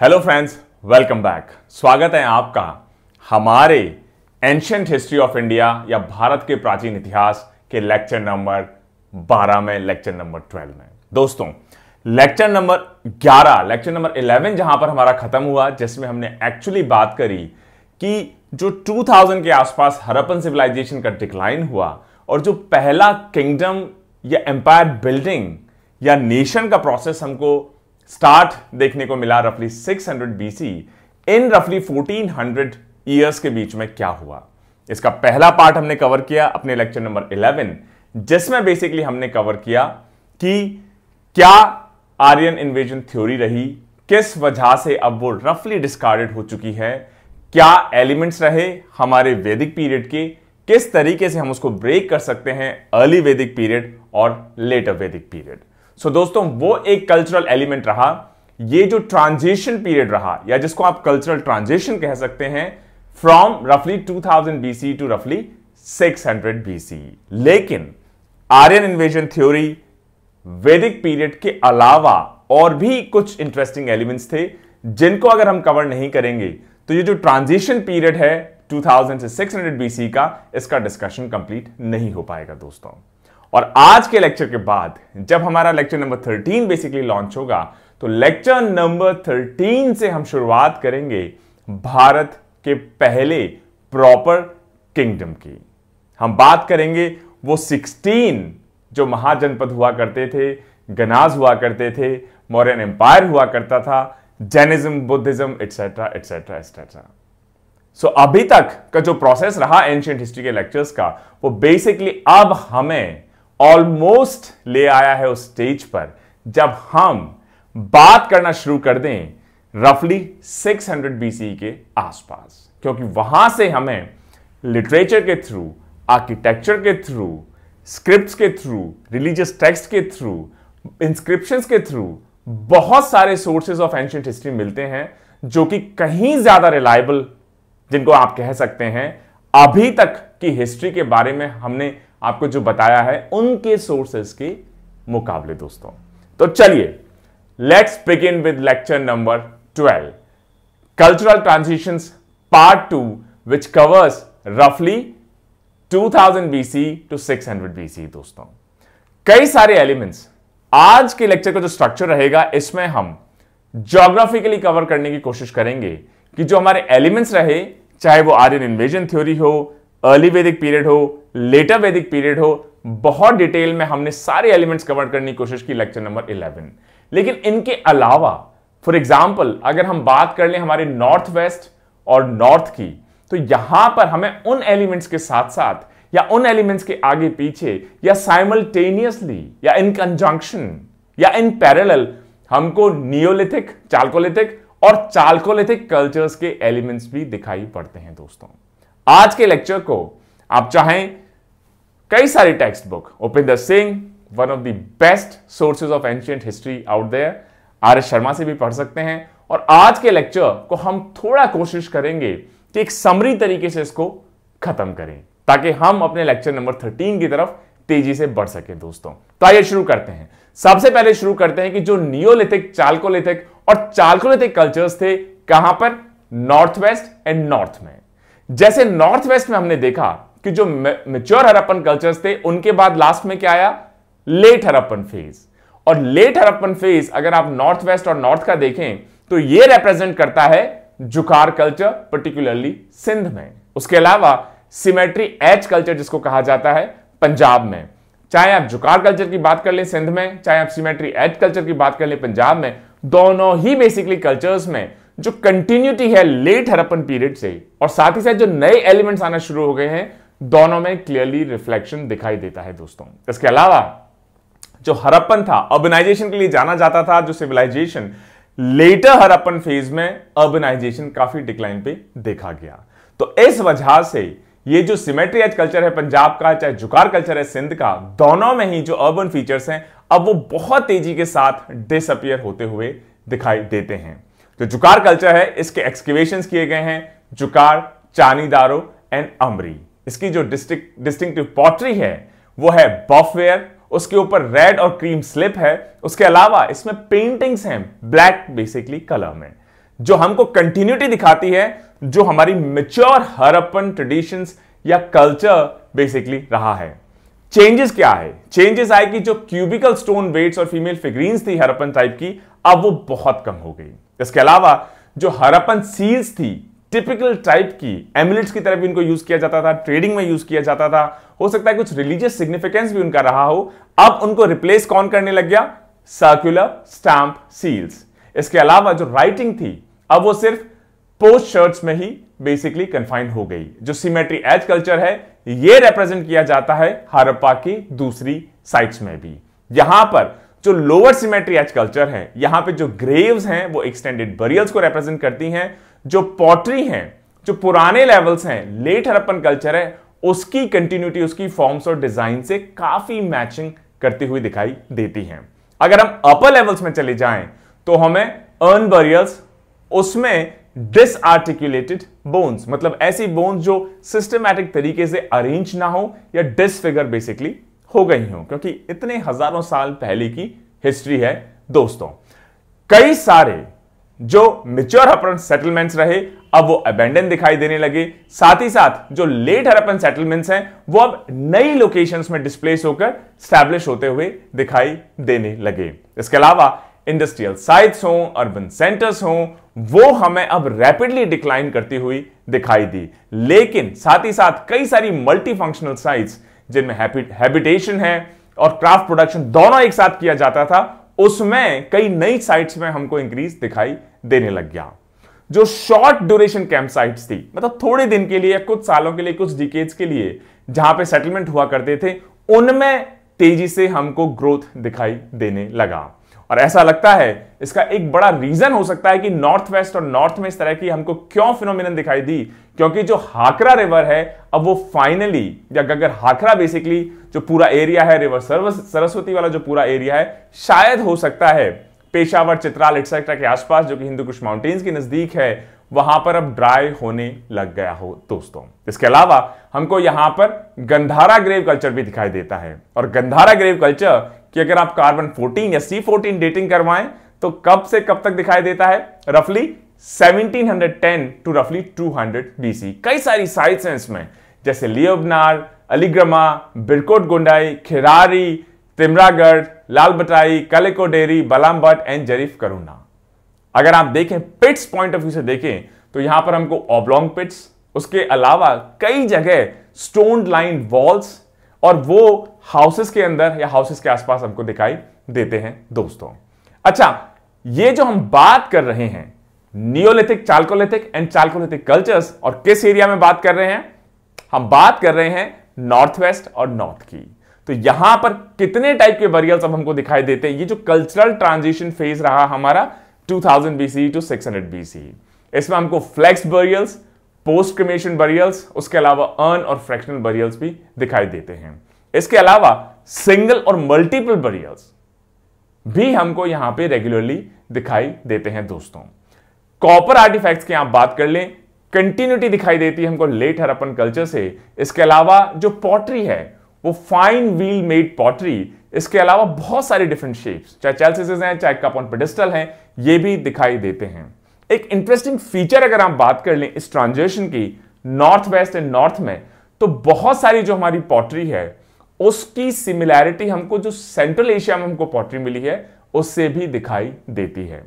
hello friends welcome back स्वागत है आपका हमारे एंशंट हिस्ट्री ऑफ इंडिया या भारत के प्राचीन इतिहास के लेक्चर नंबर 12 में लेक्चर नंबर 12 में दोस्तों लेक्चर नंबर 11 लेक्चर नंबर 11 जहां पर हमारा खत्म हुआ जिसमें हमने एक्चुअली बात करी कि जो 2000 के आसपास हरपन सिविलाइजेशन का डिक्लाइन हुआ और जो पहला किंगडम या एम्पायर बिल्डिंग या नेशन का प्रोसेस हमको स्टार्ट देखने को मिला रफली 600 बीसी इन रफली 1400 ईयर्स के बीच में क्या हुआ इसका पहला पार्ट हमने कवर किया अपने लेक्चर नंबर 11 जिसमें बेसिकली हमने कवर किया कि क्या आर्यन इन्वेजन थ्योरी रही किस वजह से अब वो रफली डिस्कार्डेड हो चुकी है क्या एलिमेंट्स रहे हमारे वैदिक पीरियड के किस तरीके से हम उसको ब्रेक कर सकते हैं अर्ली वैदिक पीरियड और लेटर वैदिक पीरियड सो so, दोस्तों वो एक कल्चरल एलिमेंट रहा ये जो ट्रांजिशन पीरियड रहा या जिसको आप कल्चरल ट्रांजिशन कह सकते हैं फ्रॉम रफली 2000 बीसी टू रफली 600 बीसी लेकिन आर्यन इन्वेजन थ्योरी वैदिक पीरियड के अलावा और भी कुछ इंटरेस्टिंग एलिमेंट्स थे जिनको अगर हम कवर नहीं करेंगे तो ये जो ट्रांजिशन पीरियड है 2000 से 600 बीसी का इसका डिस्कशन कंप्लीट नहीं हो पाएगा दोस्तों और आज के लेक्चर के बाद जब हमारा lecture number thirteen basically launch होगा तो लेक्चर नंबर थर्टीन से हम शुरुआत करेंगे भारत के पहले प्रॉपर किंगडम की हम बात करेंगे वो सिक्सटीन जो महाजनपद हुआ करते थे गनाज हुआ करते थे मौर्यन एम्पायर हुआ करता था Jainism Buddhism etcetera etcetera etcetera so अभी तक का जो प्रोसेस रहा एंशियंट हिस्ट्री के लेक्चर्स का वो बेसिकली अब हमें ऑलमोस्ट ले आया है उस स्टेज पर जब हम बात करना शुरू कर दें रफली 600 हंड्रेड बीसी के आसपास क्योंकि वहां से हमें लिटरेचर के थ्रू आर्किटेक्चर के थ्रू स्क्रिप्ट्स के थ्रू रिलीजियस टेक्स्ट के थ्रू इंस्क्रिप्शन के थ्रू बहुत सारे सोर्सेज ऑफ एंशियंट हिस्ट्री मिलते हैं जो कि कहीं ज्यादा रिलायबल जिनको आप कह सकते हैं अभी तक की हिस्ट्री के बारे में हमने आपको जो बताया है उनके सोर्सेस के मुकाबले दोस्तों तो चलिए let's begin with lecture number twelve cultural transition part two which covers रफली 2000 BC टू 600 BC दोस्तों कई सारे एलिमेंट्स आज के लेक्चर का जो स्ट्रक्चर रहेगा इसमें हम जोग्राफिकली कवर करने की कोशिश करेंगे कि जो हमारे एलिमेंट्स रहे चाहे वो आर्यन इन्वेजन थ्योरी हो अर्ली वैदिक पीरियड हो लेटर वैदिक पीरियड हो बहुत डिटेल में हमने सारे एलिमेंट्स कवर करने की कोशिश की लेक्चर नंबर 11 लेकिन इनके अलावा फॉर एग्जाम्पल अगर हम बात कर लें हमारे नॉर्थ वेस्ट और नॉर्थ की तो यहां पर हमें उन एलिमेंट्स के साथ साथ या उन एलिमेंट्स के आगे पीछे या साइमल्टेनियसली या इन कंजंक्शन या इन पैरेलल हमको नियोलिथिक चालकोलिथिक और चालकोलिथिक कल्चर्स के एलिमेंट्स भी दिखाई पड़ते हैं दोस्तों आज के लेक्चर को आप चाहें कई सारी text book Upendra Singh one of the best sources of ancient history out there R S Sharma से भी पढ़ सकते हैं और आज के लेक्चर को हम थोड़ा कोशिश करेंगे कि एक समरी तरीके से इसको खत्म करें ताकि हम अपने लेक्चर नंबर थर्टीन की तरफ तेजी से बढ़ सके दोस्तों तो आइए शुरू करते हैं सबसे पहले शुरू करते हैं कि जो नियोलिथिक चालकोलिथिक और चालकोलिथिक कल्चर्स थे कहां पर नॉर्थ वेस्ट एंड नॉर्थ में जैसे नॉर्थ वेस्ट में हमने देखा कि जो मेच्योर हरप्पन कल्चर्स थे उनके बाद लास्ट में क्या आया लेट हरप्पन फेज और लेट हरप्पन फेज अगर आप नॉर्थ वेस्ट और नॉर्थ का देखें तो यह रिप्रेजेंट करता है जुकार कल्चर पर्टिकुलरली सिंध में उसके अलावा सिमेट्री एच कल्चर जिसको कहा जाता है पंजाब में चाहे आप जुकार कल्चर की बात कर लें सिंध में चाहे आप सिमेट्री एच कल्चर की बात कर लें पंजाब में दोनों ही बेसिकली कल्चर्स में जो कंटिन्यूटी है लेट हरपन पीरियड से और साथ ही साथ जो नए एलिमेंट्स आना शुरू हो गए हैं दोनों में क्लियरली रिफ्लेक्शन दिखाई देता है दोस्तों इसके अलावा जो हरप्पन था अर्बनाइजेशन के लिए जाना जाता था जो सिविलाइजेशन लेटर हरप्पन फेज में अर्बनाइजेशन काफी डिक्लाइन पे देखा गया तो इस वजह से ये जो सिमेट्री एज कल्चर है पंजाब का चाहे जुकार कल्चर है सिंध का दोनों में ही जो अर्बन फीचर्स हैं अब वो बहुत तेजी के साथ डिसअपियर होते हुए दिखाई देते हैं तो जुकार कल्चर है इसके एक्सकेवेशन किए गए हैं जुकार चानीदारो एंड अमरी इसकी जो डिस्ट्रिक्ट डिस्टिंक्टिव पॉटरी है वो है बॉफवेयर उसके ऊपर रेड और क्रीम स्लिप है उसके अलावा इसमें पेंटिंग्स हैं ब्लैक बेसिकली कलर में जो हमको कंटिन्यूटी दिखाती है जो हमारी मेच्योर हरपन ट्रेडिशंस या कल्चर बेसिकली रहा है चेंजेस क्या है चेंजेस आए कि जो क्यूबिकल स्टोन वेट्स और फीमेल फिग्रीन थी हरपन टाइप की अब वो बहुत कम हो गई इसके अलावा जो हरपन सील्स थी टिपिकल टाइप की एमुलेट्स की तरह भी इनको यूज किया जाता था ट्रेडिंग में यूज किया जाता था हो सकता है कुछ रिलीजियस सिग्निफिकेंस भी उनका रहा हो अब उनको रिप्लेस कौन करने लग गया सर्कुलर स्टैंप सील्स इसके अलावा जो राइटिंग थी अब वो सिर्फ पोस्ट शर्ट्स में ही बेसिकली कंफाइंड हो गई जो सीमेट्री एज कल्चर है ये रिप्रेजेंट किया जाता है हरप्पा की दूसरी साइट्स में भी यहां पर जो लोअर सिमेट्री एज कल्चर है यहां पे जो ग्रेव्स हैं वो एक्सटेंडेड बरियल्स को रिप्रेजेंट करती हैं जो पॉटरी हैं जो पुराने लेवल्स हैं लेट हरप्पन कल्चर है उसकी कंटिन्यूटी उसकी फॉर्म्स और डिजाइन से काफी मैचिंग करती हुई दिखाई देती हैं अगर हम अपर लेवल्स में चले जाएं तो हमें अर्न बरियल्स उसमें डिसआर्टिकुलेटेड बोन्स मतलब ऐसी बोन्स जो सिस्टमैटिक तरीके से अरेंज ना हो या डिसफिगर बेसिकली हो गई हो क्योंकि इतने हजारों साल पहले की हिस्ट्री है दोस्तों कई सारे जो मिच्योर हरपन सेटलमेंट्स रहे अब वो अबेंडन दिखाई देने लगे साथ ही साथ जो लेट हरपन सेटलमेंट्स हैं वो अब नई लोकेशंस में डिस्प्लेस होकर स्टैब्लिश होते हुए दिखाई देने लगे इसके अलावा इंडस्ट्रियल साइट्स हों अर्बन सेंटर्स हों वो हमें अब रैपिडली डिक्लाइन करती हुई दिखाई दी लेकिन साथ ही साथ कई सारी मल्टी फंक्शनल साइट्स जिनमें हैबिटेशन है और क्राफ्ट प्रोडक्शन दोनों एक साथ किया जाता था उसमें कई नई साइट्स में हमको इंक्रीज दिखाई देने लग गया जो शॉर्ट ड्यूरेशन कैंप साइट्स थी मतलब थोड़े दिन के लिए कुछ सालों के लिए कुछ डिकेट्स के लिए जहां पे सेटलमेंट हुआ करते थे उनमें तेजी से हमको ग्रोथ दिखाई देने लगा और ऐसा लगता है इसका एक बड़ा रीजन हो सकता है कि नॉर्थ वेस्ट और नॉर्थ में इस तरह की हमको क्यों फिनोमिन दिखाई दी क्योंकि जो हाकरा रिवर है अब वो फाइनली या अगर हाकरा बेसिकली जो पूरा एरिया है रिवर सरस्वती वाला जो पूरा एरिया है शायद हो सकता है पेशावर चित्राल एक्सेट्रा के आसपास जो कि हिंदू कुश माउंटेन्स के नजदीक है वहां पर अब ड्राई होने लग गया हो दोस्तों इसके अलावा हमको यहां पर गंधारा ग्रेव कल्चर भी दिखाई देता है और गंधारा ग्रेव कल्चर कि अगर आप कार्बन 14 या C14 डेटिंग करवाएं तो कब से कब तक दिखाई देता है रफली 1710 टू रफली 200 बीसी कई सारी साइट्स हैं इसमें जैसे लियोबनार अलीग्रमा बिरकोट गुंडाई खिरारी तिमरागढ़ लाल बटाई कलेकोडेरी बलामबट बलाम एंड जरीफ करुणा अगर आप देखें पिट्स पॉइंट ऑफ व्यू से देखें तो यहां पर हमको ऑबलोंग पिट्स उसके अलावा कई जगह स्टोन लाइन वॉल्स और वो हाउसेस के अंदर या हाउसेस के आसपास हमको दिखाई देते हैं दोस्तों अच्छा ये जो हम बात कर रहे हैं neolithic chalcolithic and chalcolithic cultures और किस एरिया में बात कर रहे हैं हम बात कर रहे हैं नॉर्थ वेस्ट और नॉर्थ की तो यहां पर कितने टाइप के बरियल्स अब हमको दिखाई देते हैं ये जो कल्चरल ट्रांजिशन फेज रहा हमारा 2000 बीसी टू 600 बीसी इसमें हमको flexed burials post cremation burials उसके अलावा अर्न और फ्रैक्शनल बरियल्स भी दिखाई देते हैं इसके अलावा सिंगल और मल्टीपल बरियल्स भी हमको यहां पे रेगुलरली दिखाई देते हैं दोस्तों कॉपर आर्टिफैक्ट्स की आप बात कर लें कंटिन्यूटी दिखाई देती है हमको लेट हरपन कल्चर से इसके अलावा जो पॉटरी है वो फाइन व्हील मेड पॉटरी इसके अलावा बहुत सारे डिफरेंट शेप्स चाहे चैल्सिस हैं चाहे कप ऑन पेडिस्टल हैं ये भी दिखाई देते हैं एक इंटरेस्टिंग फीचर अगर हम बात कर लें इस ट्रांजेक्शन की नॉर्थ वेस्ट एंड नॉर्थ में तो बहुत सारी जो हमारी पॉटरी है उसकी सिमिलैरिटी हमको जो सेंट्रल एशिया में हमको पॉटरी मिली है उससे भी दिखाई देती है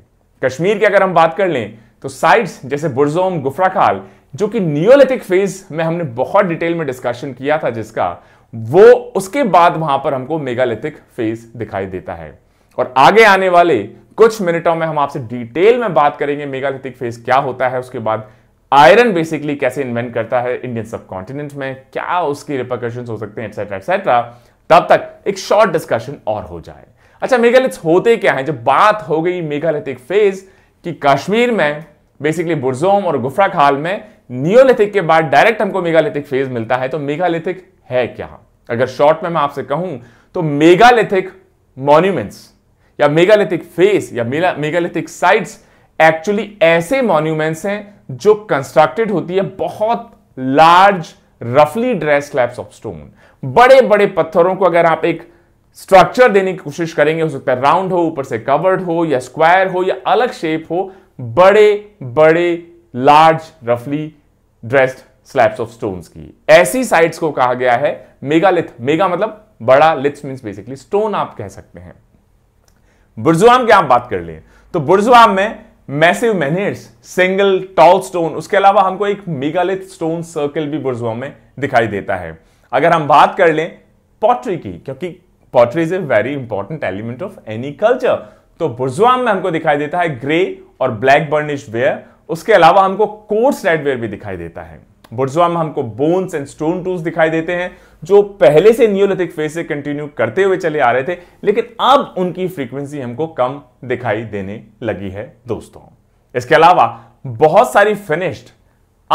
कश्मीर की अगर हम बात कर लें तो साइट्स जैसे बुरजोम गुफराखाल जो कि नियोलिथिक फेज में हमने बहुत डिटेल में डिस्कशन किया था जिसका वो उसके बाद वहां पर हमको मेगालिथिक फेज दिखाई देता है और आगे आने वाले कुछ मिनटों में हम आपसे डिटेल में बात करेंगे मेगालिथिक फेज क्या होता है उसके बाद आयरन बेसिकली कैसे इन्वेंट करता है इंडियन सब कॉन्टिनेंट में क्या उसकी रिपोर्शन हो सकते हैं एक्सेट्रा एक्सेट्रा तब तक एक शॉर्ट डिस्कशन और हो जाए अच्छा मेगालिथ होते क्या है जब बात हो गई मेघालिथिक फेज कि कश्मीर में बेसिकली बुरजोम और गुफरा खाल में नियोलिथिक के बाद डायरेक्ट हमको मेगालिथिक फेज मिलता है तो मेगालिथिक है क्या अगर शॉर्ट में मैं आपसे कहूं तो मेगालिथिक मॉन्यूमेंट्स या मेगालिथिक फेस या मेगालिथिक साइट्स एक्चुअली ऐसे मॉन्यूमेंट्स हैं जो कंस्ट्रक्टेड होती है बहुत लार्ज रफली ड्रेस स्लैब्स ऑफ स्टोन बड़े बड़े पत्थरों को अगर आप एक स्ट्रक्चर देने की कोशिश करेंगे हो सकता है राउंड हो ऊपर से कवर्ड हो या स्क्वायर हो या अलग शेप हो बड़े बड़े लार्ज रफली ड्रेस्ड स्लैब्स ऑफ स्टोन्स की ऐसी साइट्स को कहा गया है मेगालिथ मेगा मतलब बड़ा लिथ्स मीन्स बेसिकली स्टोन आप कह सकते हैं बुर्जुआम की आप बात कर लें तो बुर्जुआम में massive menhirs single tall stone उसके अलावा हमको एक मेगालिथ स्टोन सर्कल भी बुर्जुआम में दिखाई देता है अगर हम बात कर लें पॉटरी की क्योंकि pottery is a very important element of any culture तो बुर्जुआम में हमको दिखाई देता है ग्रे और ब्लैक बर्निश वेयर उसके अलावा हमको कोर्स रेड वेयर भी दिखाई देता है बुर्जुआ में हमको बोन्स एंड स्टोन टूल्स दिखाई देते हैं जो पहले से नियोलिथिक फेज से कंटिन्यू करते हुए चले आ रहे थे लेकिन अब उनकी फ्रीक्वेंसी हमको कम दिखाई देने लगी है दोस्तों इसके अलावा बहुत सारी फिनिश्ड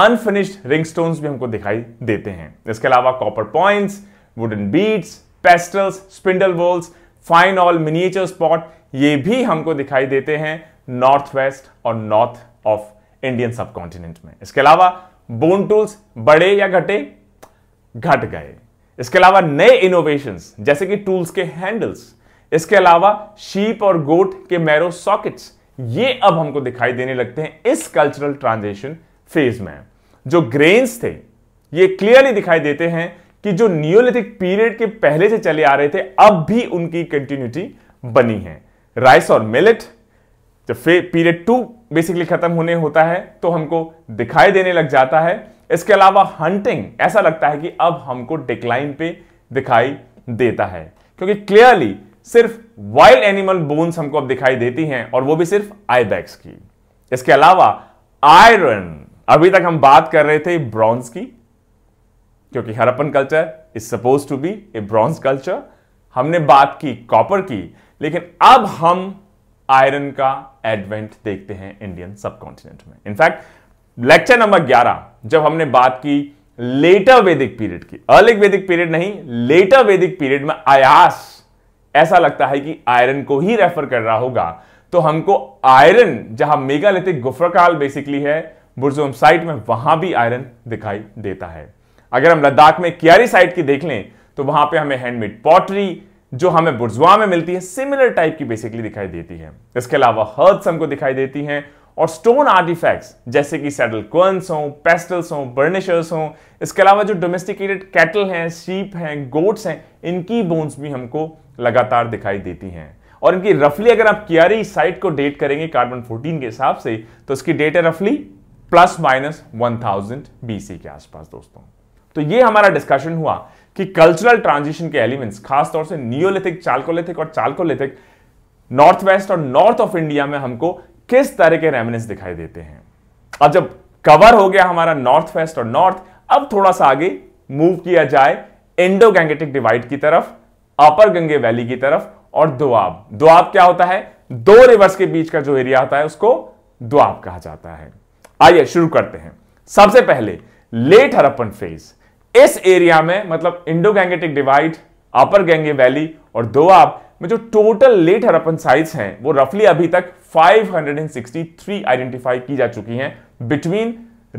अनफिनिश्ड रिंग स्टोन भी हमको दिखाई देते हैं इसके अलावा copper points wooden beads pestles spindle whorls fine all miniature spot ये भी हमको दिखाई देते हैं नॉर्थ वेस्ट और north of Indian subcontinent में इसके अलावा बोन टूल्स बढ़े या घटे घट गए इसके अलावा नए इनोवेशन जैसे कि टूल्स के हैंडल्स इसके अलावा शीप और गोट के मैरो सॉकेट्स ये अब हमको दिखाई देने लगते हैं इस कल्चरल ट्रांजिशन फेज में जो ग्रेन्स थे ये क्लियरली दिखाई देते हैं कि जो नियोलिथिक पीरियड के पहले से चले आ रहे थे अब भी उनकी कंटिन्यूटी बनी है राइस और मिलेट जो पीरियड टू बेसिकली खत्म होने होता है तो हमको दिखाई देने लग जाता है इसके अलावा हंटिंग ऐसा लगता है कि अब हमको डिक्लाइन पे दिखाई देता है क्योंकि क्लियरली सिर्फ वाइल्ड एनिमल बोन्स हमको अब दिखाई देती हैं और वो भी सिर्फ आईबैक्स की इसके अलावा आयरन अभी तक हम बात कर रहे थे ब्रॉन्ज की क्योंकि Harappan culture is suppose to be a bronze culture हमने बात की कॉपर की लेकिन अब हम आयरन का एडवेंट देखते हैं इंडियन सब में इनफैक्ट लेक्चर नंबर 11 जब हमने बात की लेटर वैदिक पीरियड की अर्लिक वैदिक पीरियड नहीं लेटर वैदिक पीरियड में आयास ऐसा लगता है कि आयरन को ही रेफर कर रहा होगा तो हमको आयरन जहां मेगालिथिक गुफरकाल बेसिकली है बुर्जोम साइट में वहां भी आयरन दिखाई देता है अगर हम लद्दाख में क्यारी साइट की देख लें तो वहां पे हमें हैंडमेड पॉटरी जो हमें बुर्जुआ में मिलती है सिमिलर टाइप की बेसिकली दिखाई देती है इसके अलावा हर्थ हमको दिखाई देती हैं और स्टोन आर्टिफैक्ट्स जैसे कि सैडल क्वर्नस हों पेस्टल्स हों बर्निशर्स हों इसके अलावा जो डोमेस्टिकेटेड कैटल हैं शीप हैं गोट्स हैं इनकी बोन्स भी हमको लगातार दिखाई देती हैं और इनकी रफली अगर आप कियारी साइट को डेट करेंगे कार्बन 14 के हिसाब से तो इसकी डेट है रफली प्लस माइनस 1000 बीसी के आसपास दोस्तों तो ये हमारा डिस्कशन हुआ कि कल्चरल ट्रांजिशन के एलिमेंट्स खासतौर से नियोलिथिक चालकोलिथिक और चालकोलिथिक नॉर्थ वेस्ट और नॉर्थ ऑफ इंडिया में हमको किस तरह के रेमिनेंस दिखाई देते हैं अब जब कवर हो गया हमारा नॉर्थ वेस्ट और नॉर्थ अब थोड़ा सा आगे मूव किया जाए इंडो गैंगेटिक डिवाइड की तरफ अपर गंगे वैली की तरफ और दुआब दुआब क्या होता है दो रिवर्स के बीच का जो एरिया होता है उसको दुआब कहा जाता है आइए शुरू करते हैं सबसे पहले लेट हरप्पन फेज इस एरिया में मतलब Indo Gangetic divide upper Ganges valley और दोआब में जो टोटल लेट हरपन साइट हैं वो रफली अभी तक 563 आइडेंटिफाई की जा चुकी हैं between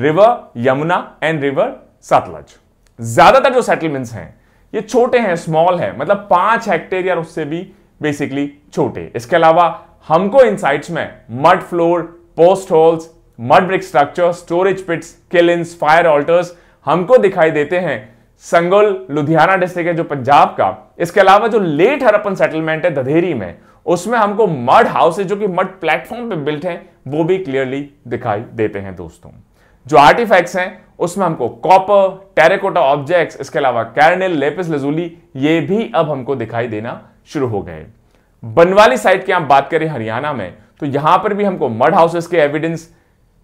river Yamuna and river Sutlej ज्यादातर जो सेटलमेंट्स हैं ये छोटे हैं स्मॉल है मतलब पांच हेक्टेयर या उससे भी बेसिकली छोटे इसके अलावा हमको इन साइट्स में mud floor post holes mud brick structure storage pits kiln fire altars हमको दिखाई देते हैं संगोल लुधियाना डिस्ट्रिक्ट है जो पंजाब का इसके अलावा जो लेट हरपन सेटलमेंट है दधेरी में उसमें हमको मड हाउसेज जो कि मड प्लेटफॉर्म पे बिल्ट हैं वो भी क्लियरली दिखाई देते हैं दोस्तों जो आर्टिफैक्ट्स हैं उसमें हमको कॉपर टेरेकोटा ऑब्जेक्ट्स इसके अलावा कैरनेल लेपिस लजूली ये भी अब हमको दिखाई देना शुरू हो गए बनवाली साइड की आप बात करें हरियाणा में तो यहां पर भी हमको मड हाउसेस के एविडेंस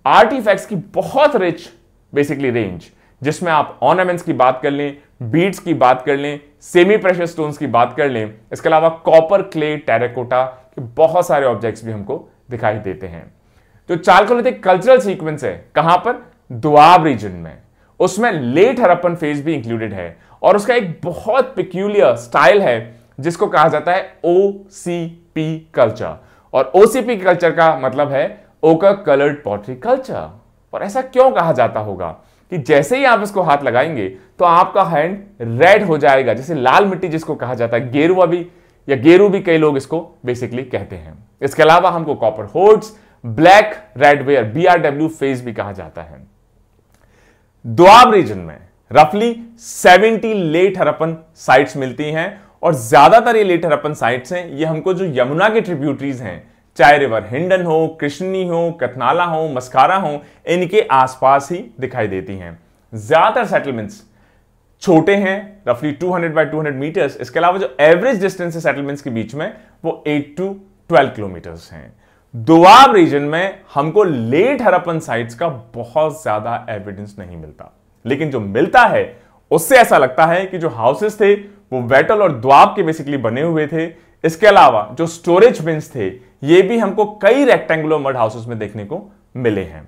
आर्टिफैक्ट्स की बहुत रिच बेसिकली रेंज जिसमें आप ऑर्नामेंट्स की बात कर लें बीड्स की बात कर लें सेमी प्रेशर स्टोन्स की बात कर लें इसके अलावा कॉपर क्ले टेराकोटा के बहुत सारे ऑब्जेक्ट्स भी हमको दिखाई देते हैं जो चालकोलिथिक कल्चरल सीक्वेंस है कहां पर दुआब रीजन में उसमें लेट हरप्पन फेज भी इंक्लूडेड है और उसका एक बहुत पिक्यूलियर स्टाइल है जिसको कहा जाता है ओ सी पी कल्चर और ओ कल्चर का मतलब है ओकर कलर्ड पॉटरी कल्चर और ऐसा क्यों कहा जाता होगा कि जैसे ही आप इसको हाथ लगाएंगे तो आपका हैंड रेड हो जाएगा जैसे लाल मिट्टी जिसको कहा जाता है गेरुआ भी या गेरू भी कई लोग इसको बेसिकली कहते हैं इसके अलावा हमको copper hoards black redware B R W phase भी कहा जाता है दुआब रीजन में रफली 70 लेट हरपन साइट्स मिलती हैं और ज्यादातर ये लेट हरपन साइट्स हैं ये हमको जो यमुना के ट्रिब्यूटरीज हैं चाहे रिवर हिंडन हो कृष्णी हो कथनाला हो मस्कारा हो इनके आसपास ही दिखाई देती हैं ज्यादातर सेटलमेंट्स छोटे हैं रफली 200 हंड्रेड बाई टू मीटर्स इसके अलावा जो एवरेज डिस्टेंस है सेटलमेंट्स के बीच में वो 8 टू 12 किलोमीटर्स हैं दुआब रीजन में हमको लेट हरपन साइट्स का बहुत ज्यादा एविडेंस नहीं मिलता लेकिन जो मिलता है उससे ऐसा लगता है कि जो हाउसेस थे वो वेटल और द्वाब के बेसिकली बने हुए थे इसके अलावा जो स्टोरेज बिन्स थे ये भी हमको कई रेक्टेंगुलर मड हाउसेस में देखने को मिले हैं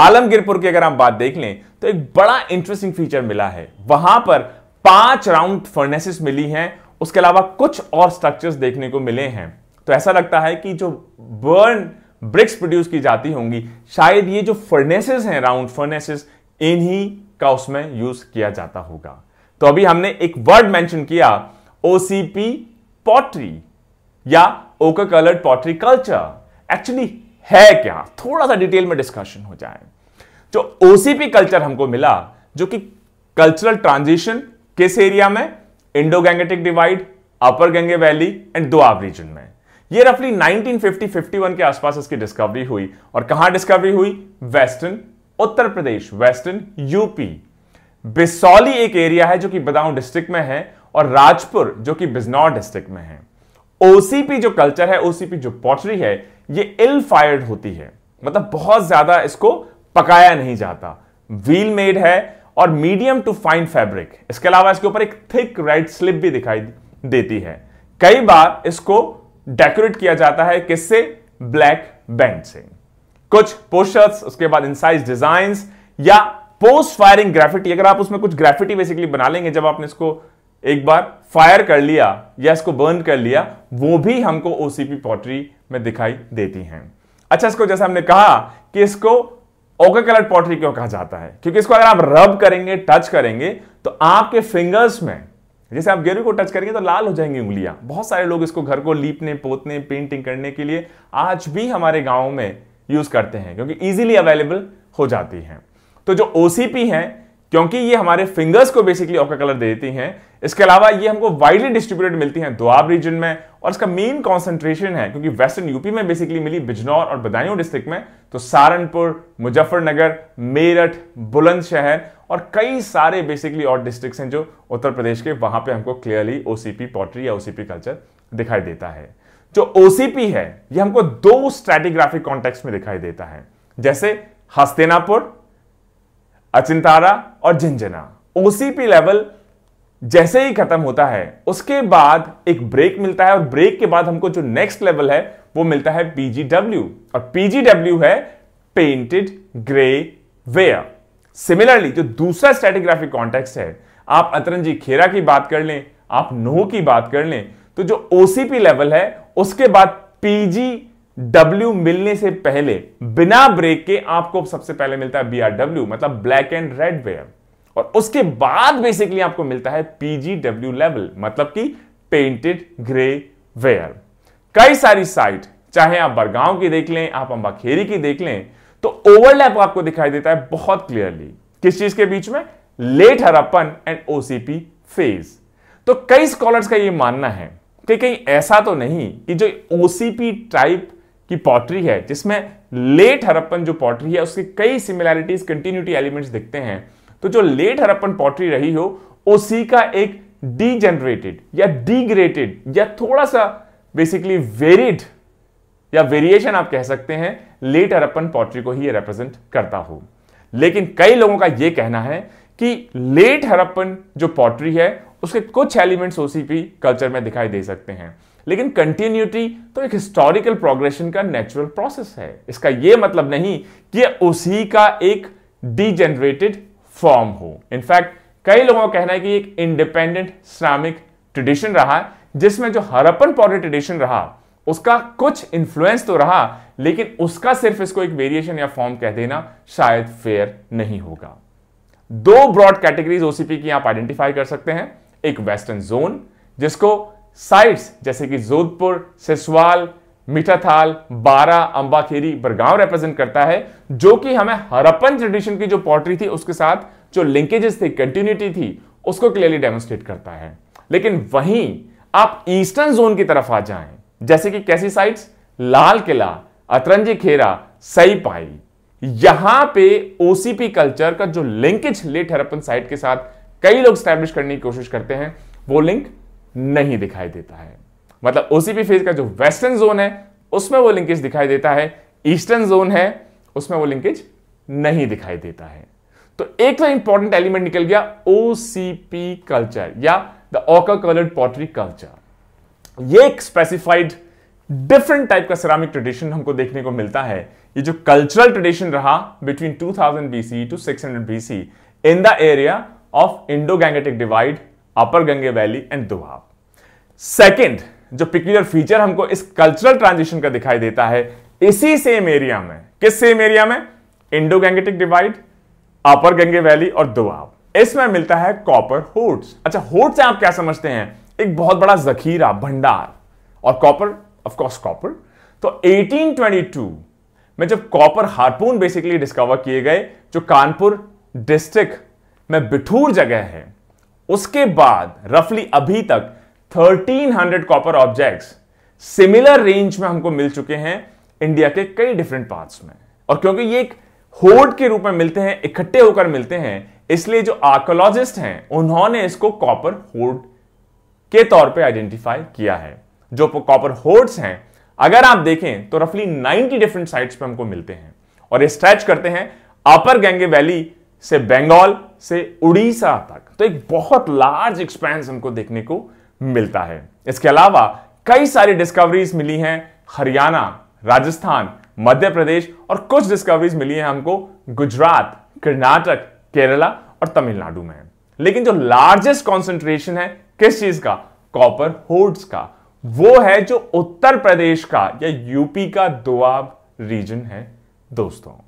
आलमगीरपुर की अगर हम बात देख लें तो एक बड़ा इंटरेस्टिंग फीचर मिला है वहां पर पांच राउंड फर्नेसेस मिली हैं उसके अलावा कुछ और स्ट्रक्चर्स देखने को मिले हैं तो ऐसा लगता है कि जो बर्न ब्रिक्स प्रोड्यूस की जाती होंगी शायद ये जो फर्नेसेस हैं राउंड फर्नेसेस इन्हीं का उसमें यूज किया जाता होगा तो अभी हमने एक वर्ड मेंशन किया ओसीपी पॉटरी या ओका कलर्ड पॉटरी कल्चर एक्चुअली है क्या थोड़ा सा डिटेल में डिस्कशन हो जाए जो ओसीपी कल्चर हमको मिला जो कि कल्चरल ट्रांजिशन किस एरिया में Indo Gangetic divide upper Ganges valley and Doab region में ये रफली 1950-51 के आसपास इसकी डिस्कवरी हुई और कहां डिस्कवरी हुई western Uttar Pradesh western UP Bisauli एक एरिया है जो कि बदाऊं डिस्ट्रिक्ट में है और राजपुर जो कि बिजनौर डिस्ट्रिक्ट में है ओसीपी जो कल्चर है ओसीपी जो पॉटरी है ये इल फायर्ड होती है मतलब बहुत ज्यादा इसको पकाया नहीं जाता व्हील मेड है और मीडियम टू फाइन फैब्रिक इसके अलावा इसके ऊपर एक थिक रेड स्लिप भी दिखाई देती है कई बार इसको डेकोरेट किया जाता है किससे ब्लैक बैंड से कुछ पोस्टर्स उसके बाद इनसाइज डिजाइन या पोस्ट फायरिंग ग्रेफिटी अगर आप उसमें कुछ ग्रेफिटी बेसिकली बना लेंगे जब आपने इसको एक बार फायर कर लिया या इसको बर्न कर लिया वो भी हमको ओसीपी पॉटरी में दिखाई देती हैं अच्छा इसको जैसे हमने कहा कि इसको ओके कलर पॉटरी क्यों कहा जाता है क्योंकि इसको अगर आप रब करेंगे टच करेंगे तो आपके फिंगर्स में जैसे आप गेरू को टच करेंगे तो लाल हो जाएंगी उंगलियां बहुत सारे लोग इसको घर को लीपने पोतने पेंटिंग करने के लिए आज भी हमारे गांव में यूज करते हैं क्योंकि इजीली अवेलेबल हो जाती हैं तो जो ओसीपी है क्योंकि ये हमारे फिंगर्स को बेसिकली ऑका कलर दे देती हैं इसके अलावा ये हमको वाइडली डिस्ट्रीब्यूटेड मिलती हैं दोआब रीजन में और इसका मेन कॉन्सेंट्रेशन है क्योंकि वेस्टर्न यूपी में बेसिकली मिली बिजनौर और बदायूं डिस्ट्रिक्ट में तो सहारनपुर मुजफ्फरनगर मेरठ बुलंदशहर और कई सारे बेसिकली और डिस्ट्रिक्ट हैं जो उत्तर प्रदेश के वहां पर हमको क्लियरली ओसीपी पॉटरी या ओसीपी कल्चर दिखाई देता है जो ओसीपी है ये हमको दो स्ट्रेटिग्राफिक कॉन्टेक्स्ट में दिखाई देता है जैसे हस्तेनापुर अचिंतारा और झंझना ओसीपी लेवल जैसे ही खत्म होता है उसके बाद एक ब्रेक मिलता है और ब्रेक के बाद हमको जो नेक्स्ट लेवल है वो मिलता है पीजीडब्ल्यू और पीजीडब्ल्यू है पेंटेड ग्रे वेयर सिमिलरली जो दूसरा स्टेटिग्राफिक कॉन्टेक्स्ट है आप अतरन जी खेरा की बात कर लें आप नोह की बात कर लें तो जो ओसीपी लेवल है उसके बाद पीजी डब्ल्यू मिलने से पहले बिना ब्रेक के आपको सबसे पहले मिलता है बी आर डब्ल्यू मतलब ब्लैक एंड रेड वेयर और उसके बाद बेसिकली आपको मिलता है पीजीडब्ल्यू लेवल मतलब कि पेंटेड ग्रे वेयर कई सारी साइट चाहे आप बरगांव की देख लें आप अंबाखेरी की देख लें तो ओवरलैप आपको दिखाई देता है बहुत क्लियरली किस चीज के बीच में late Harappan and OCP phase तो कई स्कॉलर्स का यह मानना है कि कहीं ऐसा तो नहीं कि जो ओसीपी टाइप की पॉटरी है जिसमें लेट हरप्पन जो पॉटरी है उसके कई सिमिलैरिटीज कंटिन्यूटी एलिमेंट्स दिखते हैं तो जो लेट हरप्पन पॉटरी रही हो उसी का एक डीजेनरेटेड या डिग्रेटेड या थोड़ा सा बेसिकली वेरिड या वेरिएशन आप कह सकते हैं लेट हरप्पन पॉटरी को ही रिप्रेजेंट करता हो लेकिन कई लोगों का यह कहना है कि लेट हरप्पन जो पॉटरी है उसके कुछ एलिमेंट्स ओसीपी कल्चर में दिखाई दे सकते हैं लेकिन कंटिन्यूटी तो एक हिस्टोरिकल प्रोग्रेशन का नेचुरल प्रोसेस है इसका यह मतलब नहीं कि उसी का एक डिजेनरेटेड फॉर्म हो इनफैक्ट कई लोगों का कहना है कि एक इंडिपेंडेंट इस्लामिक ट्रेडिशन रहा जिसमें जो हरपन पौडर ट्रेडिशन रहा उसका कुछ इन्फ्लुएंस तो रहा लेकिन उसका सिर्फ इसको एक वेरिएशन या फॉर्म कह देना शायद फेयर नहीं होगा दो ब्रॉड कैटेगरीज ओसीपी की आप आइडेंटिफाई कर सकते हैं एक वेस्टर्न जोन जिसको साइट्स जैसे कि जोधपुर सिसवाल मीठाथाल बारा अंबाखेरी बरगांव रिप्रेजेंट करता है जो कि हमें हरप्पन ट्रेडिशन की जो पॉटरी थी उसके साथ जो लिंकेजेस थे कंटिन्यूटी थी उसको क्लियरली डेमोस्ट्रेट करता है लेकिन वहीं आप ईस्टर्न जोन की तरफ आ जाएं जैसे कि कैसी साइट्स लाल किला अतरंजी खेरा सई पाई यहां पे ओसीपी कल्चर का जो लिंकेज लेट हरप्पन साइट के साथ कई लोग स्टैब्लिश करने की कोशिश करते हैं वो लिंक नहीं दिखाई देता है मतलब ओसीपी फेज का जो वेस्टर्न जोन है उसमें वो लिंकेज दिखाई देता है ईस्टर्न जोन है उसमें वो लिंकेज नहीं दिखाई देता है तो एक तो इंपॉर्टेंट एलिमेंट निकल गया ओसीपी कल्चर या the ochre coloured pottery culture ये एक स्पेसिफाइड डिफरेंट टाइप का सिरामिक ट्रेडिशन हमको देखने को मिलता है ये जो कल्चरल ट्रेडिशन रहा between 2000 BC to 600 BC in the area of Indo Gangetic divide upper Ganges valley and Doab second जो पिक्यूलर फीचर हमको इस कल्चरल ट्रांजिशन का दिखाई देता है इसी सेम एरिया में किस सेम एरिया में Indo Gangetic divide upper Ganges valley और दुआब इसमें मिलता है कॉपर होट्स अच्छा होट्स से आप क्या समझते हैं एक बहुत बड़ा जखीरा भंडार और कॉपर ऑफकोर्स कॉपर तो 1822 में जब कॉपर हार्पून बेसिकली डिस्कवर किए गए जो कानपुर डिस्ट्रिक्ट में बिठूर जगह है उसके बाद रफली अभी तक 1300 कॉपर ऑब्जेक्ट्स सिमिलर रेंज में हमको मिल चुके हैं इंडिया के कई डिफरेंट पार्ट्स में और क्योंकि ये एक होड के रूप में मिलते हैं इकट्ठे होकर मिलते हैं इसलिए जो आर्कोलॉजिस्ट हैं उन्होंने इसको कॉपर होड के तौर पे आइडेंटिफाई किया है जो कॉपर होड्स हैं अगर आप देखें तो रफली 90 डिफरेंट साइट्स पे हमको मिलते हैं और स्ट्रेच करते हैं अपर गंगे वैली से बंगाल से उड़ीसा तक तो एक बहुत लार्ज एक्सपेंस हमको देखने को मिलता है इसके अलावा कई सारी डिस्कवरीज मिली हैं हरियाणा राजस्थान मध्य प्रदेश और कुछ डिस्कवरीज मिली हैं हमको गुजरात कर्नाटक केरला और तमिलनाडु में लेकिन जो लार्जेस्ट कॉन्सेंट्रेशन है किस चीज का कॉपर होर्ड्स का वो है जो उत्तर प्रदेश का या यूपी का दुआब रीजन है दोस्तों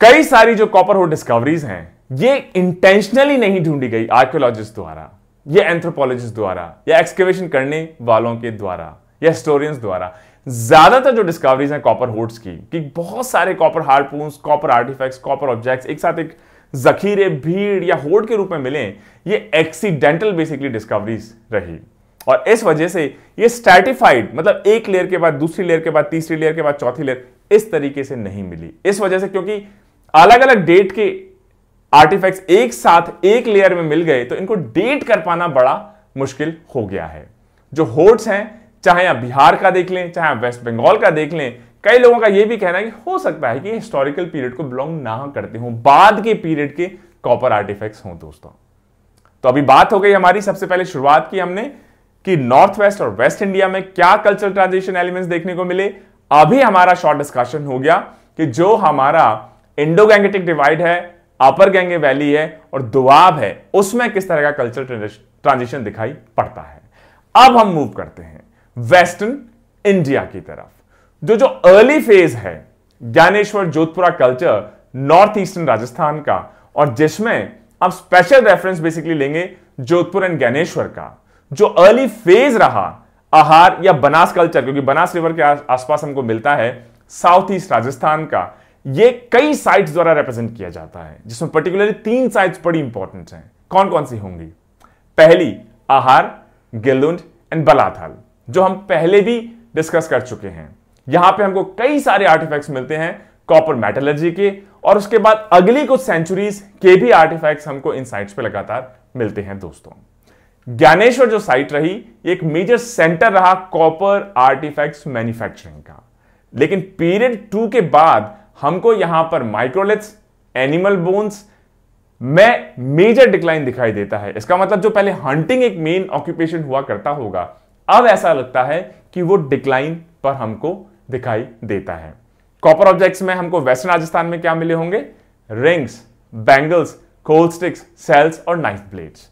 कई सारी जो कॉपर होर्ड डिस्कवरीज हैं ये इंटेंशनली नहीं ढूंढी गई आर्कियोलॉजिस्ट द्वारा या एंथ्रोपोलॉजिस्ट द्वारा या एक्सकेवेशन करने वालों के द्वारा या हिस्टोरियंस द्वारा ज्यादातर जो डिस्कवरीज हैं कॉपर होट्स की कि बहुत सारे copper harpoons copper artifacts copper objects एक साथ एक जखीरे भीड़ या होर्ड के रूप में मिले ये एक्सीडेंटल बेसिकली डिस्कवरीज रही और इस वजह से ये स्टैटिफाइड मतलब एक लेयर के बाद दूसरी लेयर के बाद तीसरी लेयर के बाद चौथी लेयर इस तरीके से नहीं मिली इस वजह से क्योंकि अलग अलग डेट के आर्टिफैक्ट्स एक साथ एक लेयर में मिल गए तो इनको डेट कर पाना बड़ा मुश्किल हो गया है जो होट्स हैं चाहे आप बिहार का देख लें चाहे आप वेस्ट बंगाल का देख लें कई लोगों का यह भी कहना है कि हो सकता है कि हिस्टोरिकल पीरियड को बिलोंग ना करते हों बाद के पीरियड के कॉपर आर्टिफैक्ट्स हों दोस्तों तो अभी बात हो गई हमारी सबसे पहले शुरुआत की हमने कि नॉर्थ वेस्ट और वेस्ट इंडिया में क्या कल्चरल ट्रांजिशन एलिमेंट्स देखने को मिले अभी हमारा शॉर्ट डिस्कशन हो गया कि जो हमारा इंडो गैंगेटिक डिवाइड है अपर गैंगे वैली है और दुआब है उसमें किस तरह का कल्चरल ट्रांजिशन दिखाई पड़ता है अब हम मूव करते हैं वेस्टर्न इंडिया की तरफ जो जो अर्ली फेज है Ganeshwar Jodhpura culture north eastern Rajasthan का और जिसमें आप स्पेशल रेफरेंस बेसिकली लेंगे जोधपुर एंड ज्ञानेश्वर का जो अर्ली फेज रहा आहार या बनास कल्चर क्योंकि बनास रिवर के आसपास हमको मिलता है साउथ ईस्ट राजस्थान का ये कई साइट्स द्वारा रिप्रेजेंट किया जाता है जिसमें पर्टिकुलरली तीन साइट्स बड़ी इंपॉर्टेंट हैं कौन कौन सी होंगी पहली आहार गिलुंड एंड बलाथल जो हम पहले भी डिस्कस कर चुके हैं यहां पे हमको कई सारे आर्टिफैक्ट्स मिलते हैं कॉपर मेटलर्जी के और उसके बाद अगली कुछ सेंचुरीज के भी आर्टिफैक्ट्स हमको इन साइट्स पे लगातार मिलते हैं दोस्तों ज्ञानेश्वर जो साइट रही एक मेजर सेंटर रहा कॉपर आर्टिफैक्ट्स मैन्युफैक्चरिंग का लेकिन पीरियड टू के बाद हमको यहां पर माइक्रोलेट्स एनिमल बोन्स में मेजर डिक्लाइन दिखाई देता है इसका मतलब जो पहले हंटिंग एक मेन ऑक्यूपेशन हुआ करता होगा अब ऐसा लगता है कि वो डिक्लाइन पर हमको दिखाई देता है कॉपर ऑब्जेक्ट्स में हमको वेस्टर्न राजस्थान में क्या मिले होंगे rings bangles kohl sticks celts और नाइफ ब्लेड्स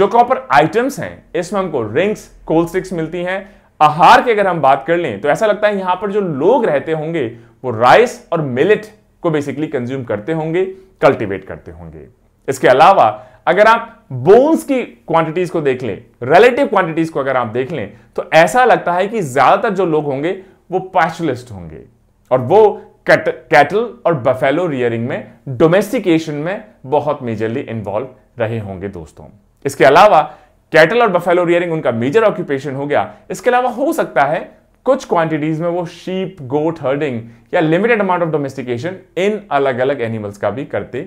जो कॉपर आइटम्स हैं इसमें हमको रिंग्स कोल स्टिक्स मिलती हैं आहार की अगर हम बात कर लें तो ऐसा लगता है यहां पर जो लोग रहते होंगे वो राइस और मिलेट को बेसिकली कंज्यूम करते होंगे कल्टीवेट करते होंगे इसके अलावा अगर आप बोन्स की क्वांटिटीज को देख लें रिलेटिव क्वांटिटीज को अगर आप देख लें तो ऐसा लगता है कि ज्यादातर जो लोग होंगे वो पैचुलिस्ट होंगे और वो कैटल और बफेलो रियरिंग में डोमेस्टिकेशन में बहुत मेजरली इन्वॉल्व रहे होंगे दोस्तों इसके अलावा कैटल और बफेलो रियरिंग उनका मेजर ऑक्यूपेशन हो गया इसके अलावा हो सकता है कुछ क्वांटिटीज में वो शीप गोट हर्डिंग या limited amount of domestication in अलग अलग एनिमल्स का भी करते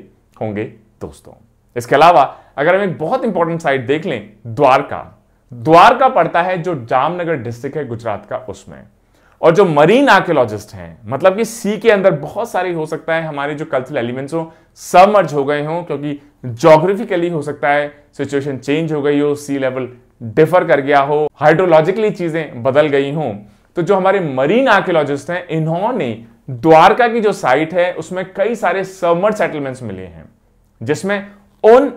होंगे दोस्तों इसके अलावा अगर हम एक बहुत इंपॉर्टेंट साइट देख लें द्वारका द्वारका पड़ता है जो जामनगर डिस्ट्रिक्ट है गुजरात का उसमें और जो मरीन आर्कियोलॉजिस्ट हैं मतलब कि सी के अंदर बहुत सारे हो सकता है हमारे जो कल्चरल एलिमेंट्स हो सब मर्ज हो गए हों क्योंकि जोग्राफिकली हो सकता है सिचुएशन चेंज हो गई हो सी लेवल डिफर कर गया हो हाइड्रोलॉजिकली चीजें बदल गई हों तो जो हमारे मरीन आर्कियोलॉजिस्ट हैं इन्होंने द्वारका की जो साइट है उसमें कई सारे सबमर्ड सेटलमेंट्स मिले हैं जिसमें उन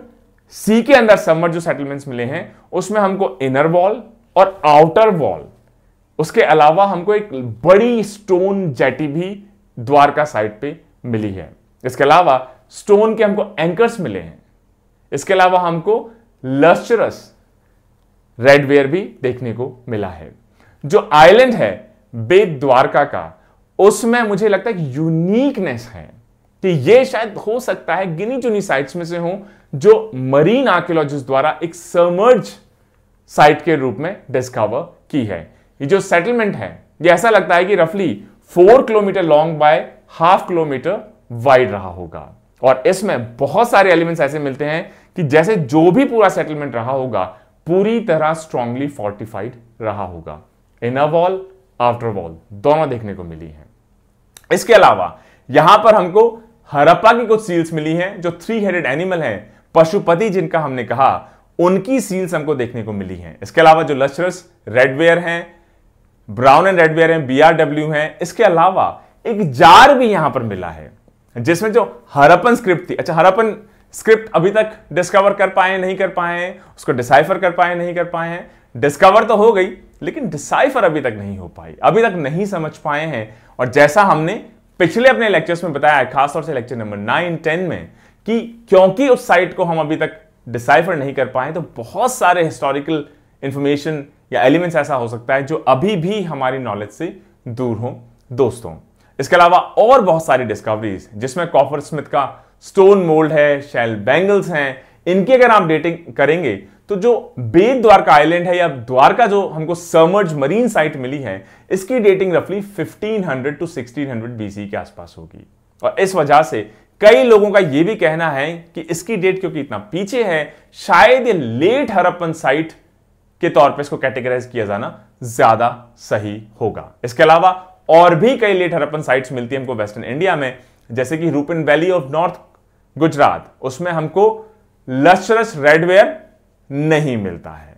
सी के अंदर समर जो सेटलमेंट्स मिले हैं उसमें हमको इनर वॉल और आउटर वॉल उसके अलावा हमको एक बड़ी स्टोन जेटी भी द्वारका साइट पे मिली है इसके अलावा स्टोन के हमको एंकर्स मिले हैं इसके अलावा हमको लस्चरस रेडवेयर भी देखने को मिला है जो आइलैंड है बेद द्वारका का उसमें मुझे लगता है यूनिकनेस है कि ये शायद हो सकता है गिनी चुनी साइट्स में से हो जो मरीन आर्कियोलॉजिस्ट द्वारा एक समर्ज साइट के रूप में डिस्कवर की है ये जो सेटलमेंट है ये ऐसा लगता है कि रफली four kilometre long by half kilometre wide रहा होगा और इसमें बहुत सारे एलिमेंट्स ऐसे मिलते हैं कि जैसे जो भी पूरा सेटलमेंट रहा होगा पूरी तरह स्ट्रांगली फोर्टिफाइड रहा होगा इनर वॉल आफ्टर वॉल दोनों देखने को मिली हैं इसके अलावा यहां पर हमको हरप्पा की कुछ सील्स मिली हैं जो थ्री हेडेड एनिमल हैं पशुपति जिनका हमने कहा उनकी सील्स हमको देखने को मिली हैं इसके अलावा जो लश्रस रेडवेयर हैं ब्राउन एंड रेडवेयर हैं बीआरडब्ल्यू हैं इसके अलावा एक जार भी यहां पर मिला है जिसमें जो हरपन स्क्रिप्ट थी अच्छा हरपन स्क्रिप्ट अभी तक डिस्कवर कर पाए नहीं कर पाए उसको डिसाइफर कर पाए नहीं कर पाए हैं डिस्कवर तो हो गई लेकिन डिसाइफर अभी तक नहीं हो पाई अभी तक नहीं समझ पाए हैं और जैसा हमने पिछले अपने लेक्चर्स में बताया खासतौर से लेक्चर नंबर नाइन टेन में कि क्योंकि उस साइट को हम अभी तक डिसाइफर नहीं कर पाए तो बहुत सारे हिस्टोरिकल इंफॉर्मेशन या एलिमेंट्स ऐसा हो सकता है जो अभी भी हमारी नॉलेज से दूर हो दोस्तों इसके अलावा और बहुत सारी डिस्कवरीज जिसमें कॉपर स्मिथ का स्टोन मोल्ड है शेल बैंगल्स हैं इनकी अगर आप डेटिंग करेंगे तो जो बेद द्वारका आइलैंड है या द्वारका जो हमको समर्ज मरीन साइट मिली है इसकी डेटिंग रफली 1500 टू 1600 बीसी के आसपास होगी और इस वजह से कई लोगों का यह भी कहना है कि इसकी डेट क्योंकि इतना पीछे है शायद ये लेट हरप्पन साइट के तौर पर इसको कैटेगराइज किया जाना ज्यादा सही होगा इसके अलावा और भी कई लेट हरप्पन साइट्स मिलती है हमको वेस्टर्न इंडिया में जैसे कि Rupen valley of north Gujarat उसमें हमको लश्चरस रेडवेयर नहीं मिलता है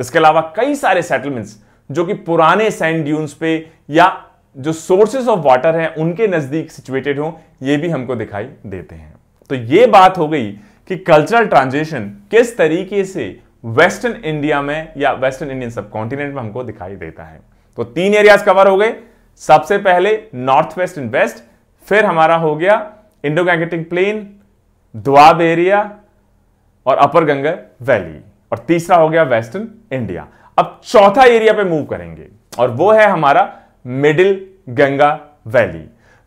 इसके अलावा कई सारे सेटलमेंट्स जो कि पुराने सैंड ड्यून्स पे या जो सोर्सेज ऑफ वाटर हैं उनके नजदीक सिचुएटेड हों ये भी हमको दिखाई देते हैं तो ये बात हो गई कि कल्चरल ट्रांजिशन किस तरीके से वेस्टर्न इंडिया में या वेस्टर्न इंडियन सब कॉन्टिनेंट में हमको दिखाई देता है तो तीन एरियाज कवर हो गए सबसे पहले नॉर्थ वेस्ट एंड वेस्ट फिर हमारा हो गया Indo Gangetic plain Doab area और अपर गंगा वैली और तीसरा हो गया वेस्टर्न इंडिया अब चौथा एरिया पे मूव करेंगे और वो है हमारा मिडिल गंगा वैली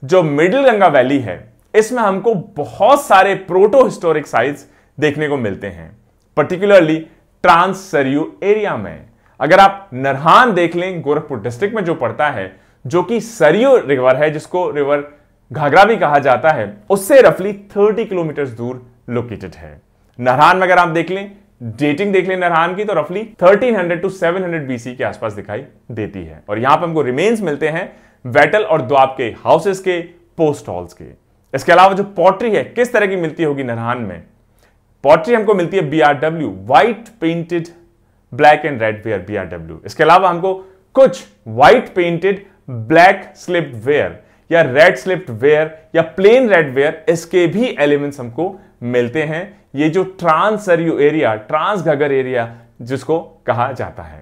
जो मिडिल गंगा वैली है इसमें हमको बहुत सारे प्रोटो हिस्टोरिक साइट्स देखने को मिलते हैं पर्टिकुलरली ट्रांस सरयू एरिया में अगर आप नरहान देख लें गोरखपुर डिस्ट्रिक्ट में जो पड़ता है जो कि सरयू रिवर है जिसको रिवर घाघरा भी कहा जाता है उससे रफली 30 किलोमीटर दूर लोकेटेड है नरहान में अगर आप देख लें डेटिंग देख लें नरहान की तो रफली 1300 टू 700 बीसी के आसपास दिखाई देती है और यहां पर हमको रिमेन्स मिलते हैं वेटल और द्वाब के हाउसेस के पोस्ट हॉल्स के इसके अलावा जो पॉटरी है किस तरह की मिलती होगी नरहान में पॉटरी हमको मिलती है BRW white painted black and red ware BRW इसके अलावा हमको कुछ white painted black slip ware या रेड स्लिप वेयर या प्लेन रेड वेयर इसके भी एलिमेंट्स हमको मिलते हैं ये जो trans Sarayu area trans Ghaggar area जिसको कहा जाता है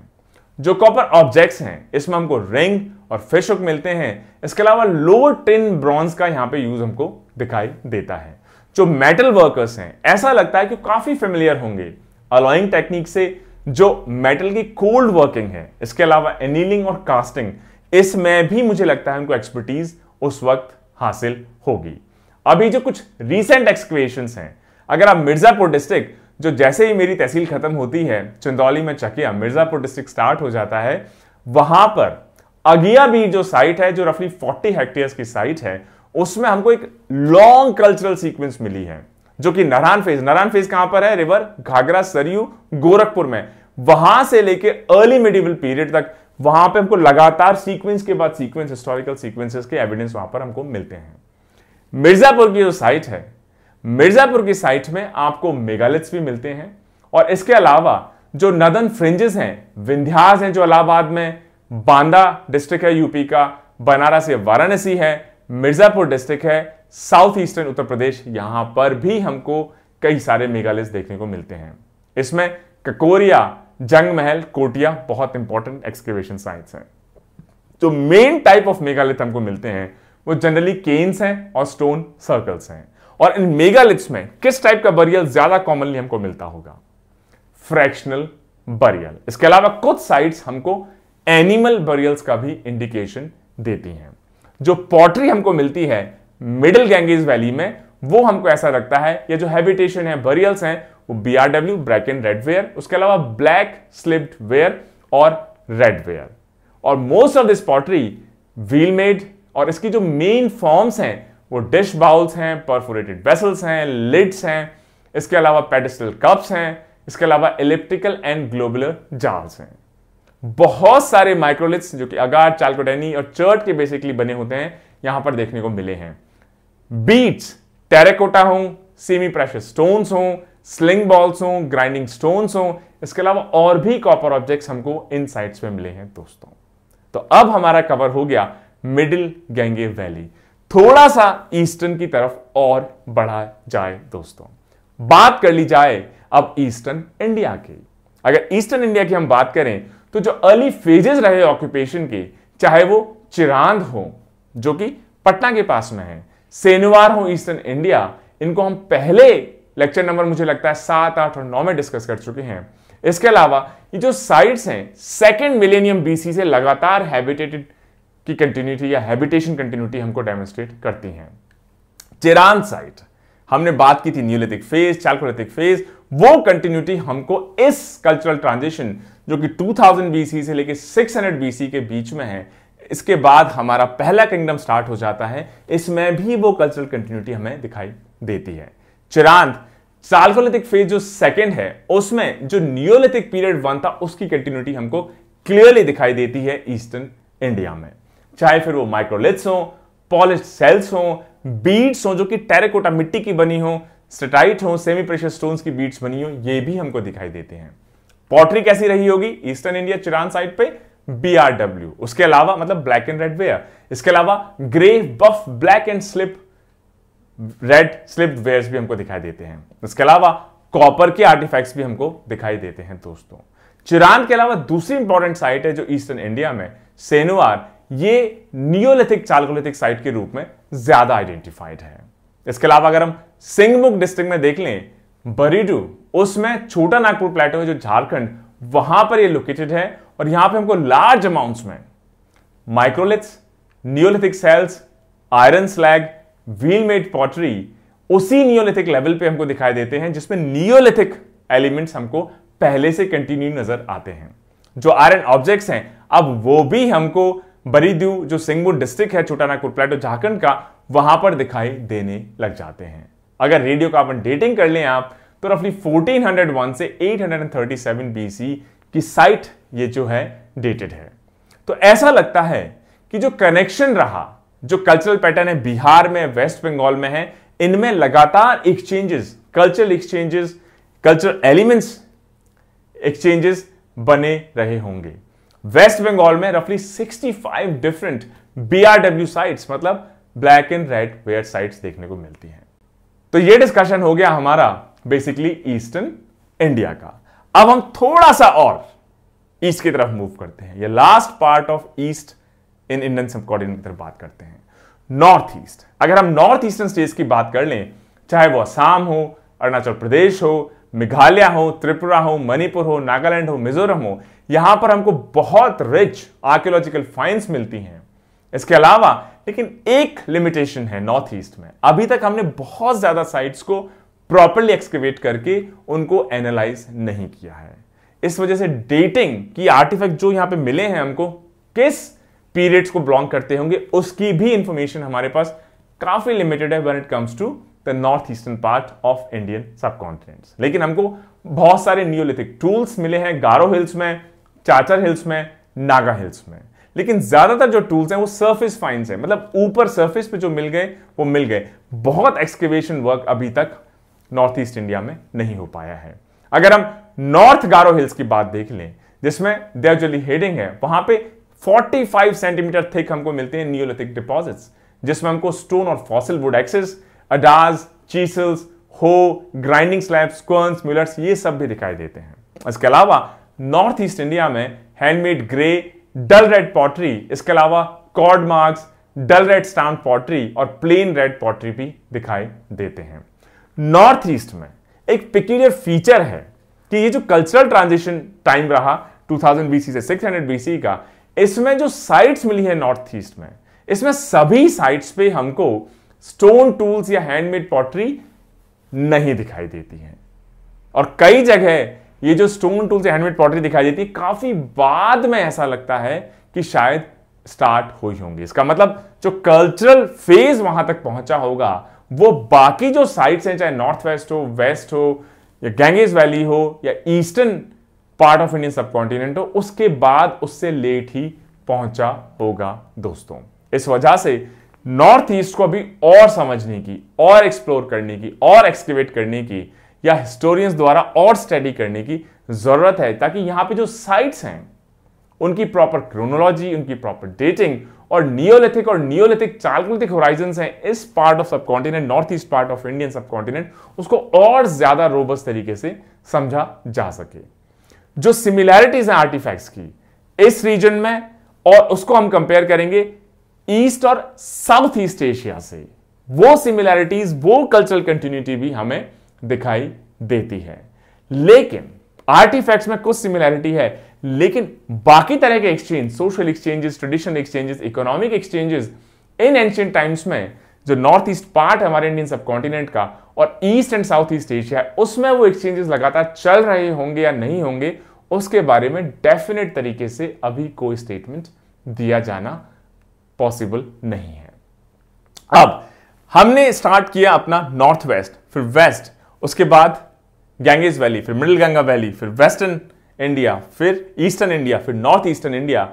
जो कॉपर ऑब्जेक्ट्स हैं इसमें हमको रिंग और फिश मिलते हैं इसके अलावा लो टिन ब्रॉन्ज का यहां पे यूज हमको दिखाई देता है जो मेटल वर्कर्स हैं ऐसा लगता है कि काफी फेमिलियर होंगे अलॉइंग टेक्निक से जो मेटल की कोल्ड वर्किंग है इसके अलावा एनीलिंग और कास्टिंग इसमें भी मुझे लगता है उनको एक्सपर्टीज उस वक्त हासिल होगी अभी जो कुछ रीसेंट एक्सक्वेशन हैं अगर आप मिर्ज़ापुर डिस्ट्रिक्ट जो जैसे ही मेरी तहसील खत्म होती है चंदौली में चकिया मिर्ज़ापुर डिस्ट्रिक्ट स्टार्ट हो जाता है वहां पर अगिया भी जो साइट है जो रफली 40 हेक्टेयर्स की साइट है उसमें हमको एक लॉन्ग कल्चरल सीक्वेंस मिली है जो कि नरान फेज नरान फेज कहां पर है रिवर घाघरा सरयू गोरखपुर में वहां से लेके अर्ली मिडिवल पीरियड तक वहां पे हमको लगातार सीक्वेंस के बाद सीक्वेंस हिस्टोरिकल सीक्वेंसेस के एविडेंस वहां पर हमको मिलते हैं मिर्जापुर की जो साइट है मिर्जापुर की साइट में आपको मेगालिथ्स भी मिलते हैं और इसके अलावा जो नदन फ्रिंजेस हैं विंध्यास हैं जो इलाहाबाद में बांदा डिस्ट्रिक्ट है यूपी का बनारस या वाराणसी है मिर्जापुर डिस्ट्रिक्ट है साउथ ईस्टर्न उत्तर प्रदेश यहां पर भी हमको कई सारे मेगालिथ्स देखने को मिलते हैं इसमें ककोरिया जंग महल कोटिया बहुत इंपॉर्टेंट एक्सकेवेशन साइट्स हैं जो मेन टाइप ऑफ मेगालिथ हमको मिलते हैं वो जनरली केन्स हैं और स्टोन सर्कल्स हैं और इन मेगालिथ्स में किस टाइप का बरियल ज्यादा कॉमनली हमको मिलता होगा फ्रैक्शनल बरियल इसके अलावा कुछ साइट्स हमको एनिमल बरियल्स का भी इंडिकेशन देती हैं जो पॉटरी हमको मिलती है मिडिल गैंगेज वैली में वो हमको ऐसा लगता है या जो हैबिटेशन है बरियल्स हैं वो B R W black and red ware उसके अलावा ब्लैक स्लिप्ड वेयर और रेड वेयर और most of this pottery wheel made और इसकी जो मेन फॉर्म्स हैं वो डिश बाउल्स हैं परफोरेटेड वेसल्स हैं लिड्स हैं इसके अलावा पेडिस्टल कप्स हैं इसके अलावा इलिप्टिकल एंड ग्लोबुलर जार्स हैं बहुत सारे माइक्रोलिथ्स जो कि अगार चालकोडेनी और चर्ट के बेसिकली बने होते हैं यहां पर देखने को मिले हैं बीट्स टेरेकोटा हों सेमी प्रेशर स्टोन्स हों स्लिंग बॉल्स हों ग्राइंडिंग स्टोन्स हों इसके अलावा और भी कॉपर ऑब्जेक्ट्स हमको इन साइट्स में मिले हैं दोस्तों तो अब हमारा कवर हो गया मिडिल गैंगे वैली थोड़ा सा ईस्टर्न की तरफ और बढ़ा जाए दोस्तों बात कर ली जाए अब ईस्टर्न इंडिया की अगर ईस्टर्न इंडिया की हम बात करें तो जो अर्ली फेजेस रहे ऑक्यूपेशन के चाहे वो चिरांद हो जो कि पटना के पास में है सेनवार हो ईस्टर्न इंडिया इनको हम पहले लेक्चर नंबर मुझे लगता है सात आठ और नौ में डिस्कस कर चुके हैं इसके अलावा ये जो साइट्स हैं सेकेंड मिलेनियम बीसी से लगातार हैबिटेटेड की कंटिन्यूटी या हैबिटेशन कंटिन्यूटी हमको डेमोस्ट्रेट करती हैं चेरान साइट हमने बात की थी न्यूलिथिक फेज चालकोलिथिक फेज वो कंटिन्यूटी हमको इस कल्चरल ट्रांजिशन जो कि 2000 बीसी से लेकर 600 बीसी के बीच में है इसके बाद हमारा पहला किंगडम स्टार्ट हो जाता है इसमें भी वो कल्चरल कंटिन्यूटी हमें दिखाई देती है चिरांत चालकोलिथिक फेज जो सेकेंड है उसमें जो न्यूलिथिक पीरियड वन था उसकी कंटिन्यूटी हमको क्लियरली दिखाई देती है ईस्टर्न इंडिया में चाहे फिर वो माइक्रोलिथ्स हों पॉलिश सेल्स हों बीड्स हों जो कि टेरेकोटा मिट्टी की बनी हो स्टेटाइट हो सेमी प्रेशर स्टोन की बीड्स बनी हो ये भी हमको दिखाई देते हैं पॉटरी कैसी रही होगी ईस्टर्न इंडिया चिरान साइड पे डब्ल्यू उसके अलावा मतलब ब्लैक एंड रेड वेयर इसके अलावा grey buff black and slip red slip wares भी हमको दिखाई देते हैं इसके अलावा कॉपर के आर्टिफैक्ट्स भी हमको दिखाई देते हैं दोस्तों चिरान के अलावा दूसरी इंपॉर्टेंट साइट है जो ईस्टर्न इंडिया में सेनुआर ये नियोलिथिक चालकोलिथिक साइट के रूप में ज्यादा आइडेंटिफाइड है इसके अलावा अगर हम सिंहमुख डिस्ट्रिक्ट में देख लें बरीडू उसमें छोटा नागपुर प्लेटो है जो झारखंड वहां पर ये लोकेटेड है और यहां पे हमको लार्ज अमाउंट्स में microliths neolithic celts iron slag wheel made pottery उसी नियोलिथिक लेवल पे हमको दिखाई देते हैं जिसमें नियोलिथिक एलिमेंट्स हमको पहले से कंटिन्यू नजर आते हैं जो आयरन ऑब्जेक्ट्स हैं अब वो भी हमको बरीद्यू जो सिंगमू डिस्ट्रिक्ट है छोटा नागपुर प्लेटो झारखंड का वहां पर दिखाई देने लग जाते हैं अगर रेडियो कार्बन डेटिंग कर लें आप तो रफली 1401 से 837 बीसी की साइट ये जो है डेटेड है तो ऐसा लगता है कि जो कनेक्शन रहा जो कल्चरल पैटर्न है बिहार में वेस्ट बंगाल में है इनमें लगातार exchanges cultural exchanges cultural elements exchanges बने रहे होंगे वेस्ट बंगाल में रफली 65 डिफरेंट बीआरडब्ल्यू साइट्स मतलब black and red ware sites देखने को मिलती हैं तो ये डिस्कशन हो गया हमारा बेसिकली ईस्टर्न इंडिया का अब हम थोड़ा सा और ईस्ट की तरफ मूव करते हैं ये last part of eastern Indian subcontinent की तरफ बात करते हैं नॉर्थ ईस्ट अगर हम नॉर्थ ईस्टर्न स्टेट्स की बात कर लें चाहे वो असम हो अरुणाचल प्रदेश हो मेघालय हो त्रिपुरा हो मणिपुर हो नागालैंड हो मिजोरम हो यहां पर हमको बहुत रिच आर्कियोलॉजिकल फाइंस मिलती हैं इसके अलावा लेकिन एक लिमिटेशन है नॉर्थ ईस्ट में अभी तक हमने बहुत ज्यादा साइट्स को प्रॉपरली एक्सकेवेट करके उनको एनालाइज नहीं किया है इस वजह से डेटिंग की आर्टिफैक्ट जो यहां पे मिले हैं हमको किस पीरियड्स को बिलोंग करते होंगे उसकी भी इंफॉर्मेशन हमारे पास काफी लिमिटेड है when it comes to the north eastern part of Indian sub लेकिन हमको बहुत सारे न्यूलिथिक टूल्स मिले हैं गारो हिल्स में चाचर हिल्स में नागा हिल्स में लेकिन ज्यादातर जो टूल्स हैं वो सरफेस फाइंस हैं मतलब ऊपर सरफेस पे जो मिल गए वो मिल गए बहुत एक्सकेवेशन वर्क अभी तक नॉर्थ ईस्ट इंडिया में नहीं हो पाया है अगर हम नॉर्थ गारो हिल्स की बात देख लें जिसमें देवजली हेडिंग है वहां पे 45 सेंटीमीटर थिक हमको मिलते हैं नियोलिथिक डिपॉजिट्स जिसमें हमको स्टोन और fossil wood axes adzes chisels हो ग्राइंडिंग स्लैब्स क्वर्न्स म्यूलर्स ये सब भी दिखाई देते हैं इसके अलावा नॉर्थ ईस्ट इंडिया में handmade grey dull red pottery इसके अलावा cord marks dull red stamped pottery और प्लेन रेड पॉटरी भी दिखाई देते हैं नॉर्थ ईस्ट में एक पिक्यूलियर फीचर है कि ये जो कल्चरल ट्रांजिशन टाइम रहा 2000 बीसी से 600 बीसी का इसमें जो साइट्स मिली है नॉर्थ ईस्ट में इसमें सभी साइट्स पे हमको स्टोन टूल्स या हैंडमेड पॉटरी नहीं दिखाई देती है और कई जगह ये जो स्टोन टूल से हैंडमेड पॉटरी दिखाई देती है काफी बाद में ऐसा लगता है कि शायद स्टार्ट हुई होंगी इसका मतलब जो कल्चरल फेज वहां तक पहुंचा होगा वो बाकी जो साइट्स हैं चाहे नॉर्थ वेस्ट हो वेस्ट हो या गैंगेज वैली हो या ईस्टर्न पार्ट ऑफ इंडियन सब हो उसके बाद उससे लेट ही पहुंचा होगा दोस्तों इस वजह से नॉर्थ ईस्ट को अभी और समझने की और एक्सप्लोर करने की और एक्सक्रिवेट करने की या हिस्टोरियंस द्वारा और स्टडी करने की ज़रूरत है ताकि यहां पे जो साइट्स हैं उनकी प्रॉपर क्रोनोलॉजी उनकी प्रॉपर डेटिंग और नियोलिथिक और नियोलिथिक चालकोलिथिक होराइजन हैं इस part of subcontinent north east part of Indian subcontinent उसको और ज़्यादा रोबस्ट तरीके से समझा जा सके जो सिमिलैरिटीज़ हैं आर्टिफैक्ट्स की इस रीजन में और उसको हम कंपेयर करेंगे ईस्ट और साउथ ईस्ट एशिया से वो सिमिलैरिटीज वो कल्चरल कंटिन्यूटी भी हमें दिखाई देती है लेकिन आर्टिफैक्ट्स में कुछ सिमिलैरिटी है लेकिन बाकी तरह के exchange social exchanges traditional exchanges economic exchanges in ancient times में जो नॉर्थ ईस्ट पार्ट हमारे इंडियन सब कॉन्टिनेंट का और east and south east Asia उसमें वो एक्सचेंजेस लगातार चल रहे होंगे या नहीं होंगे उसके बारे में डेफिनेट तरीके से अभी कोई स्टेटमेंट दिया जाना पॉसिबल नहीं है अब हमने स्टार्ट किया अपना नॉर्थ वेस्ट फिर वेस्ट उसके बाद गैंगेज वैली फिर मिडिल गंगा वैली फिर वेस्टर्न इंडिया फिर ईस्टर्न इंडिया फिर नॉर्थ ईस्टर्न इंडिया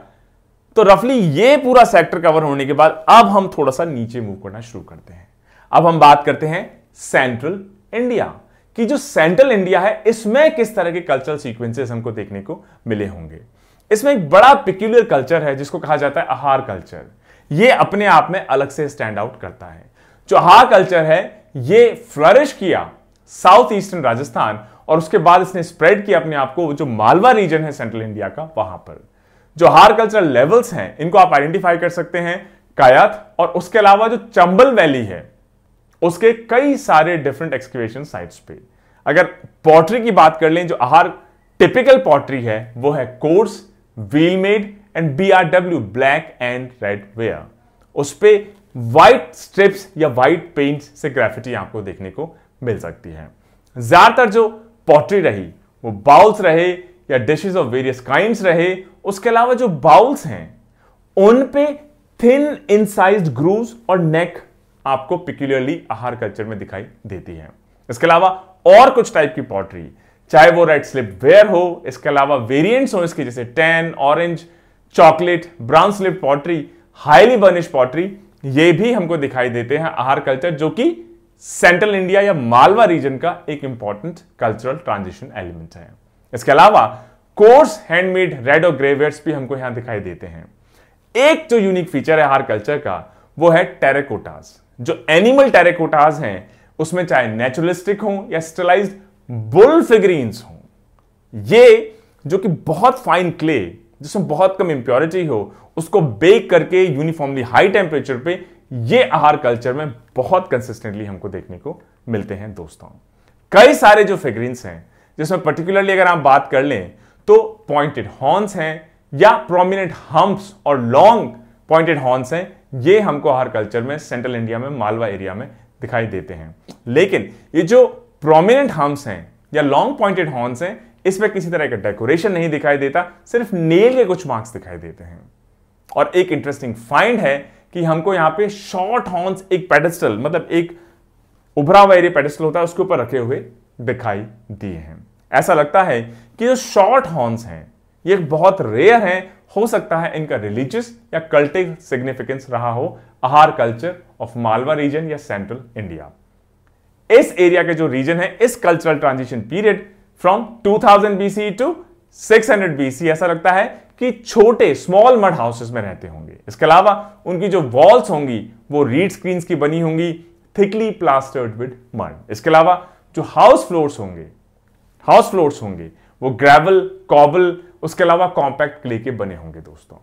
तो रफली ये पूरा सेक्टर कवर होने के बाद अब हम थोड़ा सा नीचे मूव करना शुरू करते हैं अब हम बात करते हैं सेंट्रल इंडिया कि जो सेंट्रल इंडिया है इसमें किस तरह के कल्चरल सीक्वेंसेस हमको देखने को मिले होंगे इसमें एक बड़ा पिक्यूलर कल्चर है जिसको कहा जाता है आहार कल्चर यह अपने आप में अलग से स्टैंड आउट करता है जो आहार कल्चर है ये फ्लरिश किया साउथ ईस्टर्न राजस्थान और उसके बाद इसने स्प्रेड किया अपने आप को जो मालवा रीजन है सेंट्रल इंडिया का वहां पर जो हार कल्चरल लेवल्स हैं इनको आप आइडेंटिफाई कर सकते हैं कायात और उसके अलावा जो चंबल वैली है उसके कई सारे डिफरेंट एक्सक्यूशन साइट्स पे अगर पॉटरी की बात कर लें जो आहार टिपिकल पॉटरी है वो है coarse wheel made and B R W black and red ware उस पर व्हाइट स्ट्रिप्स या व्हाइट पेंट से ग्राफिटी आपको देखने को मिल सकती है ज़्यादातर जो पॉटरी रही वो बाउल्स रहे या डिशेज ऑफ वेरियस काइंड्स रहे उसके अलावा जो बाउल्स हैं उन पे थिन साइज ग्रूव्स और नेक आपको पिक्यूलरली आहार कल्चर में दिखाई देती है इसके अलावा और कुछ टाइप की पॉटरी चाहे वो रेड स्लिप वेयर हो इसके अलावा वेरिएंट्स हो इसके जैसे tan orange chocolate brown slip pottery highly burnish pottery ये भी हमको दिखाई देते हैं आहार कल्चर जो कि सेंट्रल इंडिया या मालवा रीजन का एक इंपॉर्टेंट कल्चरल ट्रांजिशन एलिमेंट है इसके अलावा कोर्स हैंडमेड रेड और ग्रेवेट्स भी हमको यहां दिखाई देते हैं एक जो यूनिक फीचर है हर कल्चर का वो है टेरेकोटाज जो एनिमल टेरेकोटाज हैं उसमें चाहे नेचुरलिस्टिक हो या स्टेलाइज बुल फिग्रीन्स हो ये जो कि बहुत फाइन क्ले जिसमें बहुत कम इंप्योरिटी हो उसको बेक करके यूनिफॉर्मली हाई टेम्परेचर पे ये आहार कल्चर में बहुत कंसिस्टेंटली हमको देखने को मिलते हैं दोस्तों कई सारे जो फ्रेग्रेंस हैं जिसमें पर्टिकुलरली अगर आप बात कर लें तो पॉइंटेड हॉर्न्स हैं या प्रोमिनेंट हम्प्स और लॉन्ग पॉइंटेड हॉर्न्स हैं ये हमको आहार कल्चर में सेंट्रल इंडिया में मालवा एरिया में दिखाई देते हैं लेकिन ये जो प्रोमिनेंट हम्प्स हैं या लॉन्ग पॉइंटेड हॉर्न्स हैं इसमें किसी तरह का डेकोरेशन नहीं दिखाई देता सिर्फ नेल के कुछ मार्क्स दिखाई देते हैं और एक इंटरेस्टिंग फाइंड है कि हमको यहां पे शॉर्ट हॉर्न्स एक पेडेस्टल मतलब एक उभरा हुआ एरिया पेडेस्टल होता है उसके ऊपर रखे हुए दिखाई दिए हैं ऐसा लगता है कि जो शॉर्ट हॉर्न्स हैं ये बहुत रेयर हैं हो सकता है इनका रिलीजियस या कल्टिक सिग्निफिकेंस रहा हो Ahar culture of Malwa region या सेंट्रल इंडिया इस एरिया के जो रीजन है इस cultural transition period from 2000 BC to 600 BC ऐसा लगता है कि छोटे स्मॉल मड हाउसेस में रहते होंगे इसके अलावा उनकी जो वॉल्स होंगी वो रीड स्क्रीन की बनी होंगी थिकली प्लास्टर्ड विद मड इसके अलावा जो हाउस फ्लोर्स होंगे हाउस फ्लोर्स होंगे वो ग्रेवल कॉबल उसके अलावा कॉम्पैक्ट क्ले के बने होंगे दोस्तों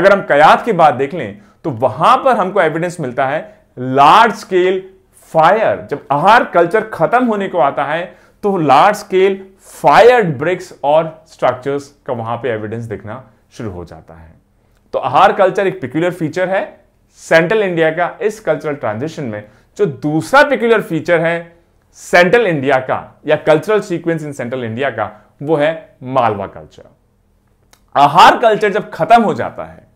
अगर हम कयात की बात देख लें तो वहां पर हमको एविडेंस मिलता है लार्ज स्केल फायर जब आहार कल्चर खत्म होने को आता है तो लार्ज स्केल फायर्ड ब्रिक्स और स्ट्रक्चर्स का वहां पे एविडेंस दिखना शुरू हो जाता है तो आहार कल्चर एक पिक्यूलर फीचर है सेंट्रल इंडिया का इस कल्चरल ट्रांजिशन में जो दूसरा पिक्यूलर फीचर है सेंट्रल इंडिया का या cultural sequence in central India का वो है मालवा कल्चर आहार कल्चर जब खत्म हो जाता है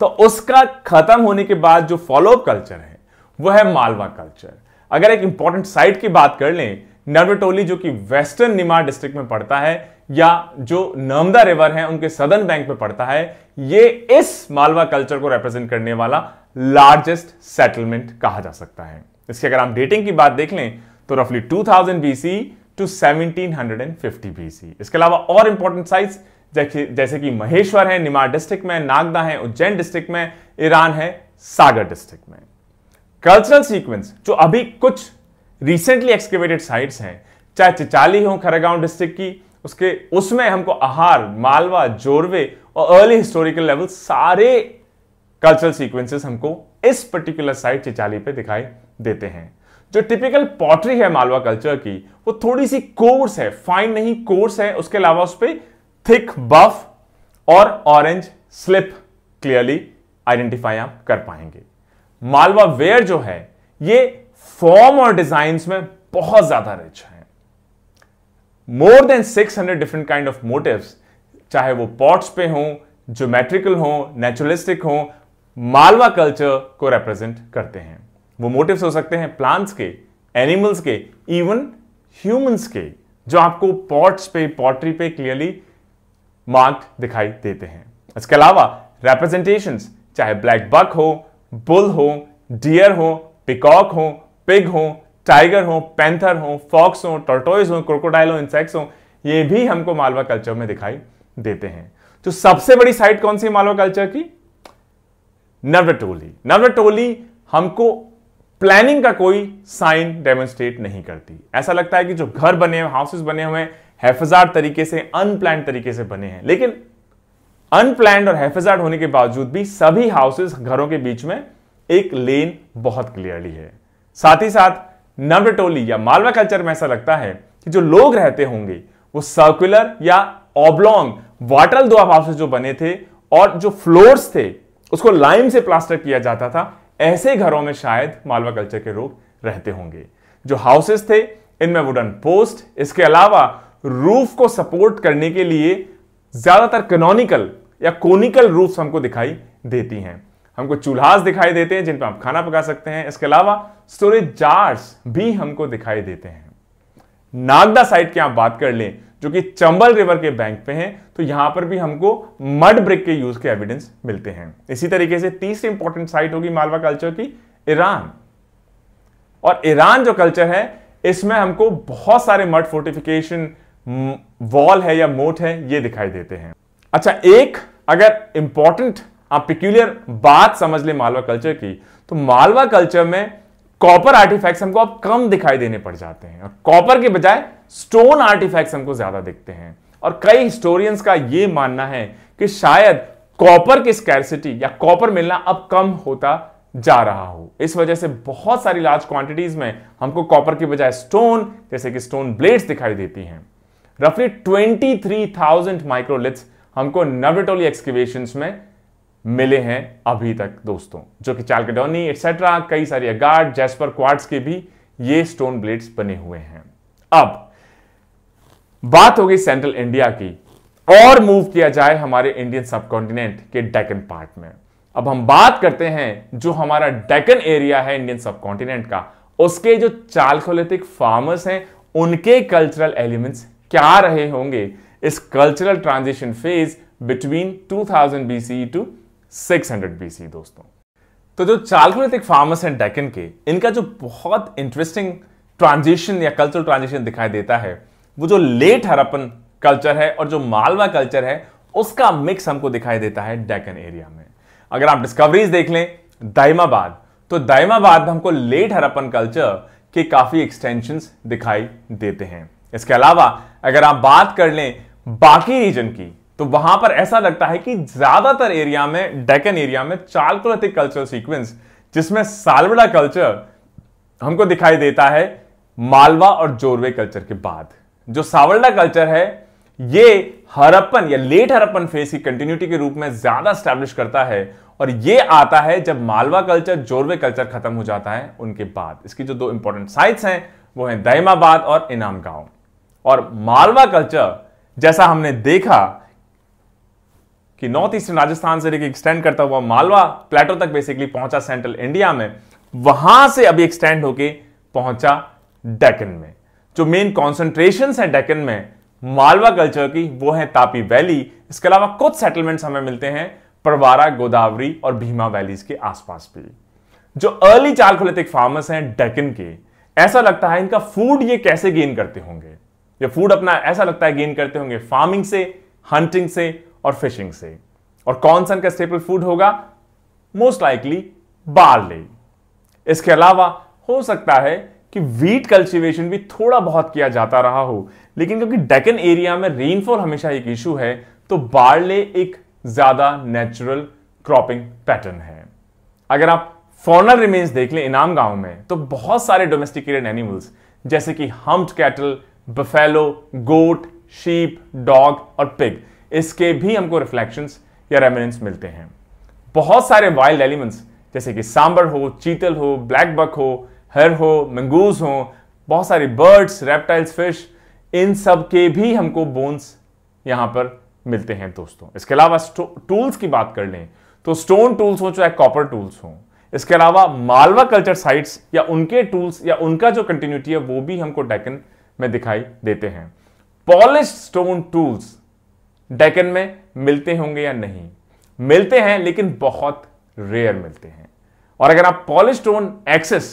तो उसका खत्म होने के बाद जो फॉलोअप कल्चर है वो है मालवा कल्चर अगर एक इंपॉर्टेंट साइट की बात कर लें नर्वटोली जो कि वेस्टर्न निमाड़ डिस्ट्रिक्ट में पड़ता है या जो नर्मदा रिवर है उनके सदर्न बैंक में पड़ता है ये इस मालवा कल्चर को रिप्रेजेंट करने वाला लार्जेस्ट सेटलमेंट कहा जा सकता है इसकी अगर आप डेटिंग की बात देख लें तो रफली 2000 BC to seventeen hundred and fifty BC इसके अलावा और इंपॉर्टेंट साइट जैसे कि महेश्वर है निमाड़ डिस्ट्रिक्ट में नागदा है उज्जैन डिस्ट्रिक्ट में ईरान है सागर डिस्ट्रिक्ट में कल्चरल सीक्वेंस जो अभी कुछ रिसेंटली एक्सकेवेटेड साइट्स हैं चाहे चिचाली हो खरेगांव डिस्ट्रिक्ट की उसके उसमें हमको आहार मालवा जोरवे और अर्ली हिस्टोरिकल लेवल सारे कल्चरल सीक्वेंसेस हमको इस पर्टिकुलर साइट चिचाली पे दिखाई देते हैं जो टिपिकल पॉटरी है मालवा कल्चर की वो थोड़ी सी कोर्स है फाइन नहीं कोर्स है उसके अलावा उस पर थिक बफ और ऑरेंज स्लिप क्लियरली आइडेंटिफाई आप कर पाएंगे मालवा वेयर जो है ये फॉर्म और डिजाइन में बहुत ज्यादा रिच है more than six hundred different kind of motif चाहे वो पॉट्स पे हों ज्योमेट्रिकल हों नेचुरलिस्टिक हों मालवा कल्चर को रिप्रेजेंट करते हैं वो मोटिव्स हो सकते हैं प्लांट्स के एनिमल्स के इवन ह्यूमंस के जो आपको पॉट्स पे पॉटरी पे क्लियरली मार्क दिखाई देते हैं इसके अलावा रेप्रेजेंटेशन चाहे ब्लैक बक हो बुल हो डियर हो पिकॉक हो पिग हो टाइगर हो पैंथर हो फॉक्स हो टर्टोइज हो क्रोकोडाइल हो इंसेक्ट्स हो ये भी हमको मालवा कल्चर में दिखाई देते हैं तो सबसे बड़ी साइट कौन सी है मालवा कल्चर की नवटोली नवटोली हमको प्लानिंग का कोई साइन डेमोन्स्ट्रेट नहीं करती ऐसा लगता है कि जो घर बने हुए हाउसेस बने हुए हैं तरीके से अनप्लान तरीके से बने हैं लेकिन अनप्लान और हेफाजार होने के बावजूद भी सभी हाउसेस घरों के बीच में एक लेन बहुत क्लियरली है साथ ही साथ नम्र टोली या मालवा कल्चर में ऐसा लगता है कि जो लोग रहते होंगे वो सर्कुलर या ऑब्लोंग वाटर दो अभाव से जो बने थे और जो फ्लोर्स थे उसको लाइम से प्लास्टर किया जाता था ऐसे घरों में शायद मालवा कल्चर के लोग रहते होंगे जो हाउसेस थे इनमें वुडन पोस्ट इसके अलावा रूफ को सपोर्ट करने के लिए ज्यादातर कनोनिकल या कोनिकल रूफ हमको दिखाई देती हैं हमको चूल्हास दिखाई देते हैं जिन पर आप खाना पका सकते हैं इसके अलावा स्टोरेज जार्स भी हमको दिखाई देते हैं नागदा साइट की आप बात कर लें जो कि चंबल रिवर के बैंक पे हैं तो यहां पर भी हमको मड ब्रिक के यूज के एविडेंस मिलते हैं इसी तरीके से तीसरी इंपॉर्टेंट साइट होगी मालवा कल्चर की ईरान और ईरान जो कल्चर है इसमें हमको बहुत सारे मड फोर्टिफिकेशन वॉल है या मोट है ये दिखाई देते हैं अच्छा एक अगर इंपॉर्टेंट आप पिक्यूलियर बात समझ ले मालवा कल्चर की तो मालवा कल्चर में कॉपर आर्टिफैक्ट्स हमको अब कम दिखाई देने पड़ जाते हैं और कॉपर के बजाय स्टोन आर्टिफैक्ट्स हमको ज्यादा दिखते हैं और कई हिस्टोरियंस का यह मानना है कि शायद कॉपर की स्कैरसिटी या कॉपर मिलना अब कम होता जा रहा हो इस वजह से बहुत सारी लार्ज क्वांटिटीज में हमको कॉपर के बजाय स्टोन जैसे कि स्टोन ब्लेड्स दिखाई देती हैं रफली ट्वेंटी थ्री थाउजेंड माइक्रोलिथ्स हमको नवेटोली एक्सकेवेशन में मिले हैं अभी तक दोस्तों जो कि चालकडोनी एक्सेट्रा कई सारी अगार्ड जैसपर क्वार्ट्स के भी ये स्टोन ब्लेड्स बने हुए हैं अब बात हो गई सेंट्रल इंडिया की और मूव किया जाए हमारे इंडियन सब के डेकन पार्ट में अब हम बात करते हैं जो हमारा डेकन एरिया है इंडियन सब का उसके जो चालकोलिथिक फार्मर्स हैं उनके कल्चरल एलिमेंट्स क्या रहे होंगे इस cultural transition phase between 2000 BC to six B BC दोस्तों तो जो चालकोलिथिक फार्मर्स हैं डेकन के इनका जो बहुत इंटरेस्टिंग ट्रांजिशन या कल्चरल ट्रांजिशन दिखाई देता है वो जो लेट हरपन कल्चर है और जो मालवा कल्चर है उसका मिक्स हमको दिखाई देता है डेकन एरिया में अगर आप डिस्कवरीज देख लें दाइमाबाद तो दाइमाबाद में हमको लेट हरपन कल्चर के काफी एक्सटेंशन दिखाई देते हैं इसके अलावा अगर आप बात कर लें बाकी रीजन की तो वहां पर ऐसा लगता है कि ज्यादातर एरिया में डेकन एरिया में चालकुलतिक कल्चर सीक्वेंस जिसमें सालवड़ा कल्चर हमको दिखाई देता है मालवा और जोरवे कल्चर के बाद जो सावलडा कल्चर है ये हरप्पन या लेट हरप्पन फेज की कंटिन्यूटी के रूप में ज्यादा स्टैब्लिश करता है और ये आता है जब मालवा कल्चर जोरवे कल्चर खत्म हो जाता है उनके बाद इसकी जो दो इंपॉर्टेंट साइट्स हैं वो हैं दहिमाबाद और इनाम गांव और मालवा कल्चर जैसा हमने देखा कि नॉर्थ ईस्टर्न राजस्थान से लेकर एक्सटेंड करता हुआ मालवा प्लेटो तक बेसिकली पहुंचा सेंट्रल इंडिया में वहां से अभी एक्सटेंड होके पहुंचा डेकन में जो मेन कॉन्सेंट्रेशन है डेकन में मालवा कल्चर की वो है तापी वैली इसके अलावा कुछ सेटलमेंट्स हमें मिलते हैं परवारा गोदावरी और भीमा वैलीज के आसपास भी जो अर्ली चालकोलिथिक फार्मर्स हैं डेकन के ऐसा लगता है इनका फूड ये कैसे गेन करते होंगे ये फूड अपना ऐसा लगता है गेन करते होंगे फार्मिंग से हंटिंग से और फिशिंग से और कौन सा इनका स्टेपल फूड होगा मोस्ट लाइकली बार्ले इसके अलावा हो सकता है कि वीट कल्टीवेशन भी थोड़ा बहुत किया जाता रहा हो लेकिन क्योंकि डेकन एरिया में रेनफॉल हमेशा एक इशू है तो बार्ले एक ज्यादा नेचुरल क्रॉपिंग पैटर्न है अगर आप फॉर्नर रिमेन्स देख लें इनाम गांव में तो बहुत सारे डोमेस्टिकेटेड एनिमल्स जैसे कि hump cattle buffalo goat sheep dog और पिग इसके भी हमको रिफ्लेक्शन या रेमिनेंस मिलते हैं बहुत सारे वाइल्ड एलिमेंट्स जैसे कि सांबर हो चीतल हो ब्लैक बक हो हर हो मंगूज हो बहुत सारी बर्ड्स रेप्टाइल्स फिश इन सब के भी हमको बोन्स यहां पर मिलते हैं दोस्तों इसके अलावा टूल्स की बात कर लें तो स्टोन टूल्स हो चाहे कॉपर टूल्स हो इसके अलावा मालवा कल्चर साइट्स या उनके टूल्स या उनका जो कंटिन्यूटी है वो भी हमको डेकन में दिखाई देते हैं पॉलिश स्टोन टूल्स डेकन में मिलते होंगे या नहीं मिलते हैं लेकिन बहुत रेयर मिलते हैं और अगर आप पॉलिस्टोन एक्सेस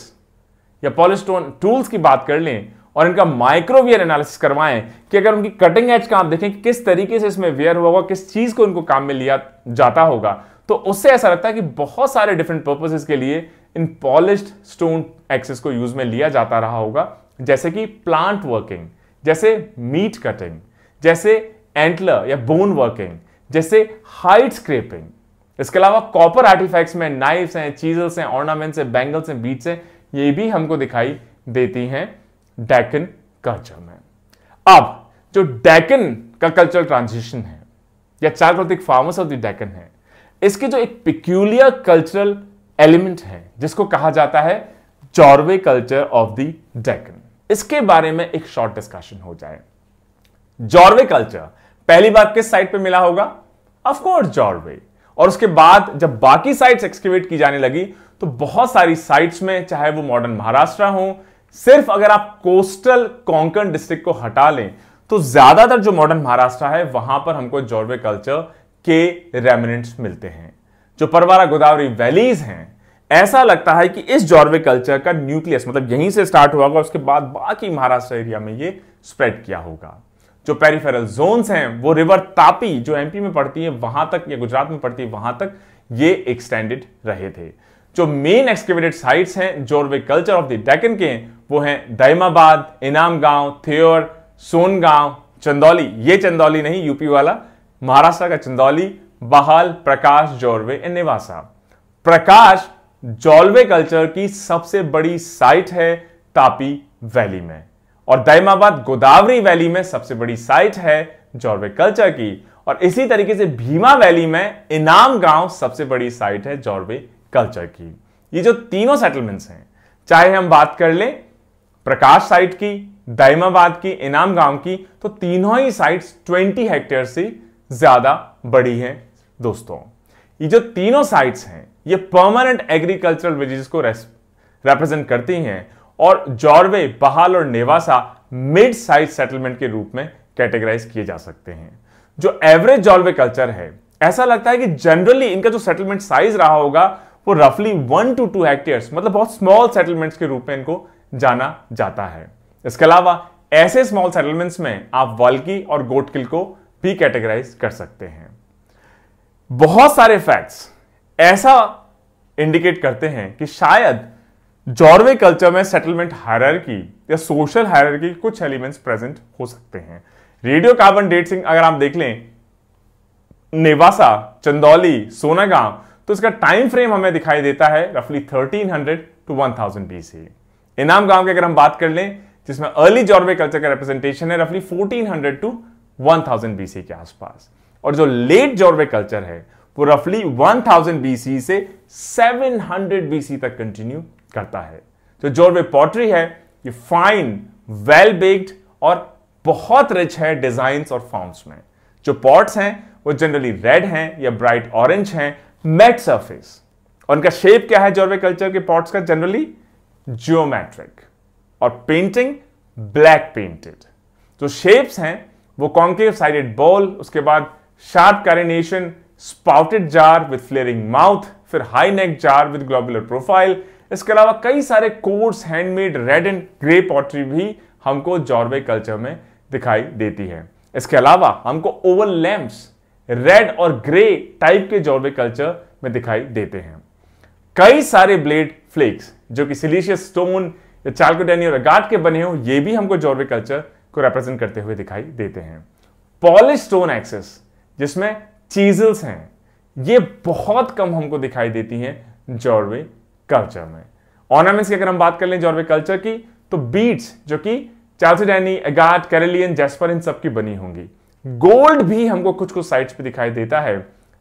या पॉलिस्टोन टूल्स की बात कर लें और इनका माइक्रोवियर एनालिसिस करवाएं कि अगर उनकी कटिंग एज का आप देखें कि किस तरीके से इसमें वेयर हुआ होगा किस चीज को इनको काम में लिया जाता होगा तो उससे ऐसा लगता है कि बहुत सारे डिफरेंट पर्पजेस के लिए इन पॉलिश स्टोन एक्सेस को यूज में लिया जाता रहा होगा जैसे कि प्लांट वर्किंग जैसे मीट कटिंग जैसे एंटलर या बोन वर्किंग जैसे हाइट स्क्रेपिंग इसके अलावा कॉपर आर्टिफैक्ट्स में नाइफ्स हैं चीजल्स हैं ऑर्नामेंट्स हैं बैंगल्स हैं बीट्स हैं ये भी हमको दिखाई देती हैं डेकन कल्चर में अब जो डेकन का कल्चरल ट्रांजिशन है या chalcolithic farmers of the Deccan है इसके जो एक पिक्यूलियर कल्चरल एलिमेंट है जिसको कहा जाता है Jorwe culture of the Deccan इसके बारे में एक शॉर्ट डिस्कशन हो जाए जॉर्वे कल्चर पहली बार किस साइट पे मिला होगा ऑफकोर्स जॉर्वे और उसके बाद जब बाकी साइट्स एक्सक्यूवेट की जाने लगी तो बहुत सारी साइट्स में चाहे वो मॉडर्न महाराष्ट्र हो सिर्फ अगर आप कोस्टल कोंकण डिस्ट्रिक्ट को हटा लें तो ज्यादातर जो मॉडर्न महाराष्ट्र है वहां पर हमको जॉर्वे कल्चर के रेमिनेंट्स मिलते हैं जो परवारा गोदावरी वैलीज हैं ऐसा लगता है कि इस जॉर्वे कल्चर का न्यूक्लियस मतलब यहीं से स्टार्ट हुआ होगा उसके बाद बाकी महाराष्ट्र एरिया में ये स्प्रेड किया होगा जो पेरीफेरल जोन्स हैं वो रिवर तापी जो एमपी में पड़ती है वहां तक या गुजरात में पड़ती है वहां तक ये एक्सटेंडेड रहे थे जो मेन एक्सकेवेटेड साइट्स हैं Jorwe culture of the Deccan के वो हैं दैमाबाद इनाम गांव थेर सोनगांव चंदौली ये चंदौली नहीं यूपी वाला महाराष्ट्र का चंदौली बहाल प्रकाश जोरवे एंड निवासा प्रकाश जोलवे कल्चर की सबसे बड़ी साइट है तापी वैली में और दाइमाबाद गोदावरी वैली में सबसे बड़ी साइट है कल्चर की और इसी तरीके से भीमा वैली में इनाम गांव सबसे बड़ी साइट है जॉर्वे कल्चर की ये जो तीनों सेटलमेंट्स हैं चाहे हम बात कर लें प्रकाश साइट की दाइमाबाद की इनाम गांव की तो तीनों ही साइट्स 20 हेक्टेयर से ज्यादा बड़ी हैं दोस्तों ये जो तीनों साइट्स हैं ये परमानेंट एग्रीकल्चरल विलेजेस को रेप्रेजेंट करती हैं और जॉर्वे बहाल और नेवासा मिड साइज सेटलमेंट के रूप में कैटेगराइज किए जा सकते हैं जो एवरेज जॉर्वे कल्चर है ऐसा लगता है कि जनरली इनका जो सेटलमेंट साइज रहा होगा वो रफली वन टू टू हेक्टेयर मतलब बहुत स्मॉल सेटलमेंट्स के रूप में इनको जाना जाता है इसके अलावा ऐसे स्मॉल सेटलमेंट्स में आप वल्की और गोटकिल को भी कैटेगराइज कर सकते हैं बहुत सारे फैक्ट्स ऐसा इंडिकेट करते हैं कि शायद जॉर्वे कल्चर में सेटलमेंट की या सोशल हायर की कुछ एलिमेंट्स प्रेजेंट हो सकते हैं रेडियो कार्बन सिंह अगर आप देख लें नेवासा चंदौली सोनागांव तो इसका टाइम फ्रेम हमें दिखाई देता है रफली 1300 टू 1000 बीसी इनाम गांव की अगर हम बात कर लें जिसमें अर्ली जॉर्वे कल्चर का रिप्रेजेंटेशन है रफली 1400 टू 1000 बीसी के आसपास और जो लेट जॉर्वे कल्चर है वो रफली 1000 बीसी से 700 बीसी तक कंटिन्यू करता है तो वे पॉटरी है ये फाइन वेल बेक्ड और बहुत रिच है डिजाइन और फॉर्म्स में जो पॉट्स हैं वो जनरली रेड हैं या ब्राइट ऑरेंज हैं मेट सरफेस और उनका शेप क्या है जॉर्वे कल्चर के पॉट्स का जनरली जियोमेट्रिक और पेंटिंग ब्लैक पेंटेड जो शेप्स हैं वो कॉन्केव साइडेड बॉल उसके बाद sharp carination spouted jar with flaring mouth फिर high neck jar with globular profile इसके अलावा कई सारे coarse handmade red and grey pottery भी हमको जॉर्वे कल्चर में दिखाई देती है इसके अलावा हमको ओवल लैम्प्स रेड और ग्रे टाइप के जॉर्वे कल्चर में दिखाई देते हैं कई सारे ब्लेड फ्लेक्स जो कि सिलिशियस स्टोन या चालकोडेनी और गाट के बने हो ये भी हमको जॉर्वे कल्चर को रिप्रेजेंट करते हुए दिखाई देते हैं पॉलिश स्टोन एक्सेस जिसमें चीजल्स हैं ये बहुत कम हमको दिखाई देती हैं जॉर्वे कल्चर में ऑर्नामेंट्स की अगर हम बात कर लें जॉर्वे कल्चर की तो बीट्स जो कि चालसीडैनी एगाट कैरेलियन जैस्पर इन सब की बनी होंगी गोल्ड भी हमको कुछ कुछ साइट्स पे दिखाई देता है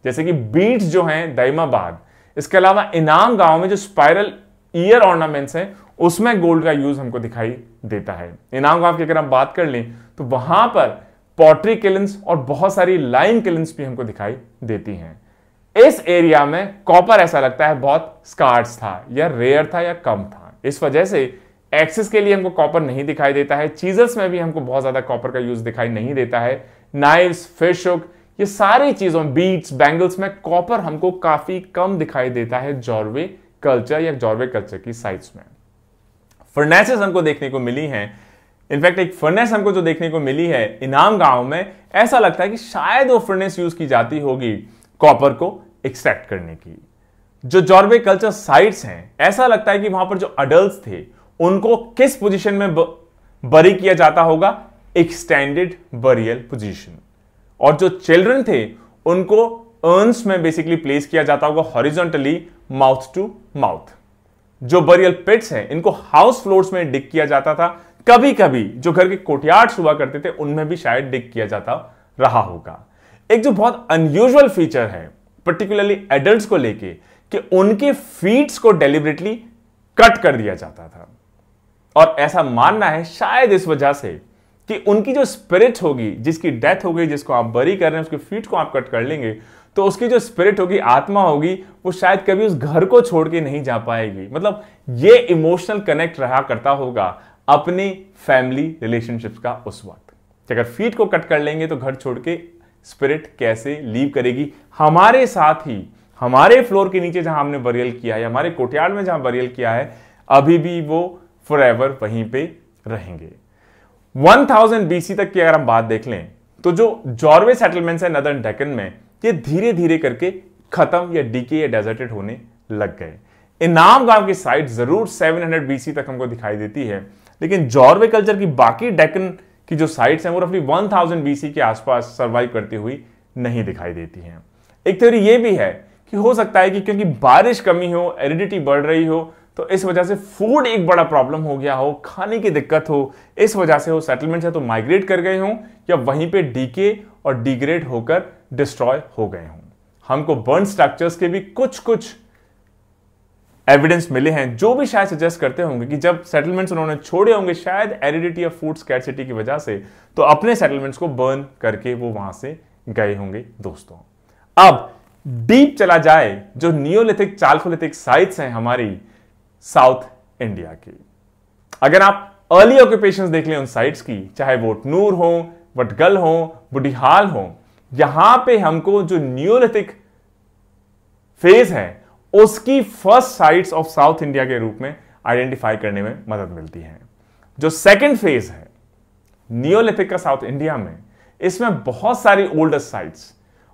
जैसे कि बीट्स जो हैं दाइमाबाद इसके अलावा इनाम गांव में जो स्पाइरल ईयर ऑर्नामेंट्स हैं उसमें गोल्ड का यूज हमको दिखाई देता है इनाम गांव की अगर हम बात कर लें तो वहां पर पॉटरी किलिंस और बहुत सारी लाइन किलिंस भी हमको दिखाई देती हैं इस एरिया में कॉपर ऐसा लगता है बहुत स्कार्स था या रेयर था या कम था इस वजह से एक्सिस के लिए हमको कॉपर नहीं दिखाई देता है चीजल्स में भी हमको बहुत ज्यादा कॉपर का यूज दिखाई नहीं देता है नाइव्स फिश हुक ये सारी चीजों बीट्स बैंगल्स में कॉपर हमको काफी कम दिखाई देता है जॉर्वे कल्चर या जॉर्वे कल्चर की साइट्स में फर्नेसेस हमको देखने को मिली हैं इनफैक्ट एक फर्नेस हमको जो देखने को मिली है इनाम गांव में ऐसा लगता है कि शायद वो फर्नेस यूज की जाती होगी कॉपर को एक्सट्रैक्ट करने की जो जॉर्बे कल्चर साइट्स हैं ऐसा लगता है कि वहां पर जो अडल्ट थे उनको किस पोजीशन में बरी किया जाता होगा एक्सटेंडेड बरियल पोजीशन और जो चिल्ड्रन थे उनको अर्न्स में बेसिकली प्लेस किया जाता होगा हॉरिजॉन्टली माउथ टू माउथ जो बरियल पिट्स हैं इनको हाउस फ्लोर्स में डिग किया जाता था कभी कभी जो घर के कोटियार्ड्स हुआ करते थे उनमें भी शायद डिग किया जाता रहा होगा एक जो बहुत अनयूजल फीचर है पर्टिकुलरली एडल्ट को लेके कि उनके फीट्स को डेलिबरेटली कट कर दिया जाता था और ऐसा मानना है शायद इस वजह से कि उनकी जो स्पिरिट होगी जिसकी डेथ हो गई जिसको आप बरी कर रहे हैं उसके फीट को आप कट कर लेंगे तो उसकी जो स्पिरिट होगी आत्मा होगी वो शायद कभी उस घर को छोड़ के नहीं जा पाएगी मतलब ये इमोशनल कनेक्ट रहा करता होगा अपनी फैमिली रिलेशनशिप्स का उस वक्त अगर फीट को कट कर लेंगे तो घर छोड़ के स्पिरिट कैसे लीव करेगी हमारे साथ ही हमारे फ्लोर के नीचे जहां हमने बरियल किया है हमारे कोटियाड़ में जहां बरियल किया है अभी भी वो फॉर एवर वहीं पे रहेंगे 1000 बीसी तक की अगर हम बात देख लें तो जो जॉर्वे सेटलमेंट्स है नदर डेकन में ये धीरे धीरे करके खत्म या डीके या डेजर्टेड होने लग गए इनाम गांव की साइट जरूर 700 बीसी तक हमको दिखाई देती है लेकिन जॉर्वे कल्चर की बाकी डेकन कि जो साइट्स हैं वो रफली 1000 थाउजेंड बीसी के आसपास सर्वाइव करती हुई नहीं दिखाई देती हैं एक थ्योरी ये भी है कि हो सकता है कि क्योंकि बारिश कमी हो एरिडिटी बढ़ रही हो तो इस वजह से फूड एक बड़ा प्रॉब्लम हो गया हो खाने की दिक्कत हो इस वजह से वो सेटलमेंट है तो माइग्रेट कर गए हों या वहीं पे डीके और डिग्रेड होकर डिस्ट्रॉय हो गए हों हमको बर्न स्ट्रक्चर्स के भी कुछ कुछ एविडेंस मिले हैं जो भी शायद सजेस्ट करते होंगे कि जब सेटलमेंट्स उन्होंने छोड़े होंगे शायद एरिडिटी या फूड स्कैरसिटी की वजह से तो अपने सेटलमेंट्स को बर्न करके वो वहां से गए होंगे दोस्तों अब डीप चला जाए जो नियोलिथिक चालकोलिथिक साइट्स हैं हमारी साउथ इंडिया की अगर आप अर्ली ऑक्यूपेशन देख लें उन साइट्स की चाहे वो टनूर हो वटगल हो बुढ़िहाल हो यहां पे हमको जो नियोलिथिक फेज है उसकी first sites of south India के रूप में आइडेंटिफाई करने में मदद मिलती है जो सेकेंड फेज है नियोलिथिक का साउथ इंडिया में इसमें बहुत सारी ओल्डेस्ट साइट्स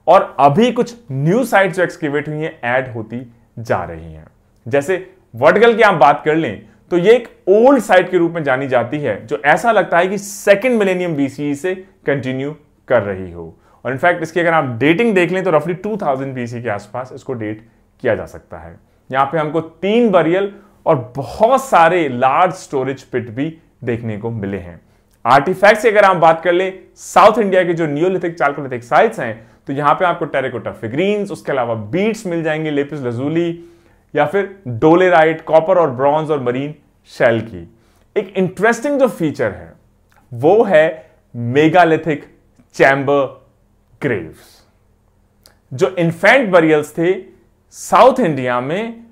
और अभी कुछ न्यू साइट्स जो एक्सकेवेट हुई हैं ऐड होती जा रही हैं जैसे वर्टगल की आप बात कर लें तो ये एक ओल्ड साइट के रूप में जानी जाती है जो ऐसा लगता है कि सेकेंड मिलेनियम बीसी से कंटिन्यू कर रही हो और इनफैक्ट इसकी अगर आप डेटिंग देख लें तो रफली 2000 बीसी के आसपास इसको डेट किया जा सकता है यहां पे हमको तीन बरियल और बहुत सारे लार्ज स्टोरेज पिट भी देखने को मिले हैं आर्टिफैक्ट्स की अगर हम बात कर ले साउथ इंडिया के जो न्यूलिथिक चालकोलिथिक साइट्स हैं तो यहां पे आपको टेरेकोटा फिग्रीन्स उसके अलावा बीट्स मिल जाएंगे लेपिस लजूली या फिर डोलेराइट कॉपर और ब्रॉन्ज और मरीन शेल की एक इंटरेस्टिंग जो फीचर है वो है मेगालिथिक चैम्बर ग्रेव्स जो इन्फेंट बरियल्स थे साउथ इंडिया में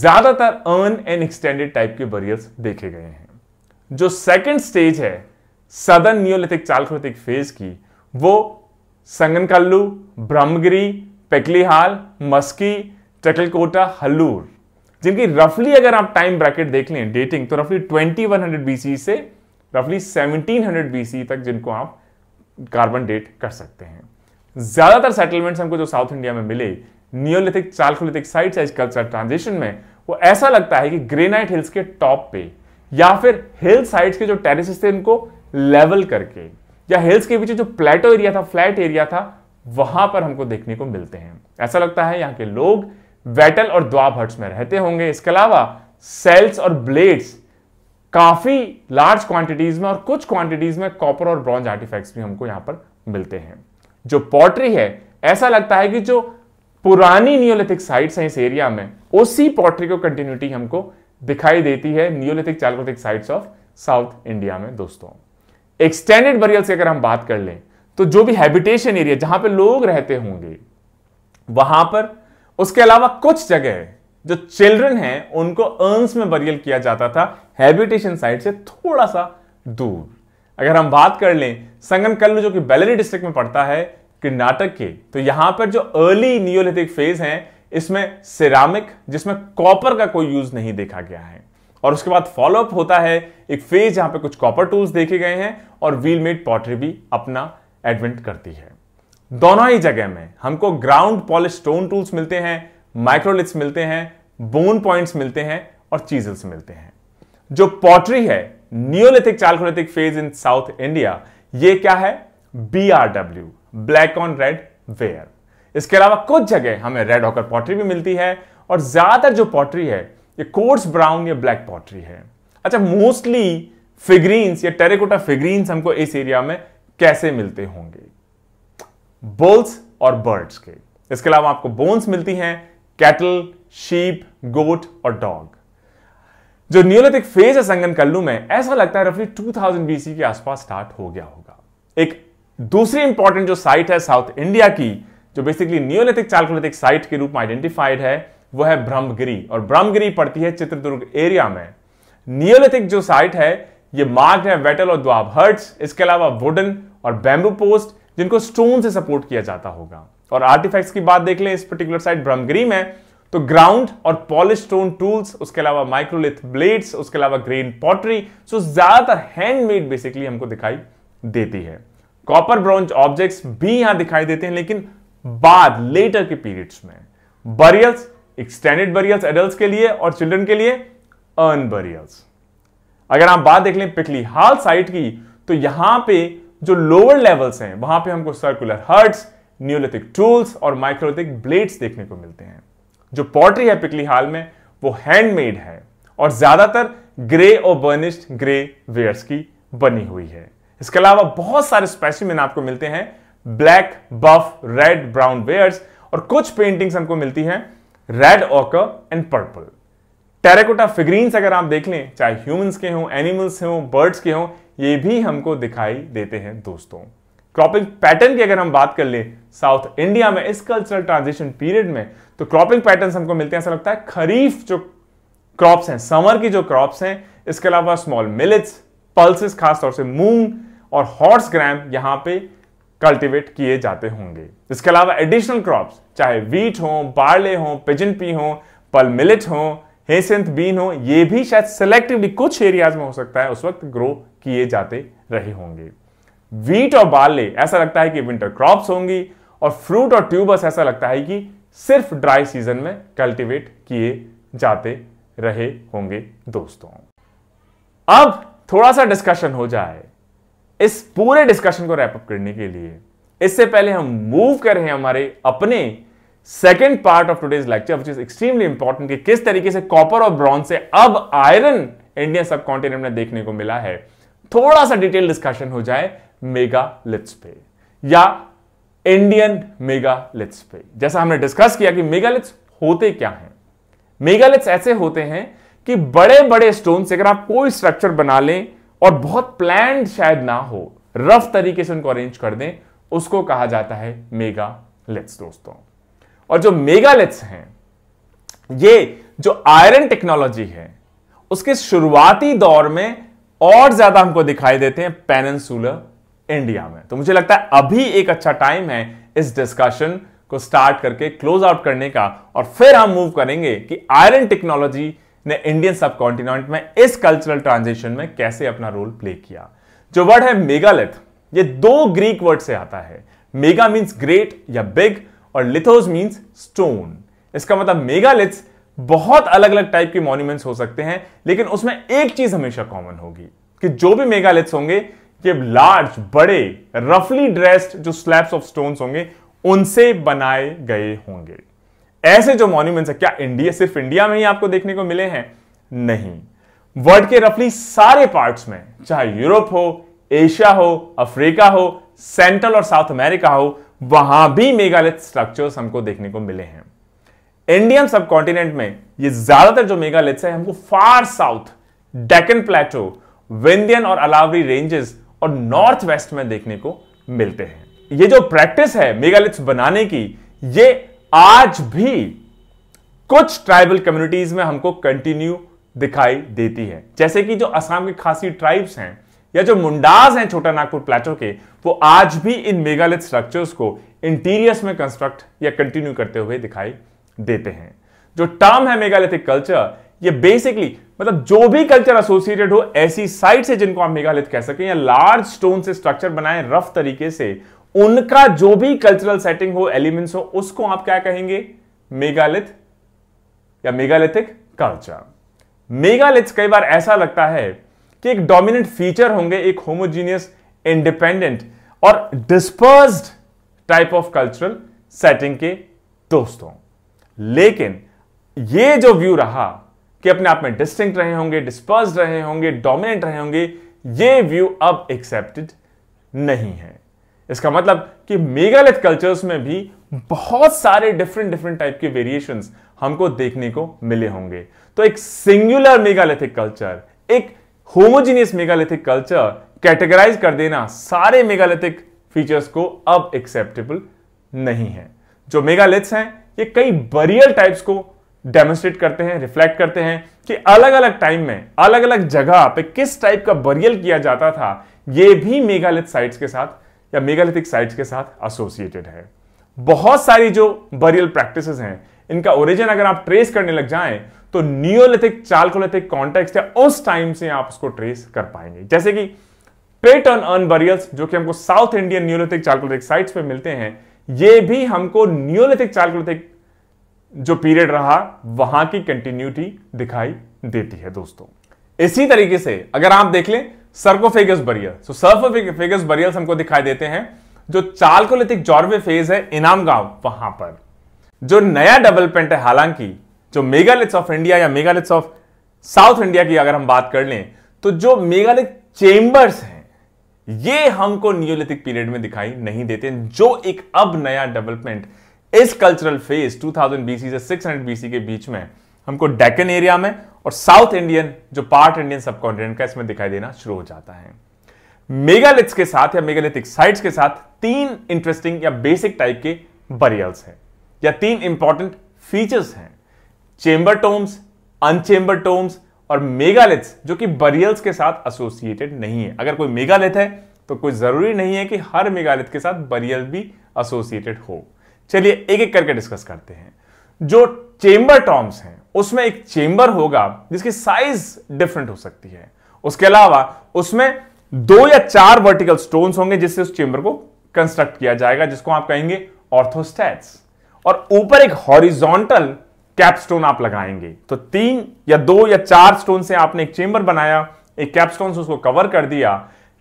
ज्यादातर अर्न एंड एक्सटेंडेड टाइप के बरियल्स देखे गए हैं जो सेकेंड स्टेज है सदन नियोलिथिक चालकृतिक फेज की वो संगनकल्लू ब्रह्मगिरी पेकलीहाल मस्की टकलकोटा हल्लूर जिनकी रफली अगर आप टाइम ब्रैकेट देख लें डेटिंग तो रफली 2100 बीसी से रफली 1700 बीसी तक जिनको आप कार्बन डेट कर सकते हैं ज्यादातर सेटलमेंट्स हमको जो साउथ इंडिया में मिले neolithic chalcolithic site size culture transition में वो ऐसा लगता है कि ग्रेनाइट हिल्स के टॉप पे या फिर हिल साइड्स के जो टेरेसेस थे उनको लेवल करके या हिल्स के पीछे जो प्लेटो एरिया था फ्लैट एरिया था वहां पर हमको देखने को मिलते हैं ऐसा लगता है यहाँ के लोग वेटल और द्वाब हट्स में रहते होंगे इसके अलावा सेल्स और ब्लेड्स काफी लार्ज क्वांटिटीज में और कुछ क्वांटिटीज में कॉपर और ब्रॉन्ज आर्टिफैक्ट्स भी हमको यहाँ पर मिलते हैं जो पॉटरी है ऐसा लगता है कि जो पुरानी नियोलिथिक साइट्स हैं इस एरिया में उसी पॉटरी को कंटिन्यूटी हमको दिखाई देती है neolithic chalcolithic sites of south India में दोस्तों एक्सटेंडेड बरियल से अगर हम बात कर लें तो जो भी हैबिटेशन एरिया जहां पर लोग रहते होंगे वहां पर उसके अलावा कुछ जगह जो चिल्ड्रन हैं उनको अर्न्स में बरियल किया जाता था हैबिटेशन साइट से थोड़ा सा दूर अगर हम बात कर लें संगन कल्लू जो कि बेलरी डिस्ट्रिक्ट में पड़ता है कर्नाटक के तो यहां पर जो अर्ली नियोलिथिक फेज है इसमें सिरामिक जिसमें कॉपर का कोई यूज नहीं देखा गया है और उसके बाद फॉलोअप होता है एक फेज जहां पे कुछ कॉपर टूल्स देखे गए हैं और व्हील मेड पॉटरी भी अपना एडवेंट करती है दोनों ही जगह में हमको ग्राउंड पॉलिश स्टोन टूल्स मिलते हैं माइक्रोलिथ्स मिलते हैं बोन पॉइंट्स मिलते हैं और चीजल्स मिलते हैं जो पॉटरी है neolithic chalcolithic phase in south India ये क्या है B R W black on red ware इसके अलावा कुछ जगह हमें रेड होकर पॉटरी भी मिलती है और ज्यादातर जो पॉटरी है ये कोर्स ब्राउन या ब्लैक पॉटरी है अच्छा मोस्टली फिग्रीन्स या टेरेकोटा फिग्रीन्स हमको इस एरिया में कैसे मिलते होंगे बुल्स और बर्ड्स के इसके अलावा आपको बोन्स मिलती हैं कैटल शीप गोट और डॉग जो न्यूलिथिक फेज है संगन कल्लू में ऐसा लगता है रफली 2000 बीसी के आसपास स्टार्ट हो गया होगा एक दूसरी इंपॉर्टेंट जो साइट है साउथ इंडिया की जो बेसिकली नियोलिथिक चालकोलिथिक साइट के रूप में आइडेंटिफाइड है वह है ब्रह्मगिरी और ब्रह्मगिरी पड़ती है चित्रदुर्ग एरिया में नियोलिथिक जो साइट है ये मार्ग है वेटल और द्वाब हर्ट्स इसके अलावा वुडन और बैम्बू पोस्ट जिनको स्टोन से सपोर्ट किया जाता होगा और आर्टिफैक्ट्स की बात देख लें इस पर्टिकुलर साइट ब्रह्मगिरी में तो ग्राउंड और पॉलिश स्टोन टूल्स उसके अलावा माइक्रोलिथ ब्लेड्स उसके अलावा ग्रेन पॉटरी सो ज्यादातर हैंडमेड बेसिकली हमको दिखाई देती है कॉपर ब्रॉन्ज ऑब्जेक्ट्स भी यहां दिखाई देते हैं लेकिन बाद लेटर के पीरियड्स में बरियल्स एक्सटेंडेड बरियल्स एडल्ट के लिए और चिल्ड्रन के लिए अर्न बरियल्स अगर आप बात देख लें पिछली हाल साइट की तो यहां पे जो लोअर लेवल्स हैं वहां पे हमको सर्कुलर हर्ट्स न्यूलिथिक टूल्स और माइक्रोलिथिक ब्लेड्स देखने को मिलते हैं जो पॉटरी है पिकली हाल में वो हैंडमेड है और ज्यादातर ग्रे और बर्निश्ड ग्रे वेयर्स की बनी हुई है इसके अलावा बहुत सारे स्पेसिमिन आपको मिलते हैं black buff red brown wares और कुछ पेंटिंग्स हमको मिलती हैं red ochre and purple terracotta figurines अगर आप देख लें चाहे ह्यूमंस के हों एनिमल्स के हों बर्ड्स के हों ये भी हमको दिखाई देते हैं दोस्तों क्रॉपिंग पैटर्न की अगर हम बात कर ले साउथ इंडिया में इस कल्चरल ट्रांजिशन पीरियड में तो क्रॉपिंग पैटर्न हमको मिलते हैं ऐसा लगता है खरीफ जो क्रॉप्स हैं समर की जो क्रॉप्स हैं इसके अलावा स्मॉल मिलेट्स पल्सिस खासतौर से मूंग और हॉर्स ग्राम यहां पे कल्टीवेट किए जाते होंगे इसके अलावा एडिशनल क्रॉप्स चाहे वीट हो बार्ले हो पिजन पी हो पल मिलेट हो हेसेंथ बीन हो ये भी शायद सेलेक्टिवली कुछ एरियाज में हो सकता है उस वक्त ग्रो किए जाते रहे होंगे वीट और बार्ले ऐसा लगता है कि विंटर क्रॉप्स होंगी और फ्रूट और ट्यूबस ऐसा लगता है कि सिर्फ ड्राई सीजन में कल्टीवेट किए जाते रहे होंगे दोस्तों अब थोड़ा सा डिस्कशन हो जाए इस पूरे डिस्कशन को रैपअप करने के लिए इससे पहले हम मूव कर रहे हैं हमारे अपने second part of today's lecture which is extremely important कि किस तरीके से कॉपर और ब्रॉन्ज से अब आयरन इंडियन सब कॉन्टिनेंट में देखने को मिला है थोड़ा सा डिटेल डिस्कशन हो जाए मेगा लिट्स पे या इंडियन मेगा लिट्स पे जैसा हमने डिस्कस किया कि मेगा लिथ्स होते क्या हैं लिथ्स ऐसे होते हैं कि बड़े बड़े स्टोन से अगर आप कोई स्ट्रक्चर बना लें और बहुत प्लान शायद ना हो रफ तरीके से उनको अरेंज कर दें उसको कहा जाता है मेगा लेट्स दोस्तों और जो मेगा लेट्स हैं ये जो आयरन टेक्नोलॉजी है उसके शुरुआती दौर में और ज्यादा हमको दिखाई देते हैं पेनसूलर इंडिया में तो मुझे लगता है अभी एक अच्छा टाइम है इस डिस्कशन को स्टार्ट करके क्लोज आउट करने का और फिर हम मूव करेंगे कि आयरन टेक्नोलॉजी ने इंडियन सब कॉन्टिनेंट में इस कल्चरल ट्रांजिशन में कैसे अपना रोल प्ले किया जो वर्ड है मेगालिथ ये दो ग्रीक वर्ड से आता है मेगा मींस ग्रेट या बिग और लिथोज मीन्स स्टोन इसका मतलब मेगालिथ्स बहुत अलग अलग टाइप के मॉन्यूमेंट्स हो सकते हैं लेकिन उसमें एक चीज हमेशा कॉमन होगी कि जो भी मेगालिथ्स होंगे ये लार्ज बड़े रफली ड्रेस्ड जो स्लैब्स ऑफ स्टोन्स होंगे उनसे बनाए गए होंगे ऐसे जो मॉन्यूमेंट्स है क्या इंडिया सिर्फ इंडिया में ही आपको देखने को मिले हैं नहीं वर्ल्ड के रफली सारे पार्ट्स में चाहे यूरोप हो एशिया हो अफ्रीका हो सेंट्रल और साउथ अमेरिका हो वहां भी मेगालिथ स्ट्रक्चर्स हमको देखने को मिले हैं इंडियन सब कॉन्टिनेंट में ये ज्यादातर जो मेगालिथ्स है हमको far south Deccan plateau Vindhyan और अलावरी रेंजेस और नॉर्थ वेस्ट में देखने को मिलते हैं ये जो प्रैक्टिस है मेगालिथ्स बनाने की ये आज भी कुछ ट्राइबल कम्युनिटीज में हमको कंटिन्यू दिखाई देती है जैसे कि जो असम के खासी ट्राइब्स हैं या जो मुंडाज हैं छोटा नागपुर प्लेटो के वो आज भी इन मेगालिथ स्ट्रक्चर्स को इंटीरियर्स में कंस्ट्रक्ट या कंटिन्यू करते हुए दिखाई देते हैं जो टर्म है मेगालिथिक कल्चर ये बेसिकली मतलब जो भी कल्चर एसोसिएटेड हो ऐसी साइट से जिनको आप मेगालिथ कह सकें या लार्ज स्टोन से स्ट्रक्चर बनाए रफ तरीके से उनका जो भी कल्चरल सेटिंग हो एलिमेंट्स हो उसको आप क्या कहेंगे मेगालिथ या मेगालिथिक कल्चर मेगालिथ्स कई बार ऐसा लगता है कि एक डोमिनेंट फीचर होंगे एक होमोजीनियस इंडिपेंडेंट और disperse type of cultural setting के दोस्तों लेकिन ये जो व्यू रहा कि अपने आप में डिस्टिंक्ट रहे होंगे डिस्पर्स रहे होंगे डोमिनेंट रहे होंगे ये व्यू अब एक्सेप्टेड नहीं है इसका मतलब कि मेगालिथ कल्चर्स में भी बहुत सारे डिफरेंट डिफरेंट टाइप के वेरिएशन हमको देखने को मिले होंगे तो एक सिंगुलर मेगालिथिक कल्चर एक होमोजीनियस मेगालिथिक कल्चर कैटेगराइज कर देना सारे मेगालिथिक फीचर्स को अब एक्सेप्टेबल नहीं है जो मेगालिथ्स हैं ये कई बरियल टाइप्स को डेमोस्ट्रेट करते हैं रिफ्लेक्ट करते हैं कि अलग अलग टाइम में अलग अलग जगह पे किस टाइप का बरियल किया जाता था ये भी मेगालिथ साइट्स के साथ या मेगालिथिक साइट्स के साथ एसोसिएटेड है बहुत सारी जो बरियल प्रैक्टिस हैं इनका ओरिजिन अगर आप ट्रेस करने लग जाएं तो नियोलिथिक चालकोलिथिक कॉन्टेक्स्ट या उस टाइम से आप उसको ट्रेस कर पाएंगे जैसे कि पेट ऑन अर्न बरियल्स जो कि हमको south Indian neolithic chalcolithic sites पे मिलते हैं ये भी हमको न्यूलिथिक चालकोलिथिक जो पीरियड रहा वहां की कंटिन्यूटी दिखाई देती है दोस्तों इसी तरीके से अगर आप देख लें सर्कोफेगस बरियल सो सर्कोफेगस बरियल्स हमको दिखाई देते हैं जो चालकोलिथिक जॉर्वे फेज है इनाम गांव वहां पर जो नया डेवलपमेंट है हालांकि जो मेगालिथ्स ऑफ इंडिया या मेगालिथ्स ऑफ साउथ इंडिया की अगर हम बात कर लें तो जो मेगालिथ चेंबर्स हैं ये हमको नियोलिथिक पीरियड में दिखाई नहीं देते जो एक अब नया डेवलपमेंट इस कल्चरल फेज 2000 बीसी से 600 बीसी के बीच में हमको डेकन एरिया में और साउथ इंडियन जो पार्ट इंडियन सब का इसमें दिखाई देना शुरू हो जाता है मेगालिथ्स के साथ या मेगालिथिक साइट्स के साथ तीन इंटरेस्टिंग या बेसिक टाइप के बरियल्स हैं या तीन इंपॉर्टेंट फीचर्स हैं चेंबर टोम्स अनचेंबर टोम्स और मेगालिथ्स जो कि बरियल्स के साथ एसोसिएटेड नहीं है अगर कोई मेगालिथ है तो कोई जरूरी नहीं है कि हर मेगालिथ के साथ बरियल भी एसोसिएटेड हो चलिए एक एक करके डिस्कस करते हैं जो चेंबर टॉम्स हैं उसमें एक चेंबर होगा जिसकी साइज डिफरेंट हो सकती है उसके अलावा उसमें दो या चार वर्टिकल स्टोन होंगे जिससे उस चेंबर को कंस्ट्रक्ट किया जाएगा जिसको आप कहेंगे ऑर्थोस्टैट्स और ऊपर एक हॉरिजॉन्टल कैपस्टोन आप लगाएंगे तो तीन या दो या चार स्टोन से आपने एक चेंबर बनाया एक कैपस्टोन से उसको कवर कर दिया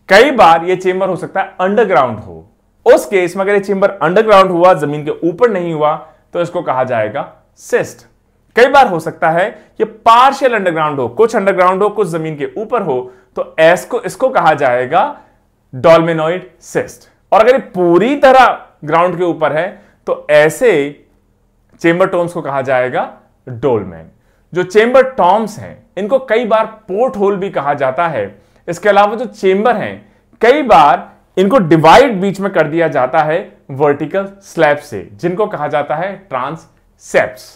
कई बार ये चेंबर हो सकता है अंडरग्राउंड हो उस केस में अगर ये चेंबर अंडरग्राउंड हुआ जमीन के ऊपर नहीं हुआ तो इसको कहा जाएगा सिस्ट कई बार हो सकता है ये पार्शियल अंडरग्राउंड हो कुछ अंडरग्राउंड हो कुछ जमीन के ऊपर हो तो एस को इसको कहा जाएगा डोलमेनोइड सिस्ट और अगर ये पूरी तरह ग्राउंड के ऊपर है तो ऐसे चेंबर टोम्स को कहा जाएगा डोलमेन जो चेंबर टॉम्स हैं इनको कई बार पोर्ट होल भी कहा जाता है इसके अलावा जो चेंबर हैं कई बार इनको डिवाइड बीच में कर दिया जाता है वर्टिकल स्लैब से जिनको कहा जाता है ट्रांससेप्स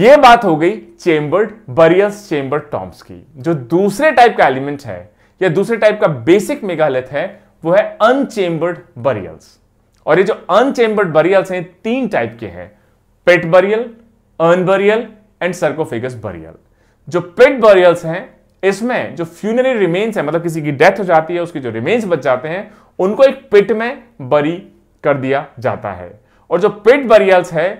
ये बात हो गई चेंबर्ड बरियस चेम्बर्ड टॉम्स की जो दूसरे टाइप का एलिमेंट है या दूसरे टाइप का बेसिक मेगालिथ है वो है अनचेंबर्ड बरियल्स और ये जो अनचेंबर्ड बरियल्स हैं तीन टाइप के हैं pit burial urn burial and sarcophagus burial जो पेट बरियल्स हैं इसमें जो फ्यूनरी रिमेन्स है मतलब किसी की डेथ हो जाती है उसके जो रिमेन्स बच जाते हैं उनको एक पिट में बरी कर दिया जाता है और जो पिट बरियल्स है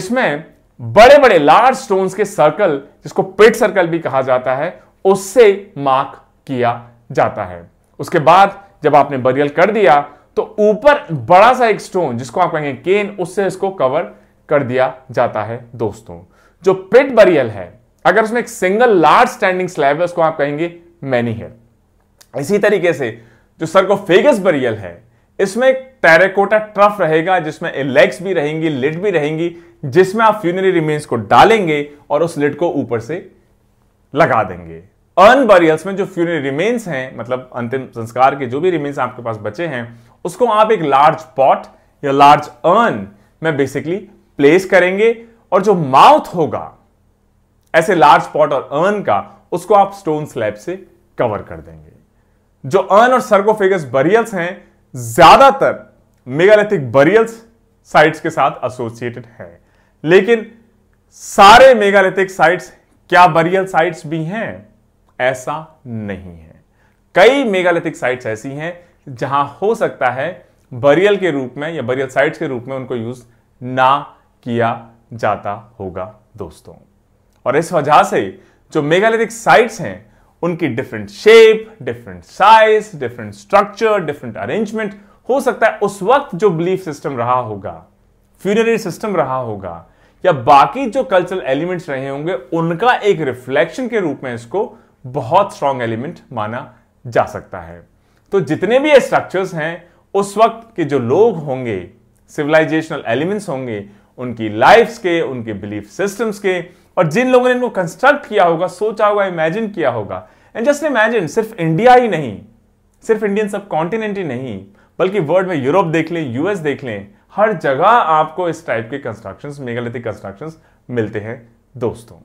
इसमें बड़े बड़े लार्ज स्टोन्स के सर्कल जिसको पेट सर्कल भी कहा जाता है उससे मार्क किया जाता है उसके बाद जब आपने बरियल कर दिया तो ऊपर बड़ा सा एक स्टोन जिसको आप कहेंगे केन उससे इसको कवर कर दिया जाता है दोस्तों जो पिट बरियल है अगर उसमें एक सिंगल लार्ज स्टैंडिंग स्लैब है उसको आप कहेंगे मैनी है इसी तरीके से जो सर्कोफेगस बरियल है इसमें टेरेकोटा ट्रफ रहेगा जिसमें लेग्स भी रहेंगी लिड भी रहेंगी जिसमें आप फ्यूनरी रिमेन्स को डालेंगे और उस लिड को ऊपर से लगा देंगे अर्न बरियल्स में जो फ्यूनरी रिमेन्स हैं मतलब अंतिम संस्कार के जो भी रिमेन्स आपके पास बचे हैं उसको आप एक लार्ज पॉट या लार्ज अर्न में बेसिकली प्लेस करेंगे और जो माउथ होगा ऐसे लार्ज पॉट और अर्न का उसको आप स्टोन स्लैब से कवर कर देंगे जो अर्न और सर्गोफेगस बरियल्स हैं ज्यादातर मेगालिथिक बरियल्स साइट्स के साथ एसोसिएटेड है लेकिन सारे मेगालिथिक साइट्स क्या बरियल साइट्स भी हैं ऐसा नहीं है कई मेगालिथिक साइट्स ऐसी हैं जहां हो सकता है बरियल के रूप में या बरियल साइट्स के रूप में उनको यूज ना किया जाता होगा दोस्तों और इस वजह से जो मेगालिथिक साइट्स हैं उनकी different shape different size different structure different arrangement हो सकता है उस वक्त जो बिलीफ सिस्टम रहा होगा फ्यूनरी सिस्टम रहा होगा या बाकी जो कल्चरल एलिमेंट्स रहे होंगे उनका एक रिफ्लेक्शन के रूप में इसको बहुत स्ट्रांग एलिमेंट माना जा सकता है तो जितने भी ये स्ट्रक्चर्स हैं उस वक्त के जो लोग होंगे सिविलाइजेशनल एलिमेंट्स होंगे उनकी लाइफ्स के उनके बिलीफ सिस्टम्स के और जिन लोगों ने इनको कंस्ट्रक्ट किया होगा सोचा होगा इमेजिन किया होगा एंड जस्ट इमेजिन सिर्फ इंडिया ही नहीं सिर्फ इंडियन सब कॉन्टिनेंट ही नहीं बल्कि वर्ल्ड में यूरोप देख लें यूएस देख लें हर जगह आपको इस टाइप के कंस्ट्रक्शंस मेगालिथिक कंस्ट्रक्शंस मिलते हैं दोस्तों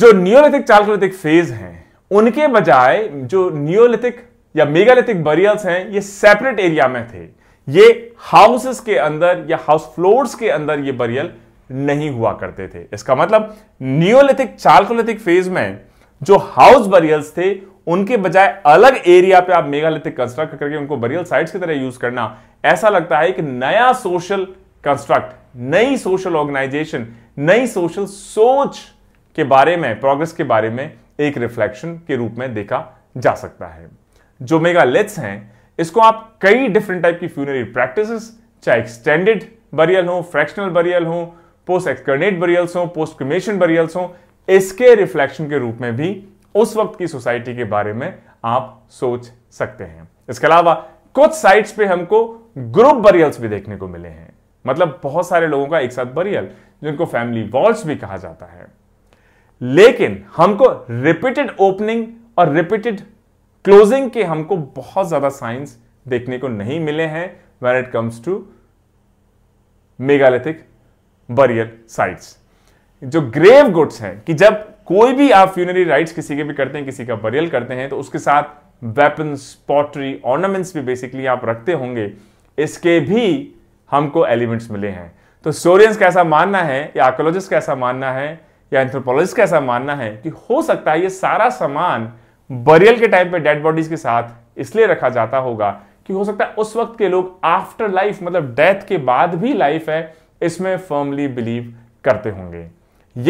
जो नियोलिथिक चालकोलिथिक फेज हैं उनके बजाय जो नियोलिथिक या मेगालिथिक बरियल्स हैं ये सेपरेट एरिया में थे ये हाउसेस के अंदर या हाउस फ्लोर्स के अंदर ये बरियल नहीं हुआ करते थे इसका मतलब नियोलिथिक चालकोलिथिक फेज में जो हाउस बरियल्स थे उनके बजाय अलग एरिया पे आप मेगालिथिक कंस्ट्रक्ट करके उनको बरियल साइट्स की तरह यूज करना ऐसा लगता है कि नया सोशल कंस्ट्रक्ट नई सोशल ऑर्गेनाइजेशन नई सोशल सोच के बारे में प्रोग्रेस के बारे में एक रिफ्लेक्शन के रूप में देखा जा सकता है जो मेगालिथ्स हैं इसको आप कई डिफरेंट टाइप की फ्यूनरी प्रैक्टिसेस चाहे एक्सटेंडेड बरियल हो फ्रैक्शनल बरियल हो पोस्ट एक्सकर्नेट बरियल्स हो पोस्ट क्रिमेशन बरियल्स हो इसके रिफ्लेक्शन के रूप में भी उस वक्त की सोसाइटी के बारे में आप सोच सकते हैं इसके अलावा कुछ साइट्स पे हमको ग्रुप बरियल्स भी देखने को मिले हैं मतलब बहुत सारे लोगों का एक साथ बरियल जिनको फैमिली वॉल्स भी कहा जाता है लेकिन हमको रिपीटेड ओपनिंग और रिपीटेड क्लोजिंग के हमको बहुत ज्यादा साइंस देखने को नहीं मिले हैं when it comes to megalithic burial sites जो ग्रेव गुड्स हैं कि जब कोई भी आप फ्यूनरी राइट्स किसी के भी करते हैं किसी का बरियल करते हैं तो उसके साथ वेपन्स पॉटरी ऑर्नामेंट्स भी बेसिकली आप रखते होंगे इसके भी हमको एलिमेंट्स मिले हैं तो सोरियंस का ऐसा मानना है या आर्कोलॉजिस्ट का ऐसा मानना है या एंथ्रोपोलॉजिस्ट का ऐसा मानना है कि हो सकता है ये सारा सामान बरियल के टाइम पे डेड बॉडीज के साथ इसलिए रखा जाता होगा कि हो सकता है उस वक्त के लोग आफ्टर लाइफ मतलब डेथ के बाद भी लाइफ है इसमें फर्मली बिलीव करते होंगे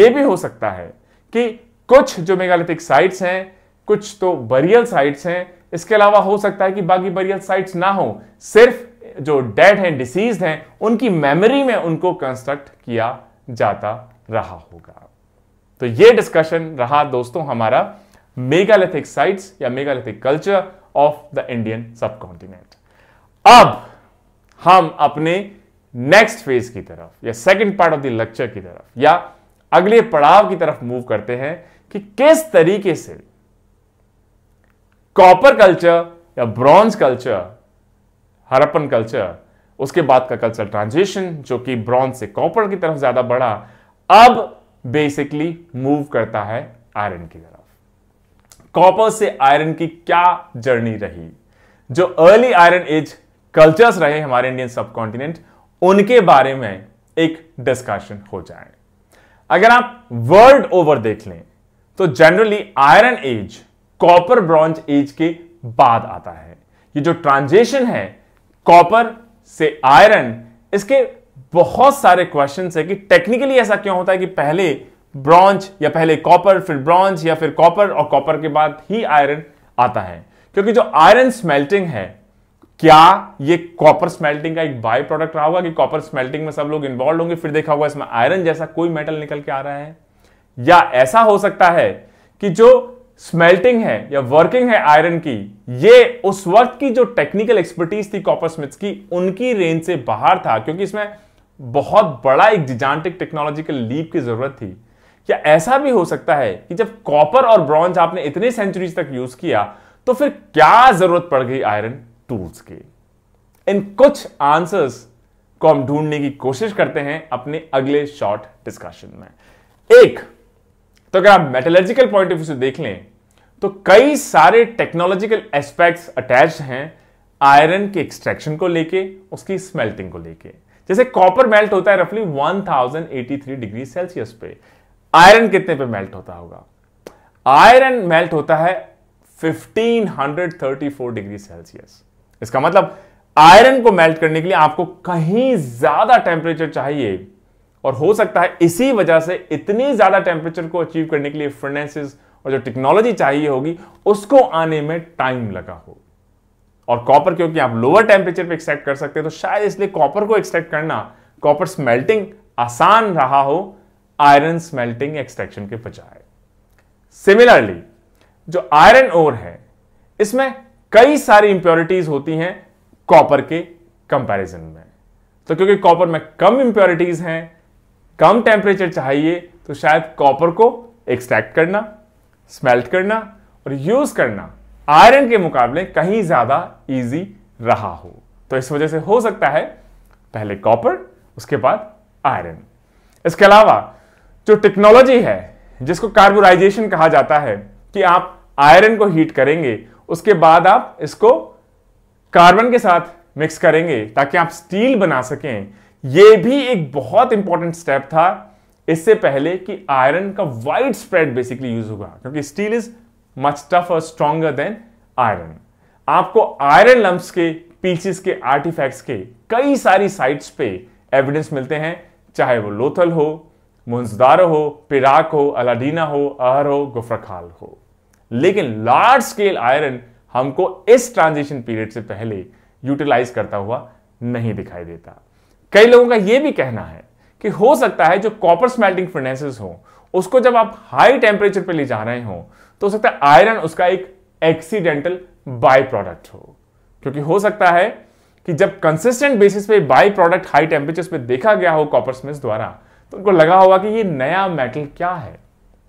ये भी हो सकता है कि कुछ जो मेगालिथिक साइट्स हैं कुछ तो बरियल साइट्स हैं इसके अलावा हो सकता है कि बाकी बरियल साइट्स ना हो सिर्फ जो डेड हैं डिसीज हैं उनकी मेमोरी में उनको कंस्ट्रक्ट किया जाता रहा होगा तो ये डिस्कशन रहा दोस्तों हमारा मेगालिथिक साइट्स या megalithic culture of the Indian subcontinent अब हम अपने नेक्स्ट फेज की तरफ या second part of the lecture की तरफ या अगले पड़ाव की तरफ मूव करते हैं कि किस तरीके से कॉपर कल्चर या ब्रॉन्ज कल्चर हरप्पन कल्चर उसके बाद का कल्चर ट्रांजिशन जो कि ब्रॉन्ज से कॉपर की तरफ ज्यादा बढ़ा अब बेसिकली मूव करता है आयरन की तरफ कॉपर से आयरन की क्या जर्नी रही जो अर्ली आयरन एज कल्चर्स रहे हमारे इंडियन सब उनके बारे में एक डिस्कशन हो जाए अगर आप वर्ल्ड ओवर देख लें तो generally iron age copper bronze age के बाद आता है ये जो ट्रांजेशन है कॉपर से आयरन इसके बहुत सारे क्वेश्चन है कि टेक्निकली ऐसा क्यों होता है कि पहले ब्रॉन्ज या पहले कॉपर फिर ब्रॉन्ज या फिर कॉपर और कॉपर के बाद ही आयरन आता है क्योंकि जो आयरन स्मेल्टिंग है क्या ये कॉपर स्मेल्टिंग का एक बाय प्रोडक्ट रहा होगा कि कॉपर स्मेल्टिंग में सब लोग इन्वॉल्व होंगे फिर देखा होगा इसमें आयरन जैसा कोई मेटल निकल के आ रहा है या ऐसा हो सकता है कि जो स्मेल्टिंग है या वर्किंग है आयरन की ये उस वक्त की जो टेक्निकल एक्सपर्टीज थी कॉपर स्मिथ्स की उनकी रेंज से बाहर था क्योंकि इसमें बहुत बड़ा एक जिजांटिक टेक्नोलॉजिकल लीप की जरूरत थी या ऐसा भी हो सकता है कि जब कॉपर और ब्रॉन्ज आपने इतने सेंचुरीज तक यूज किया तो फिर क्या जरूरत पड़ गई आयरन टूल्स के इन कुछ आंसर्स को हम ढूंढने की कोशिश करते हैं अपने अगले शॉर्ट डिस्कशन में एक तो अगर आप मेटोलॉजिकल पॉइंट ऑफ व्यू से देख लें तो कई सारे टेक्नोलॉजिकल एस्पेक्ट्स अटैच हैं आयरन के एक्सट्रैक्शन को लेके उसकी स्मेल्टिंग को लेके जैसे कॉपर मेल्ट होता है रफली 1083 डिग्री सेल्सियस पे आयरन कितने पे मेल्ट होता होगा आयरन मेल्ट होता है 1534 डिग्री सेल्सियस इसका मतलब आयरन को मेल्ट करने के लिए आपको कहीं ज्यादा टेम्परेचर चाहिए और हो सकता है इसी वजह से इतनी ज्यादा टेम्परेचर को अचीव करने के लिए फर्नेसिस और जो टेक्नोलॉजी चाहिए होगी उसको आने में टाइम लगा हो और कॉपर क्योंकि आप लोअर टेम्परेचर पे एक्सट्रैक्ट कर सकते हैं तो शायद इसलिए कॉपर को एक्सट्रैक्ट करना कॉपर स्मेल्टिंग आसान रहा हो आयरन स्मेल्टिंग एक्सट्रैक्शन के बजाय सिमिलरली जो आयरन ओर है इसमें कई सारी इंप्योरिटीज होती हैं कॉपर के कंपैरिजन में तो क्योंकि कॉपर में कम इंप्योरिटीज हैं कम टेम्परेचर चाहिए तो शायद कॉपर को एक्सट्रैक्ट करना स्मेल्ट करना और यूज करना आयरन के मुकाबले कहीं ज्यादा इजी रहा हो तो इस वजह से हो सकता है पहले कॉपर उसके बाद आयरन इसके अलावा जो टेक्नोलॉजी है जिसको कार्बोराइजेशन कहा जाता है कि आप आयरन को हीट करेंगे उसके बाद आप इसको कार्बन के साथ मिक्स करेंगे ताकि आप स्टील बना सकें यह भी एक बहुत इंपॉर्टेंट स्टेप था इससे पहले कि आयरन का वाइड स्प्रेड बेसिकली यूज होगा क्योंकि स्टील इज मच टफ और स्ट्रॉगर देन आयरन आपको आयरन लम्ब के पीसीस के आर्टिफैक्ट्स के कई सारी साइट्स पे एविडेंस मिलते हैं चाहे वो लोथल हो मुंजदार हो पिराक हो अलाडीना हो अहर हो गुफरखाल हो लेकिन लार्ज स्केल आयरन हमको इस ट्रांजिशन पीरियड से पहले यूटिलाइज करता हुआ नहीं दिखाई देता कई लोगों का यह भी कहना है कि हो सकता है जो कॉपर स्मेल्टिंग फर्नेसेस हो उसको जब आप हाई टेम्परेचर पर ले जा रहे हो तो हो सकता है आयरन उसका एक एक्सीडेंटल बाय प्रोडक्ट हो क्योंकि हो सकता है कि जब कंसिस्टेंट बेसिस पे बाय प्रोडक्ट हाई टेम्परेचर पे देखा गया हो कॉपर स्मिथ द्वारा तो उनको लगा होगा कि ये नया मेटल क्या है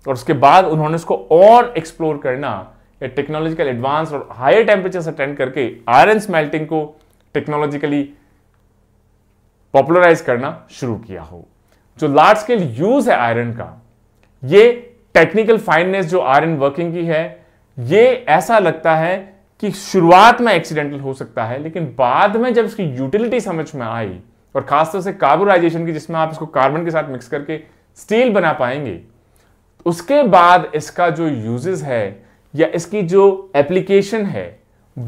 और उसके बाद उन्होंने उसको और एक्सप्लोर करना या टेक्नोलॉजिकल एडवांस और हायर टेम्परेचर अटेंड करके आयरन स्मेल्टिंग को टेक्नोलॉजिकली पॉपुलराइज करना शुरू किया हो जो लार्ज स्केल यूज है आयरन का ये टेक्निकल फाइननेस जो आयरन वर्किंग की है ये ऐसा लगता है कि शुरुआत में एक्सीडेंटल हो सकता है लेकिन बाद में जब इसकी यूटिलिटी समझ में आई और खासतौर से कार्बोराइजेशन की जिसमें आप इसको कार्बन के साथ मिक्स करके स्टील बना पाएंगे उसके बाद इसका जो यूजेस है या इसकी जो एप्लीकेशन है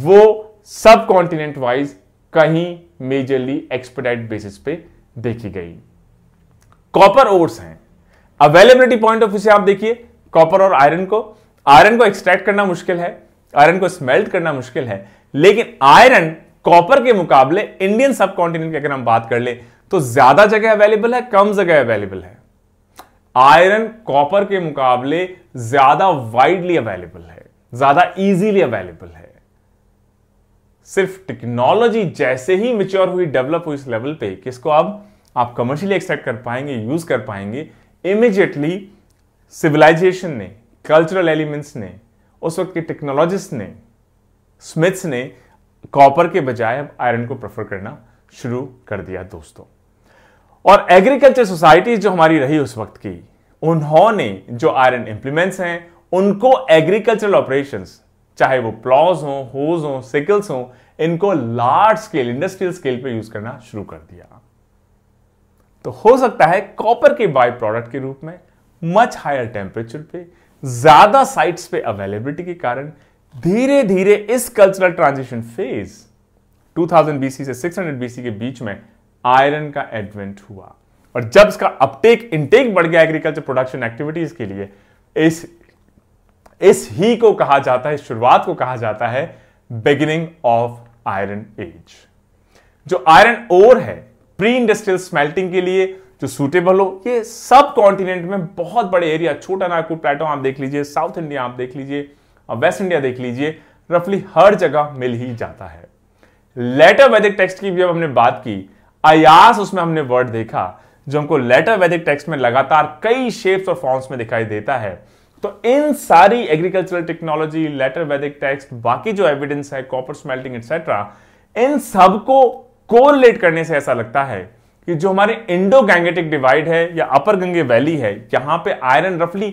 वो सब कॉन्टिनेंट वाइज कहीं मेजरली एक्सपर्टाइट बेसिस पे देखी गई कॉपर ओर्स हैं अवेलेबिलिटी पॉइंट ऑफ व्यू से आप देखिए कॉपर और आयरन को आयरन को एक्सट्रैक्ट करना मुश्किल है आयरन को स्मेल्ट करना मुश्किल है लेकिन आयरन कॉपर के मुकाबले इंडियन सब कॉन्टिनेंट की अगर हम बात कर ले तो ज्यादा जगह अवेलेबल है कम जगह अवेलेबल है आयरन कॉपर के मुकाबले ज्यादा वाइडली अवेलेबल है ज्यादा इजीली अवेलेबल है सिर्फ टेक्नोलॉजी जैसे ही मिच्योर हुई डेवलप हुई इस लेवल पे कि इसको अब आप कमर्शियली एक्सेप्ट कर पाएंगे यूज कर पाएंगे इमिजिएटली सिविलाइजेशन ने कल्चरल एलिमेंट्स ने उस वक्त के टेक्नोलॉजिस्ट ने स्मिथ्स ने कॉपर के बजाय अब आयरन को प्रेफर करना शुरू कर दिया दोस्तों और एग्रीकल्चर सोसाइटी जो हमारी रही उस वक्त की उन्होंने जो आयरन इंप्लीमेंट्स हैं उनको एग्रीकल्चरल ऑपरेशंस चाहे वो प्लॉज हो होज हो सिकल्स हो इनको लार्ज स्केल इंडस्ट्रियल स्केल पे यूज करना शुरू कर दिया तो हो सकता है कॉपर के बाय प्रोडक्ट के रूप में मच हायर टेम्परेचर पे ज्यादा साइट्स पे अवेलेबिलिटी के कारण धीरे धीरे इस कल्चरल ट्रांजिशन फेज 2000 बीसी से 600 बीसी के बीच में आयरन का एडवेंट हुआ और जब इसका अपटेक इनटेक बढ़ गया एग्रीकल्चर प्रोडक्शन एक्टिविटीज के लिए इस इस ही को कहा जाता है शुरुआत को कहा जाता है बिगिनिंग ऑफ आयरन एज जो आयरन ओर है प्री इंडस्ट्रियल स्मेल्टिंग के लिए जो सूटेबल हो ये सब कॉन्टिनेंट में बहुत बड़े एरिया छोटा नागपुर प्लेटो आप देख लीजिए साउथ इंडिया आप देख लीजिए वेस्ट इंडिया देख लीजिए रफली हर जगह मिल ही जाता है लेटर वैदिक टेक्स्ट की भी अब हमने बात की अयास उसमें हमने वर्ड देखा जो हमको लेटर वैदिक टेक्स्ट में लगातार कई शेप्स और फॉर्म्स में दिखाई देता है तो इन सारी agricultural technology later Vedic text बाकी जो एविडेंस है कॉपर स्मेल्टिंग एक्सेट्रा इन सबको कोरिलेट करने से ऐसा लगता है कि जो हमारे इंडो गैंगेटिक डिवाइड है या अपर गंगे वैली है यहां पे आयरन रफली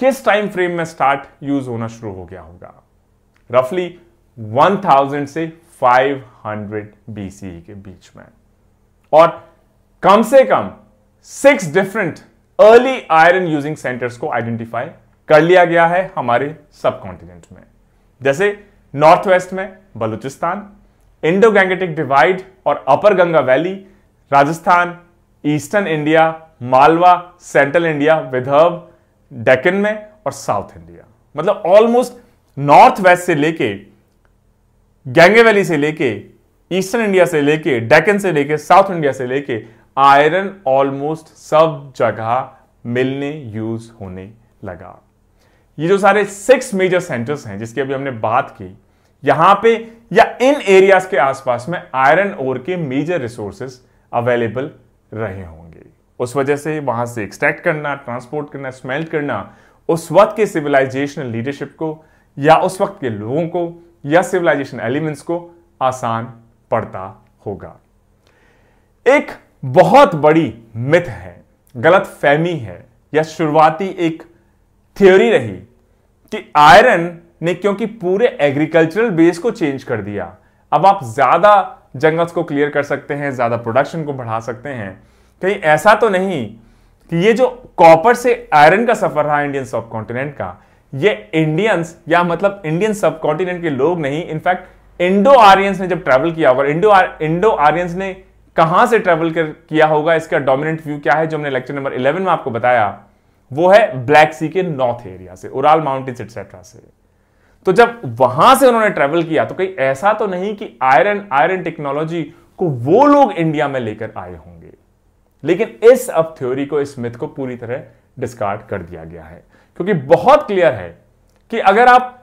किस टाइम फ्रेम में स्टार्ट यूज होना शुरू हो गया होगा रफली 1000 से 500 बीसी e के बीच में और कम से कम six different early iron using centres को आइडेंटिफाई कर लिया गया है हमारे सब कॉन्टिनेंट में जैसे नॉर्थ वेस्ट में बलूचिस्तान इंडो गैंगेटिक डिवाइड और upper Ganga valley Rajasthan eastern India Malwa central India Vidarbha Deccan में और साउथ इंडिया मतलब ऑलमोस्ट नॉर्थ वेस्ट से लेके गैंगे वैली से लेके ईस्टर्न इंडिया से लेके डेकन से लेके साउथ इंडिया से लेके आयरन ऑलमोस्ट सब जगह मिलने यूज होने लगा ये जो सारे सिक्स मेजर सेंटर्स हैं जिसकी अभी हमने बात की यहां पे या इन एरियाज के आसपास में आयरन ओर के मेजर रिसोर्सेस अवेलेबल रहे होंगे उस वजह से वहां से एक्सट्रैक्ट करना ट्रांसपोर्ट करना स्मेल्ट करना उस वक्त के सिविलाइजेशनल लीडरशिप को या उस वक्त के लोगों को या सिविलाइजेशन एलिमेंट्स को आसान पड़ता होगा एक बहुत बड़ी मिथ है गलत फहमी है या शुरुआती एक थियोरी रही कि आयरन ने क्योंकि पूरे एग्रीकल्चरल बेस को चेंज कर दिया अब आप ज्यादा जंगल्स को क्लियर कर सकते हैं ज्यादा प्रोडक्शन को बढ़ा सकते हैं कहीं ऐसा तो नहीं कि ये जो कॉपर से आयरन का सफर रहा इंडियन सब कॉन्टिनेंट का ये इंडियंस या मतलब इंडियन सब कॉन्टिनेंट के लोग नहीं इनफैक्ट इंडो आर्यंस ने जब ट्रैवल किया होगा इंडो इंडो आर्यंस ने कहां से ट्रेवल कर किया होगा इसका डोमिनेंट व्यू क्या है जो हमने लेक्चर नंबर 11 में आपको बताया वो है ब्लैक सी के नॉर्थ एरिया से उराल माउंटेन्स एटसेट्रा से तो जब वहां से उन्होंने ट्रेवल किया तो कहीं ऐसा तो नहीं कि आयरन आयरन टेक्नोलॉजी को वो लोग इंडिया में लेकर आए होंगे लेकिन इस अब थ्योरी को इस मिथ को पूरी तरह डिस्कार्ड कर दिया गया है क्योंकि बहुत क्लियर है कि अगर आप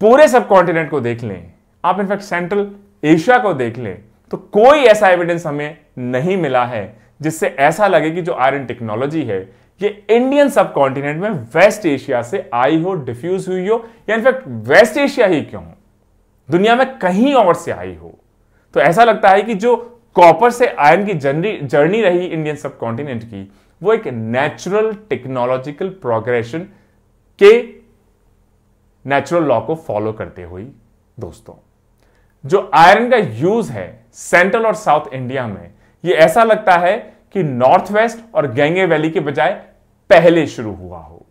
पूरे सब कॉन्टिनेंट को देख लें आप इनफैक्ट सेंट्रल एशिया को देख लें तो कोई ऐसा एविडेंस हमें नहीं मिला है जिससे ऐसा लगे कि जो आयरन टेक्नोलॉजी है ये इंडियन सब कॉन्टिनेंट में वेस्ट एशिया से आई हो डिफ्यूज हुई हो या इनफैक्ट वेस्ट एशिया ही क्यों हो दुनिया में कहीं और से आई हो तो ऐसा लगता है कि जो कॉपर से आयरन की जर्नी जर्नी रही इंडियन सब कॉन्टिनेंट की वो एक नेचुरल टेक्नोलॉजिकल प्रोग्रेशन के नेचुरल लॉ को फॉलो करते हुए दोस्तों जो आयरन का यूज है सेंट्रल और साउथ इंडिया में ये ऐसा लगता है कि नॉर्थ वेस्ट और गैंगे वैली के बजाय पहले शुरू हुआ हो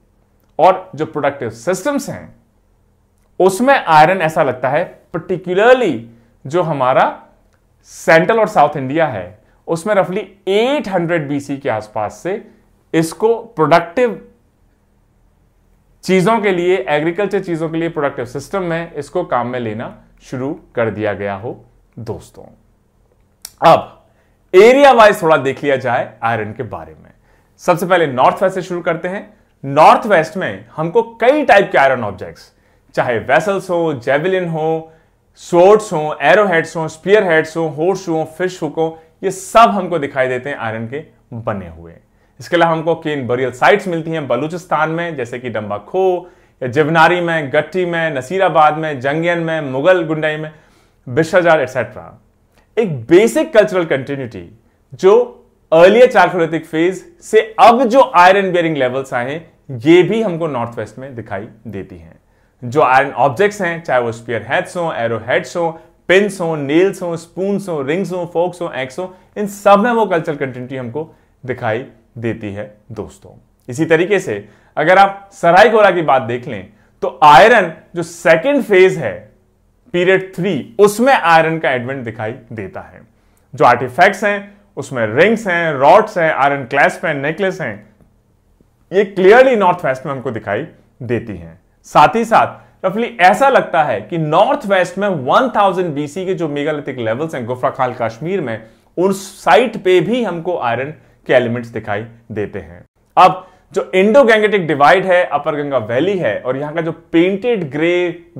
और जो प्रोडक्टिव सिस्टम्स हैं उसमें आयरन ऐसा लगता है पर्टिकुलरली जो हमारा सेंट्रल और साउथ इंडिया है उसमें रफली 800 हंड्रेड बीसी के आसपास से इसको प्रोडक्टिव चीजों के लिए एग्रीकल्चर चीजों के लिए प्रोडक्टिव सिस्टम में इसको काम में लेना शुरू कर दिया गया हो दोस्तों अब एरिया वाइज थोड़ा देख लिया जाए आयरन के बारे में सबसे पहले नॉर्थ वेस्ट से शुरू करते हैं नॉर्थ वेस्ट में हमको कई टाइप के आयरन ऑब्जेक्ट्स चाहे वेसल्स हो जेवलिन हो स्वर्ड्स हो एरो हेड्स हो स्पीयर हेड्स हो होर्स हो फिश हुक हो ये सब हमको दिखाई देते हैं आयरन के बने हुए इसके अलावा हमको किन बरियल साइट्स मिलती हैं बलूचिस्तान में जैसे कि डम्बाखो या जिवनारी में गट्टी में नसीराबाद में जंगियन में मुगल गुंडाई में बिशाजार एट्सेट्रा एक बेसिक कल्चरल कंटिन्यूटी जो अर्लियर चार्कोलिथिक फेज से अब जो आयरन बियरिंग लेवल्स आए हैं ये भी हमको नॉर्थ वेस्ट में दिखाई देती हैं जो आयरन ऑब्जेक्ट्स हैं चाहे वो स्पियर हेड्स हो एरो हेड्स हो पिंस हो नेल्स हो स्पून हो रिंग्स हो फोक्स हो एक्स हो इन सब में वो कल्चरल कंटिन्यूटी हमको दिखाई देती है दोस्तों इसी तरीके से अगर आप सरायकोला की बात देख लें तो आयरन जो सेकेंड फेज है पीरियड थ्री उसमें आयरन का एडवेंट दिखाई देता है जो आर्टिफैक्ट्स हैं उसमें रिंग्स हैं रॉड्स हैं आयरन क्लैस्प हैं नेकलेस हैं ये क्लियरली नॉर्थ वेस्ट में हमको दिखाई देती हैं साथ ही साथ रफली ऐसा लगता है कि नॉर्थ वेस्ट में 1000 बीसी के जो मेगालिथिक लेवल्स हैं गुफ्राखाल कश्मीर में उन साइट पे भी हमको आयरन के एलिमेंट्स दिखाई देते हैं अब जो इंडो गैंगेटिक डिवाइड है अपर गंगा वैली है और यहां का जो पेंटेड ग्रे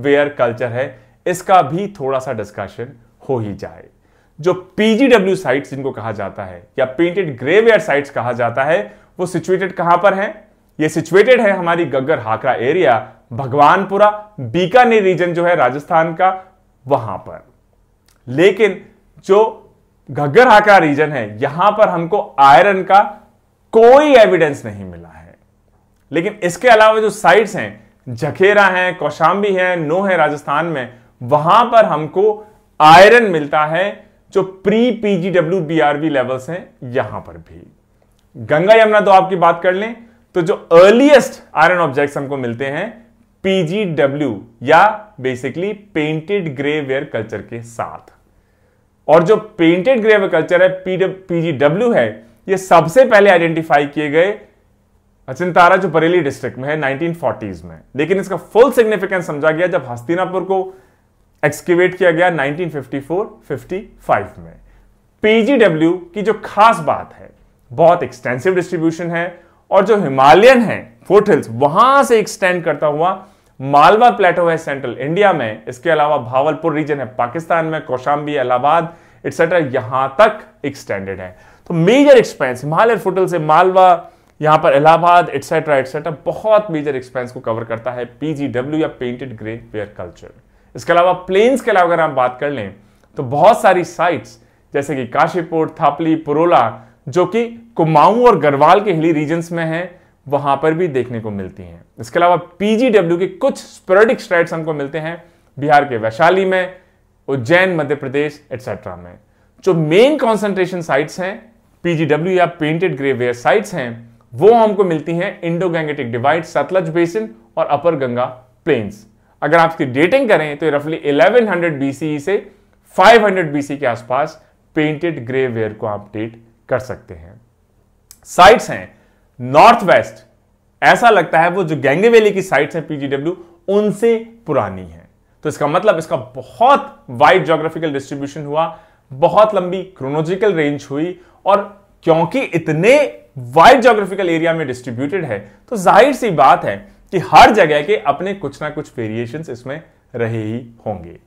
वेयर कल्चर है इसका भी थोड़ा सा डिस्कशन हो ही जाए जो पीजीडब्ल्यू साइट्स जिनको कहा जाता है या पेंटेड वेयर साइट्स कहा जाता है वो सिचुएटेड कहां पर है ये सिचुएटेड है हमारी गग्गर हाकरा एरिया भगवानपुरा बीकानेर रीजन जो है राजस्थान का वहां पर लेकिन जो घग्गर हाकरा रीजन है यहां पर हमको आयरन का कोई एविडेंस नहीं मिला है लेकिन इसके अलावा जो साइट्स हैं जखेरा है कौशाम्बी है नो है राजस्थान में वहां पर हमको आयरन मिलता है जो प्री पीजीडब्ल्यू बीआरबी लेवल्स हैं यहां पर भी गंगा यमुना तो आपकी बात कर लें तो जो अर्लीएस्ट आयरन ऑब्जेक्ट्स हमको मिलते हैं पीजीडब्ल्यू या basically painted grey ware culture के साथ और जो पेंटेड ग्रे वेयर कल्चर है पीजीडब्ल्यू है ये सबसे पहले आइडेंटिफाई किए गए अचिंतारा जो बरेली डिस्ट्रिक्ट में है 1940s में लेकिन इसका फुल सिग्निफिकेंस समझा गया जब हस्तिनापुर को एक्सकेवेट किया गया 1954-55 में पीजीडब्ल्यू की जो खास बात है बहुत एक्सटेंसिव डिस्ट्रीब्यूशन है और जो हिमालयन है फोर्टिल्स वहां से एक्सटेंड करता हुआ मालवा प्लेटो है सेंट्रल इंडिया में इसके अलावा भावलपुर रीजन है पाकिस्तान में कौशाम्बी इलाहाबाद एटसेट्रा यहां तक एक्सटेंडेड है तो मेजर एक्सपेंस हिमालय फुटल से मालवा यहां पर इलाहाबाद एटसेट्रा एटसेट्रा बहुत मेजर एक्सपेंस को कवर करता है पीजीडब्ल्यू या पेंटेड ग्रे पेयर कल्चर इसके अलावा प्लेन्स के अलावा अगर हम बात कर लें तो बहुत सारी साइट्स जैसे कि काशीपुर थापली पुरोला जो कि कुमाऊं और गढ़वाल के हिली रीजन में है वहां पर भी देखने को मिलती हैं इसके अलावा पीजीडब्ल्यू के कुछ स्पोरेडिक स्ट्राइड्स हमको मिलते हैं बिहार के वैशाली में उज्जैन मध्य प्रदेश एटसेट्रा में जो मेन कॉन्सेंट्रेशन साइट्स हैं पीजीडब्ल्यू या पेंटेड ग्रेवेयर साइट्स हैं वो हमको मिलती हैं इंडो गैंगेटिक डिवाइड सतलज बेसिन और अपर गंगा प्लेन्स अगर आप इसकी डेटिंग करें तो रफली 1100 बीसी से 500 बीसी e के आसपास पेंटेड ग्रे वेयर को आप डेट कर सकते हैं साइट्स हैं नॉर्थ वेस्ट ऐसा लगता है वो जो गैंगे वैली की साइट्स हैं पीजीडब्ल्यू उनसे पुरानी है तो इसका मतलब इसका बहुत वाइड जोग्राफिकल डिस्ट्रीब्यूशन हुआ बहुत लंबी क्रोनोजिकल रेंज हुई और क्योंकि इतने वाइड जोग्राफिकल एरिया में डिस्ट्रीब्यूटेड है तो जाहिर सी बात है कि हर जगह के अपने कुछ ना कुछ वेरिएशन इसमें रहे ही होंगे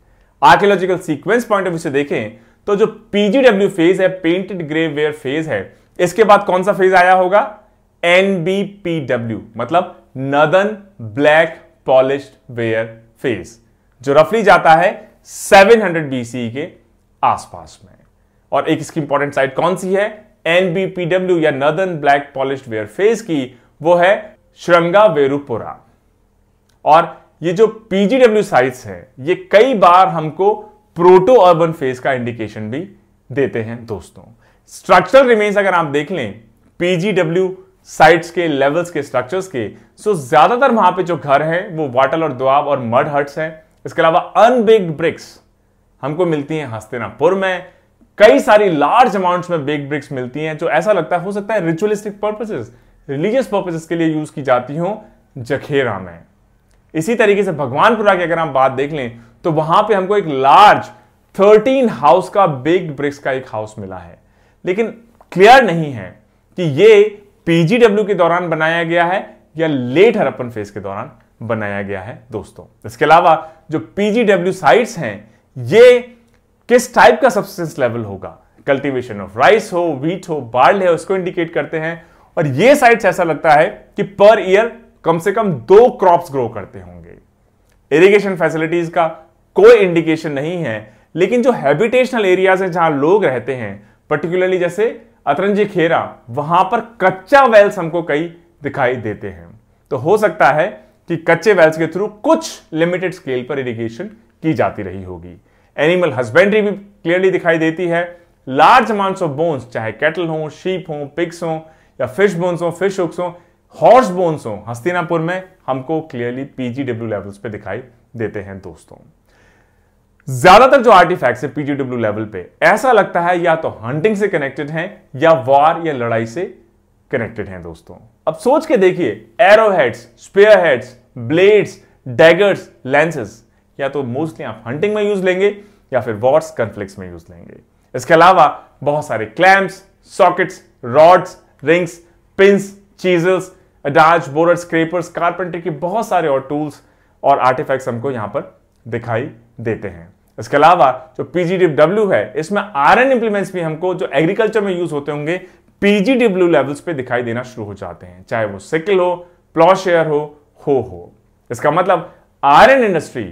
archaeological sequence point of view से देखें तो जो पीजीडब्ल्यू फेज है पेंटेड ग्रे वेयर फेज है इसके बाद कौन सा फेज आया होगा एनबीपीडब्ल्यू मतलब northern black polished ware phase जो रफली जाता है 700 बीसी e के आसपास में और एक इसकी इंपॉर्टेंट साइट कौन सी है एनबीपीडब्ल्यू या northern black polished ware phase की वो है श्रृंगा वेरुपुरा और ये जो पीजीडब्ल्यू साइट्स है ये कई बार हमको प्रोटो अर्बन फेस का इंडिकेशन भी देते हैं दोस्तों स्ट्रक्चरल रिमेन्स अगर आप देख लें पीजीडब्ल्यू साइट्स के लेवल्स के स्ट्रक्चर्स के सो ज्यादातर वहां पे जो घर है वो वाटल और दुआब और मड हट्स हैं इसके अलावा अनबेक्ड ब्रिक्स हमको मिलती हैं हस्तिनापुर में कई सारी लार्ज अमाउंट्स में बेक ब्रिक्स मिलती हैं जो ऐसा लगता है हो सकता है रिचुअलिस्टिक पर्पजेस रिलीजियस पर्पजेस के लिए यूज की जाती हो जखेरा में इसी तरीके से भगवानपुरा की अगर हम बात देख लें तो वहां पे हमको एक लार्ज थर्टीन हाउस का बेग ब्रिक्स का एक हाउस मिला है लेकिन क्लियर नहीं है कि ये पीजीडब्ल्यू के दौरान बनाया गया है या लेट हरप्पन फेस के दौरान बनाया गया है दोस्तों इसके अलावा जो पीजीडब्ल्यू साइट्स हैं ये किस टाइप का सब्सटेंस लेवल होगा कल्टीवेशन ऑफ राइस हो वीट हो बार्ल है उसको इंडिकेट करते हैं और ये साइट्स ऐसा लगता है कि पर ईयर कम से कम दो क्रॉप्स ग्रो करते होंगे इरिगेशन फैसिलिटीज का कोई इंडिकेशन नहीं है लेकिन जो हैबिटेशनल एरियाज है जहां लोग रहते हैं पर्टिकुलरली जैसे अतरंजी खेरा वहां पर कच्चा वेल्स हमको कई दिखाई देते हैं तो हो सकता है कि कच्चे वेल्स के थ्रू कुछ लिमिटेड स्केल पर इरिगेशन की जाती रही होगी एनिमल हस्बेंड्री भी क्लियरली दिखाई देती है लार्ज अमाउंट्स ऑफ बोन्स चाहे कैटल हो शीप हो पिक्स हो या फिश बोन्स हो फिश हुक्स हो हॉर्स बोन्स हो हस्तिनापुर में हमको क्लियरली पीजीडब्ल्यू लेवल्स पे दिखाई देते हैं दोस्तों ज्यादातर जो आर्टिफैक्ट्स है पीजीडब्ल्यू लेवल पे ऐसा लगता है या तो हंटिंग से कनेक्टेड हैं या वार या लड़ाई से कनेक्टेड हैं दोस्तों अब सोच के देखिए arrow heads spear heads blades daggers lances या तो मोस्टली आप हंटिंग में यूज लेंगे या फिर वॉर्स कंफ्लिक्स में यूज लेंगे इसके अलावा बहुत सारे clamps sockets rods rings pins chisels adzes borer scrapers carpenter के बहुत सारे और टूल्स और आर्टिफैक्ट्स हमको यहां पर दिखाई देते हैं इसके अलावा जो पीजीडीडब्ल्यू है इसमें एन इंप्लीमेंट्स भी हमको जो एग्रीकल्चर में यूज होते होंगे पीजीडब्ल्यू लेवल्स पे दिखाई देना शुरू हो जाते हैं चाहे वो सिकल हो प्लॉशेयर हो हो हो इसका मतलब आर एन इंडस्ट्री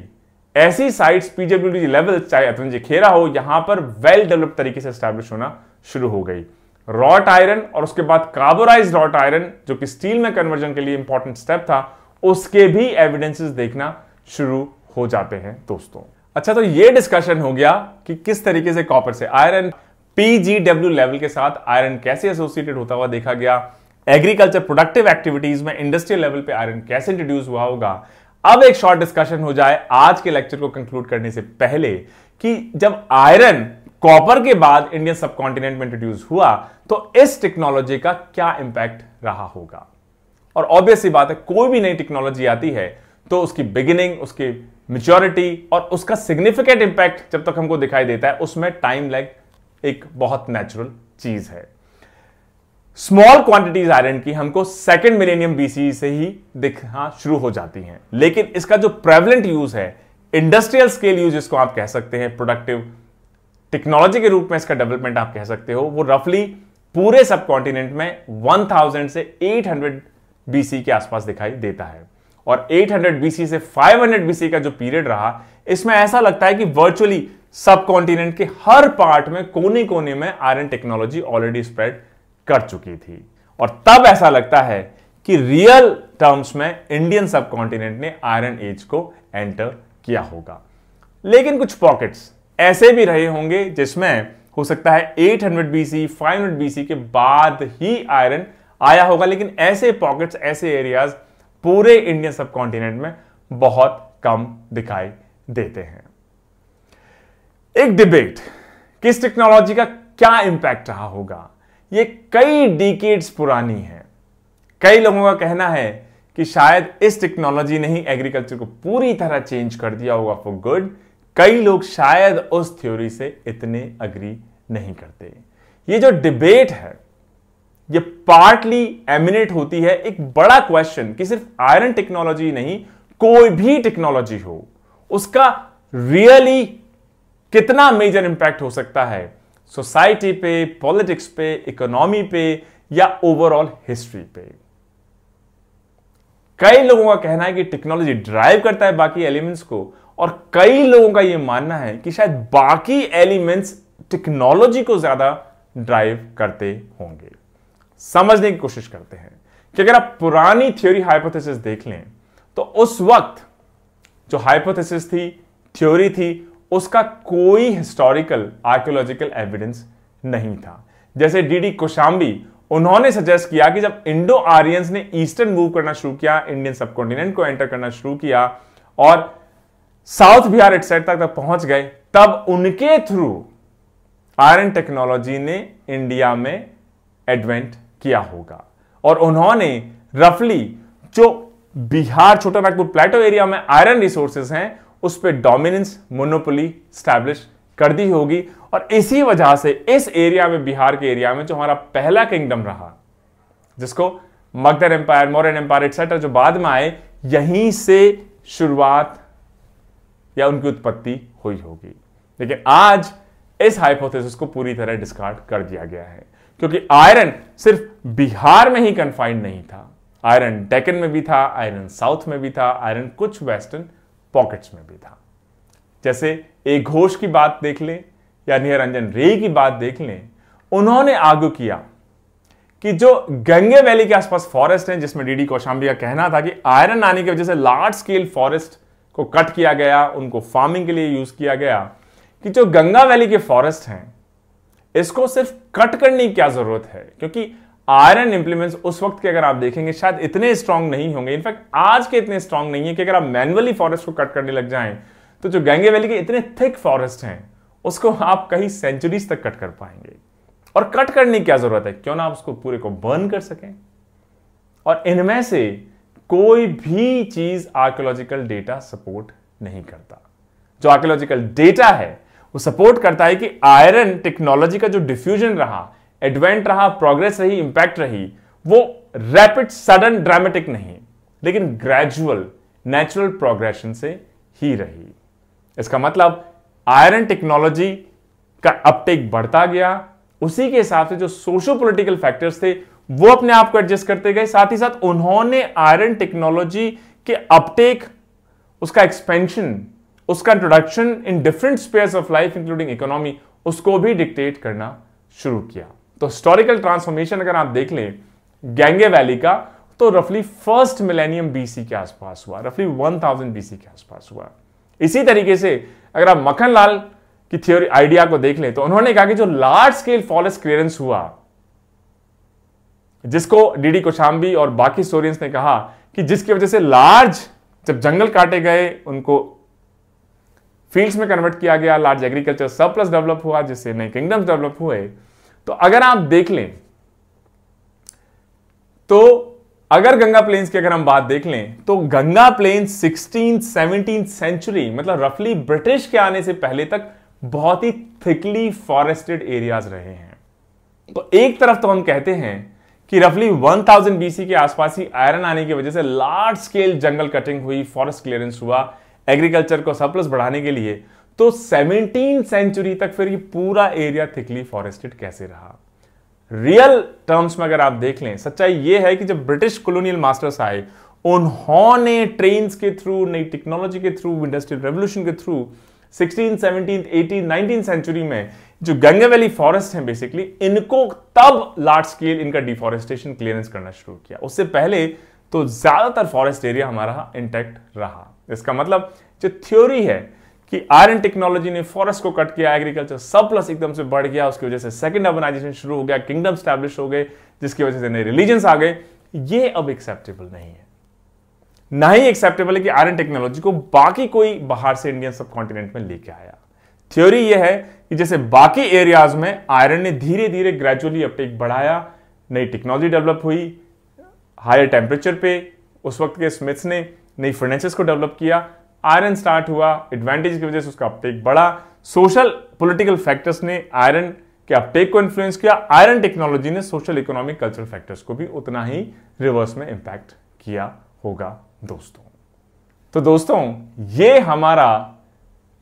ऐसी साइट पीडब्ल्यू लेवल चाहे अतंज खेरा हो यहां पर वेल डेवलप तरीके से स्टैब्लिश होना शुरू हो गई रॉट आयरन और उसके बाद कार्बोराइज रॉट आयरन जो कि स्टील में कन्वर्जन के लिए इंपॉर्टेंट स्टेप था उसके भी एविडेंसेस देखना शुरू हो जाते हैं दोस्तों अच्छा तो ये डिस्कशन हो गया कि किस तरीके से कॉपर से आयरन पीजीडब्ल्यू लेवल के साथ आयरन कैसे एसोसिएटेड होता हुआ देखा गया एग्रीकल्चर प्रोडक्टिव एक्टिविटीज में इंडस्ट्रियल लेवल पे आयरन कैसे इंट्रोड्यूस हुआ होगा अब एक शॉर्ट डिस्कशन हो जाए आज के लेक्चर को कंक्लूड करने से पहले कि जब आयरन कॉपर के बाद इंडियन सब कॉन्टिनेंट में इंट्रोड्यूस हुआ तो इस टेक्नोलॉजी का क्या इंपैक्ट रहा होगा और ऑब्वियसली बात है कोई भी नई टेक्नोलॉजी आती है तो उसकी बिगिनिंग उसकी मेच्योरिटी और उसका सिग्निफिकेंट इंपैक्ट जब तक हमको दिखाई देता है उसमें टाइम लैग एक बहुत नेचुरल चीज है स्मॉल क्वांटिटीज आयरन की हमको सेकेंड मिलेनियम बीसी से ही दिखना शुरू हो जाती हैं लेकिन इसका जो प्रेवलेंट यूज है इंडस्ट्रियल स्केल यूज इसको आप कह सकते हैं प्रोडक्टिव टेक्नोलॉजी के रूप में इसका डेवलपमेंट आप कह सकते हो वो रफली पूरे सब कॉन्टिनेंट में 1000 से 800 बीसी e के आसपास दिखाई देता है और 800 बीसी e से 500 बीसी e का जो पीरियड रहा इसमें ऐसा लगता है कि वर्चुअली सब कॉन्टिनेंट के हर पार्ट में कोने कोने में आयरन टेक्नोलॉजी ऑलरेडी स्प्रेड कर चुकी थी और तब ऐसा लगता है कि रियल टर्म्स में इंडियन सब ने आयरन एज को एंटर किया होगा लेकिन कुछ पॉकेट्स ऐसे भी रहे होंगे जिसमें हो सकता है 800 हंड्रेड बीसी फाइव बीसी के बाद ही आयरन आया होगा लेकिन ऐसे पॉकेट्स ऐसे एरियाज पूरे इंडियन सब में बहुत कम दिखाई देते हैं एक डिबेट किस टेक्नोलॉजी का क्या इंपैक्ट रहा होगा ये कई डिकेड्स पुरानी है कई लोगों का कहना है कि शायद इस टेक्नोलॉजी ने ही एग्रीकल्चर को पूरी तरह चेंज कर दिया होगा फॉर गुड कई लोग शायद उस थ्योरी से इतने अग्री नहीं करते ये जो डिबेट है ये पार्टली एमिनेट होती है एक बड़ा क्वेश्चन कि सिर्फ आयरन टेक्नोलॉजी नहीं कोई भी टेक्नोलॉजी हो उसका रियली कितना मेजर इंपैक्ट हो सकता है सोसाइटी पे पॉलिटिक्स पे इकोनॉमी पे या ओवरऑल हिस्ट्री पे कई लोगों का कहना है कि टेक्नोलॉजी ड्राइव करता है बाकी एलिमेंट्स को और कई लोगों का यह मानना है कि शायद बाकी एलिमेंट्स टेक्नोलॉजी को ज्यादा ड्राइव करते होंगे समझने की कोशिश करते हैं कि अगर आप पुरानी थ्योरी हाइपोथेसिस देख लें तो उस वक्त जो हाइपोथेसिस थी थ्योरी थी उसका कोई हिस्टोरिकल आर्कियोलॉजिकल एविडेंस नहीं था जैसे डीडी कोशाम्बी उन्होंने सजेस्ट किया कि जब इंडो आर्यंस ने ईस्टर्न मूव करना शुरू किया इंडियन सब को एंटर करना शुरू किया और साउथ बिहार एट साइड तक तक पहुंच गए तब उनके थ्रू आयरन टेक्नोलॉजी ने इंडिया में एडवेंट किया होगा और उन्होंने रफली जो बिहार छोटा नागपुर प्लेटो एरिया में आयरन रिसोर्सेस हैं उस पर डोमिनेंस मोनोपोली स्टैब्लिश कर दी होगी और इसी वजह से इस एरिया में बिहार के एरिया में जो हमारा पहला किंगडम रहा जिसको Magadha empire Mauryan empire etcetera जो बाद में आए यहीं से शुरुआत या उनकी उत्पत्ति हुई होगी लेकिन आज इस हाइपोथेसिस को पूरी तरह डिस्कार्ड कर दिया गया है क्योंकि आयरन सिर्फ बिहार में ही कन्फाइंड नहीं था आयरन डेकन में भी था आयरन साउथ में भी था आयरन कुछ वेस्टर्न पॉकेट्स में भी था जैसे एक घोष की बात देख लें या निरंजन रे की बात देख लें उन्होंने आगू किया कि जो गंगे वैली के आसपास फॉरेस्ट हैं जिसमें डीडी कौशाम्बी का कहना था कि आयरन आने की वजह से लार्ज स्केल फॉरेस्ट को कट किया गया उनको फार्मिंग के लिए यूज किया गया कि जो गंगा वैली के फॉरेस्ट हैं इसको सिर्फ कट करने की क्या जरूरत है क्योंकि आयरन इंप्लीमेंट्स उस वक्त के अगर आप देखेंगे शायद इतने स्ट्रांग नहीं होंगे इनफैक्ट आज के इतने स्ट्रांग नहीं है कि अगर आप मैनुअली फॉरेस्ट को कट करने लग जाएं तो जो गंगे वैली के इतने थिक फॉरेस्ट हैं उसको आप कहीं सेंचुरीज तक कट कर पाएंगे और कट करने की क्या जरूरत है क्यों ना आप उसको पूरे को बर्न कर सकें और इनमें से कोई भी चीज आर्कोलॉजिकल डेटा सपोर्ट नहीं करता जो आर्कोलॉजिकल डेटा है वो सपोर्ट करता है कि आयरन टेक्नोलॉजी का जो डिफ्यूजन रहा एडवेंट रहा प्रोग्रेस रही इंपैक्ट रही वो रैपिड सडन ड्रामेटिक नहीं लेकिन ग्रेजुअल नेचुरल प्रोग्रेशन से ही रही इसका मतलब आयरन टेक्नोलॉजी का अपटेक बढ़ता गया उसी के हिसाब से जो सोशो पोलिटिकल फैक्टर्स थे वो अपने आप को एडजस्ट करते गए साथ ही साथ उन्होंने आयरन टेक्नोलॉजी के अपटेक उसका एक्सपेंशन उसका introduction in different sphere of life including economy उसको भी डिक्टेट करना शुरू किया तो हिस्टोरिकल ट्रांसफॉर्मेशन अगर आप देख लें गैंगे वैली का तो रफली फर्स्ट मिलेनियम बीसी के आसपास हुआ रफली 1000 बीसी के आसपास हुआ इसी तरीके से अगर आप मखन लाल की थ्योरी आइडिया को देख लें तो उन्होंने कहा कि जो लार्ज स्केल फॉरेस्ट क्लियरेंस हुआ जिसको डीडी कोशाम्बी और बाकी स्टोरियंस ने कहा कि जिसकी वजह से लार्ज जब जंगल काटे गए उनको फील्ड्स में कन्वर्ट किया गया लार्ज एग्रीकल्चर सरप्लस डेवलप हुआ जिससे नए किंगडम्स डेवलप हुए तो अगर आप देख लें तो अगर गंगा प्लेन्स की अगर हम बात देख लें तो Ganga plain sixteen seventeen century मतलब रफली ब्रिटिश के आने से पहले तक बहुत ही थिकली फॉरेस्टेड एरियाज रहे हैं तो एक तरफ तो हम कहते हैं कि रफली 1000 बीसी के आसपास ही आयरन आने की वजह से लार्ज स्केल जंगल कटिंग हुई फॉरेस्ट क्लियरेंस हुआ एग्रीकल्चर को सरप्लस बढ़ाने के लिए तो सेवनटीन सेंचुरी तक फिर ये पूरा एरिया थिकली फॉरेस्टेड कैसे रहा रियल टर्म्स में अगर आप देख लें सच्चाई ये है कि जब ब्रिटिश कॉलोनियल मास्टर्स आए उन्होंने ट्रेन के थ्रू नई टेक्नोलॉजी के थ्रू इंडस्ट्रियल रेवोल्यूशन के through sixteen seventeen eighteen nineteen century में जो गंगे वैली फॉरेस्ट है बेसिकली इनको तब लार्ज स्केल इनका डिफॉरेस्टेशन क्लियरेंस करना शुरू किया उससे पहले तो ज्यादातर फॉरेस्ट एरिया हमारा इंटैक्ट रहा इसका मतलब जो थ्योरी है कि आयरन टेक्नोलॉजी ने फॉरेस्ट को कट किया एग्रीकल्चर सब प्लस एकदम से बढ़ गया उसकी वजह से सेकंड अर्बनाइजेशन शुरू हो गया किंगडम स्टैब्लिश हो गए जिसकी वजह से नए रिलीजन आ गए ये अब एक्सेप्टेबल नहीं है ना ही एक्सेप्टेबल है कि आयरन टेक्नोलॉजी को बाकी कोई बाहर से इंडियन सब कॉन्टिनेंट में लेके आया थ्योरी यह है कि जैसे बाकी एरियाज में आयरन ने धीरे धीरे ग्रेजुअली अपटेक बढ़ाया नई टेक्नोलॉजी डेवलप हुई हायर टेम्परेचर पे उस वक्त के स्मिथ्स ने नई फर्नेसेस को डेवलप किया आयरन स्टार्ट हुआ एडवांटेज की वजह से उसका अपटेक बढ़ा सोशल पॉलिटिकल फैक्टर्स ने आयरन के अपटेक को इन्फ्लुएंस किया आयरन टेक्नोलॉजी ने सोशल इकोनॉमिक कल्चरल फैक्टर्स को भी उतना ही रिवर्स में इंपैक्ट किया होगा दोस्तों तो दोस्तों ये हमारा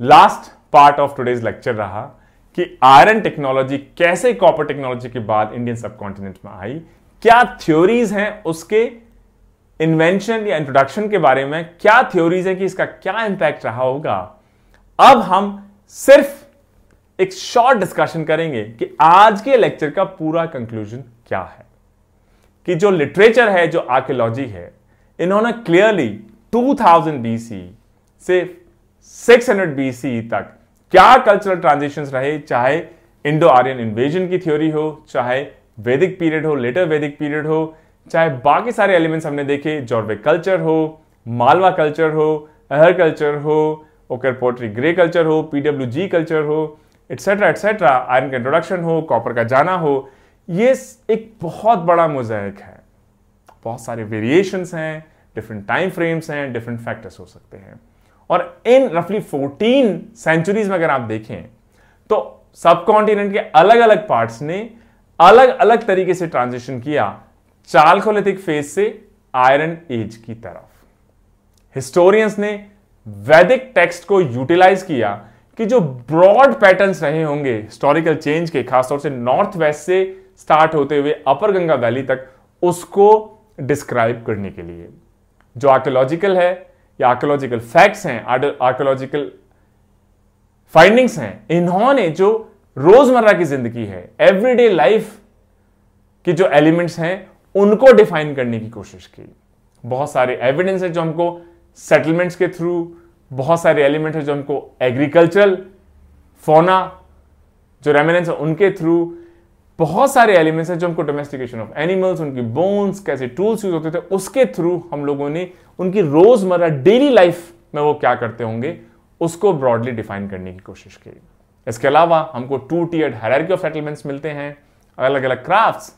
last part of today's lecture रहा कि आयरन टेक्नोलॉजी कैसे कॉपर टेक्नोलॉजी के बाद इंडियन सबकॉन्टिनेंट में आई क्या थ्योरीज हैं उसके इन्वेंशन या इंट्रोडक्शन के बारे में क्या थ्योरीज है कि इसका क्या इंपैक्ट रहा होगा अब हम सिर्फ एक शॉर्ट डिस्कशन करेंगे कि आज के लेक्चर का पूरा कंक्लूजन क्या है कि जो लिटरेचर है जो आर्कियोलॉजी है इन्होंने क्लियरली 2000 बीसी से 600 बीसी तक क्या कल्चरल ट्रांजिशन रहे चाहे इंडो आर्यन इन्वेजन की थ्योरी हो चाहे वैदिक पीरियड हो लेटर वैदिक पीरियड हो चाहे बाकी सारे एलिमेंट्स हमने देखे जॉर्वे कल्चर हो मालवा कल्चर हो अहर कल्चर हो ओकर पोट्री ग्रे कल्चर हो पीडब्ल्यू जी कल्चर हो एट्सेट्रा एट्सेट्रा आयरन का इंट्रोडक्शन हो कॉपर का जाना हो ये एक बहुत बड़ा मोजाइक है बहुत सारे वेरिएशंस हैं डिफरेंट टाइम फ्रेम्स हैं डिफरेंट फैक्टर्स हो सकते हैं और इन रफली 14 सेंचुरीज में अगर आप देखें तो सब कॉन्टिनेंट के अलग अलग पार्ट्स ने अलग अलग तरीके से ट्रांजिशन किया चालकोलिथिक फेज से आयरन एज की तरफ हिस्टोरियंस ने वैदिक टेक्स्ट को यूटिलाइज किया कि जो ब्रॉड पैटर्न्स रहे होंगे हिस्टोरिकल चेंज के खासतौर से नॉर्थ वेस्ट से स्टार्ट होते हुए अपर गंगा वैली तक उसको डिस्क्राइब करने के लिए जो आर्कोलॉजिकल है या आर्कोलॉजिकल फैक्ट्स हैं आर्कोलॉजिकल फाइंडिंग्स हैं इन्होंने जो रोजमर्रा की जिंदगी है एवरीडे लाइफ के जो एलिमेंट्स हैं उनको डिफाइन करने की कोशिश की बहुत सारे एविडेंस है जो हमको सेटलमेंट्स के थ्रू बहुत सारे एलिमेंट है जो हमको एग्रीकल्चरल फोना जो रेमिनेंस है उनके थ्रू बहुत सारे एलिमेंट्स हैं जो हमको डोमेस्टिकेशन ऑफ एनिमल्स उनकी बोन्स कैसे टूल्स यूज होते थे उसके थ्रू हम लोगों ने उनकी रोजमर्रा डेली लाइफ में वो क्या करते होंगे उसको ब्रॉडली डिफाइन करने की कोशिश की इसके अलावा हमको two tier hierarchy of settlements मिलते हैं अलग अलग क्राफ्ट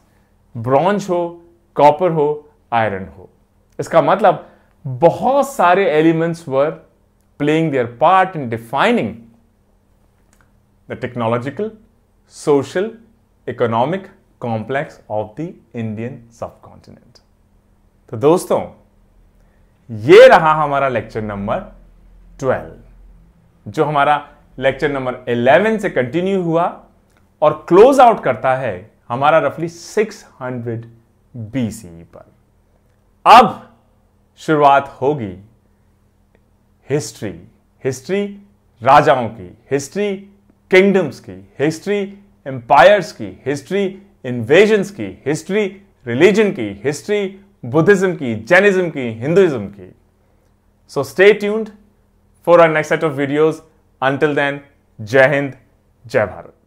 ब्रॉन्ज हो कॉपर हो आयरन हो इसका मतलब बहुत सारे elements were playing their part in defining the technological social economic complex of the Indian subcontinent तो दोस्तों ये रहा हमारा लेक्चर नंबर ट्वेल्व जो हमारा लेक्चर नंबर इलेवन से कंटिन्यू हुआ और क्लोज आउट करता है हमारा रफली सिक्स हंड्रेड बीसी e पर अब शुरुआत होगी हिस्ट्री हिस्ट्री राजाओं की हिस्ट्री किंगडम्स की हिस्ट्री एम्पायर्स की हिस्ट्री इन्वेजन्स की हिस्ट्री रिलीजन की हिस्ट्री बुद्धिज्म की जैनिज्म की हिंदुइज्म की so stay tuned for our next set of videos until then जय हिंद जय भारत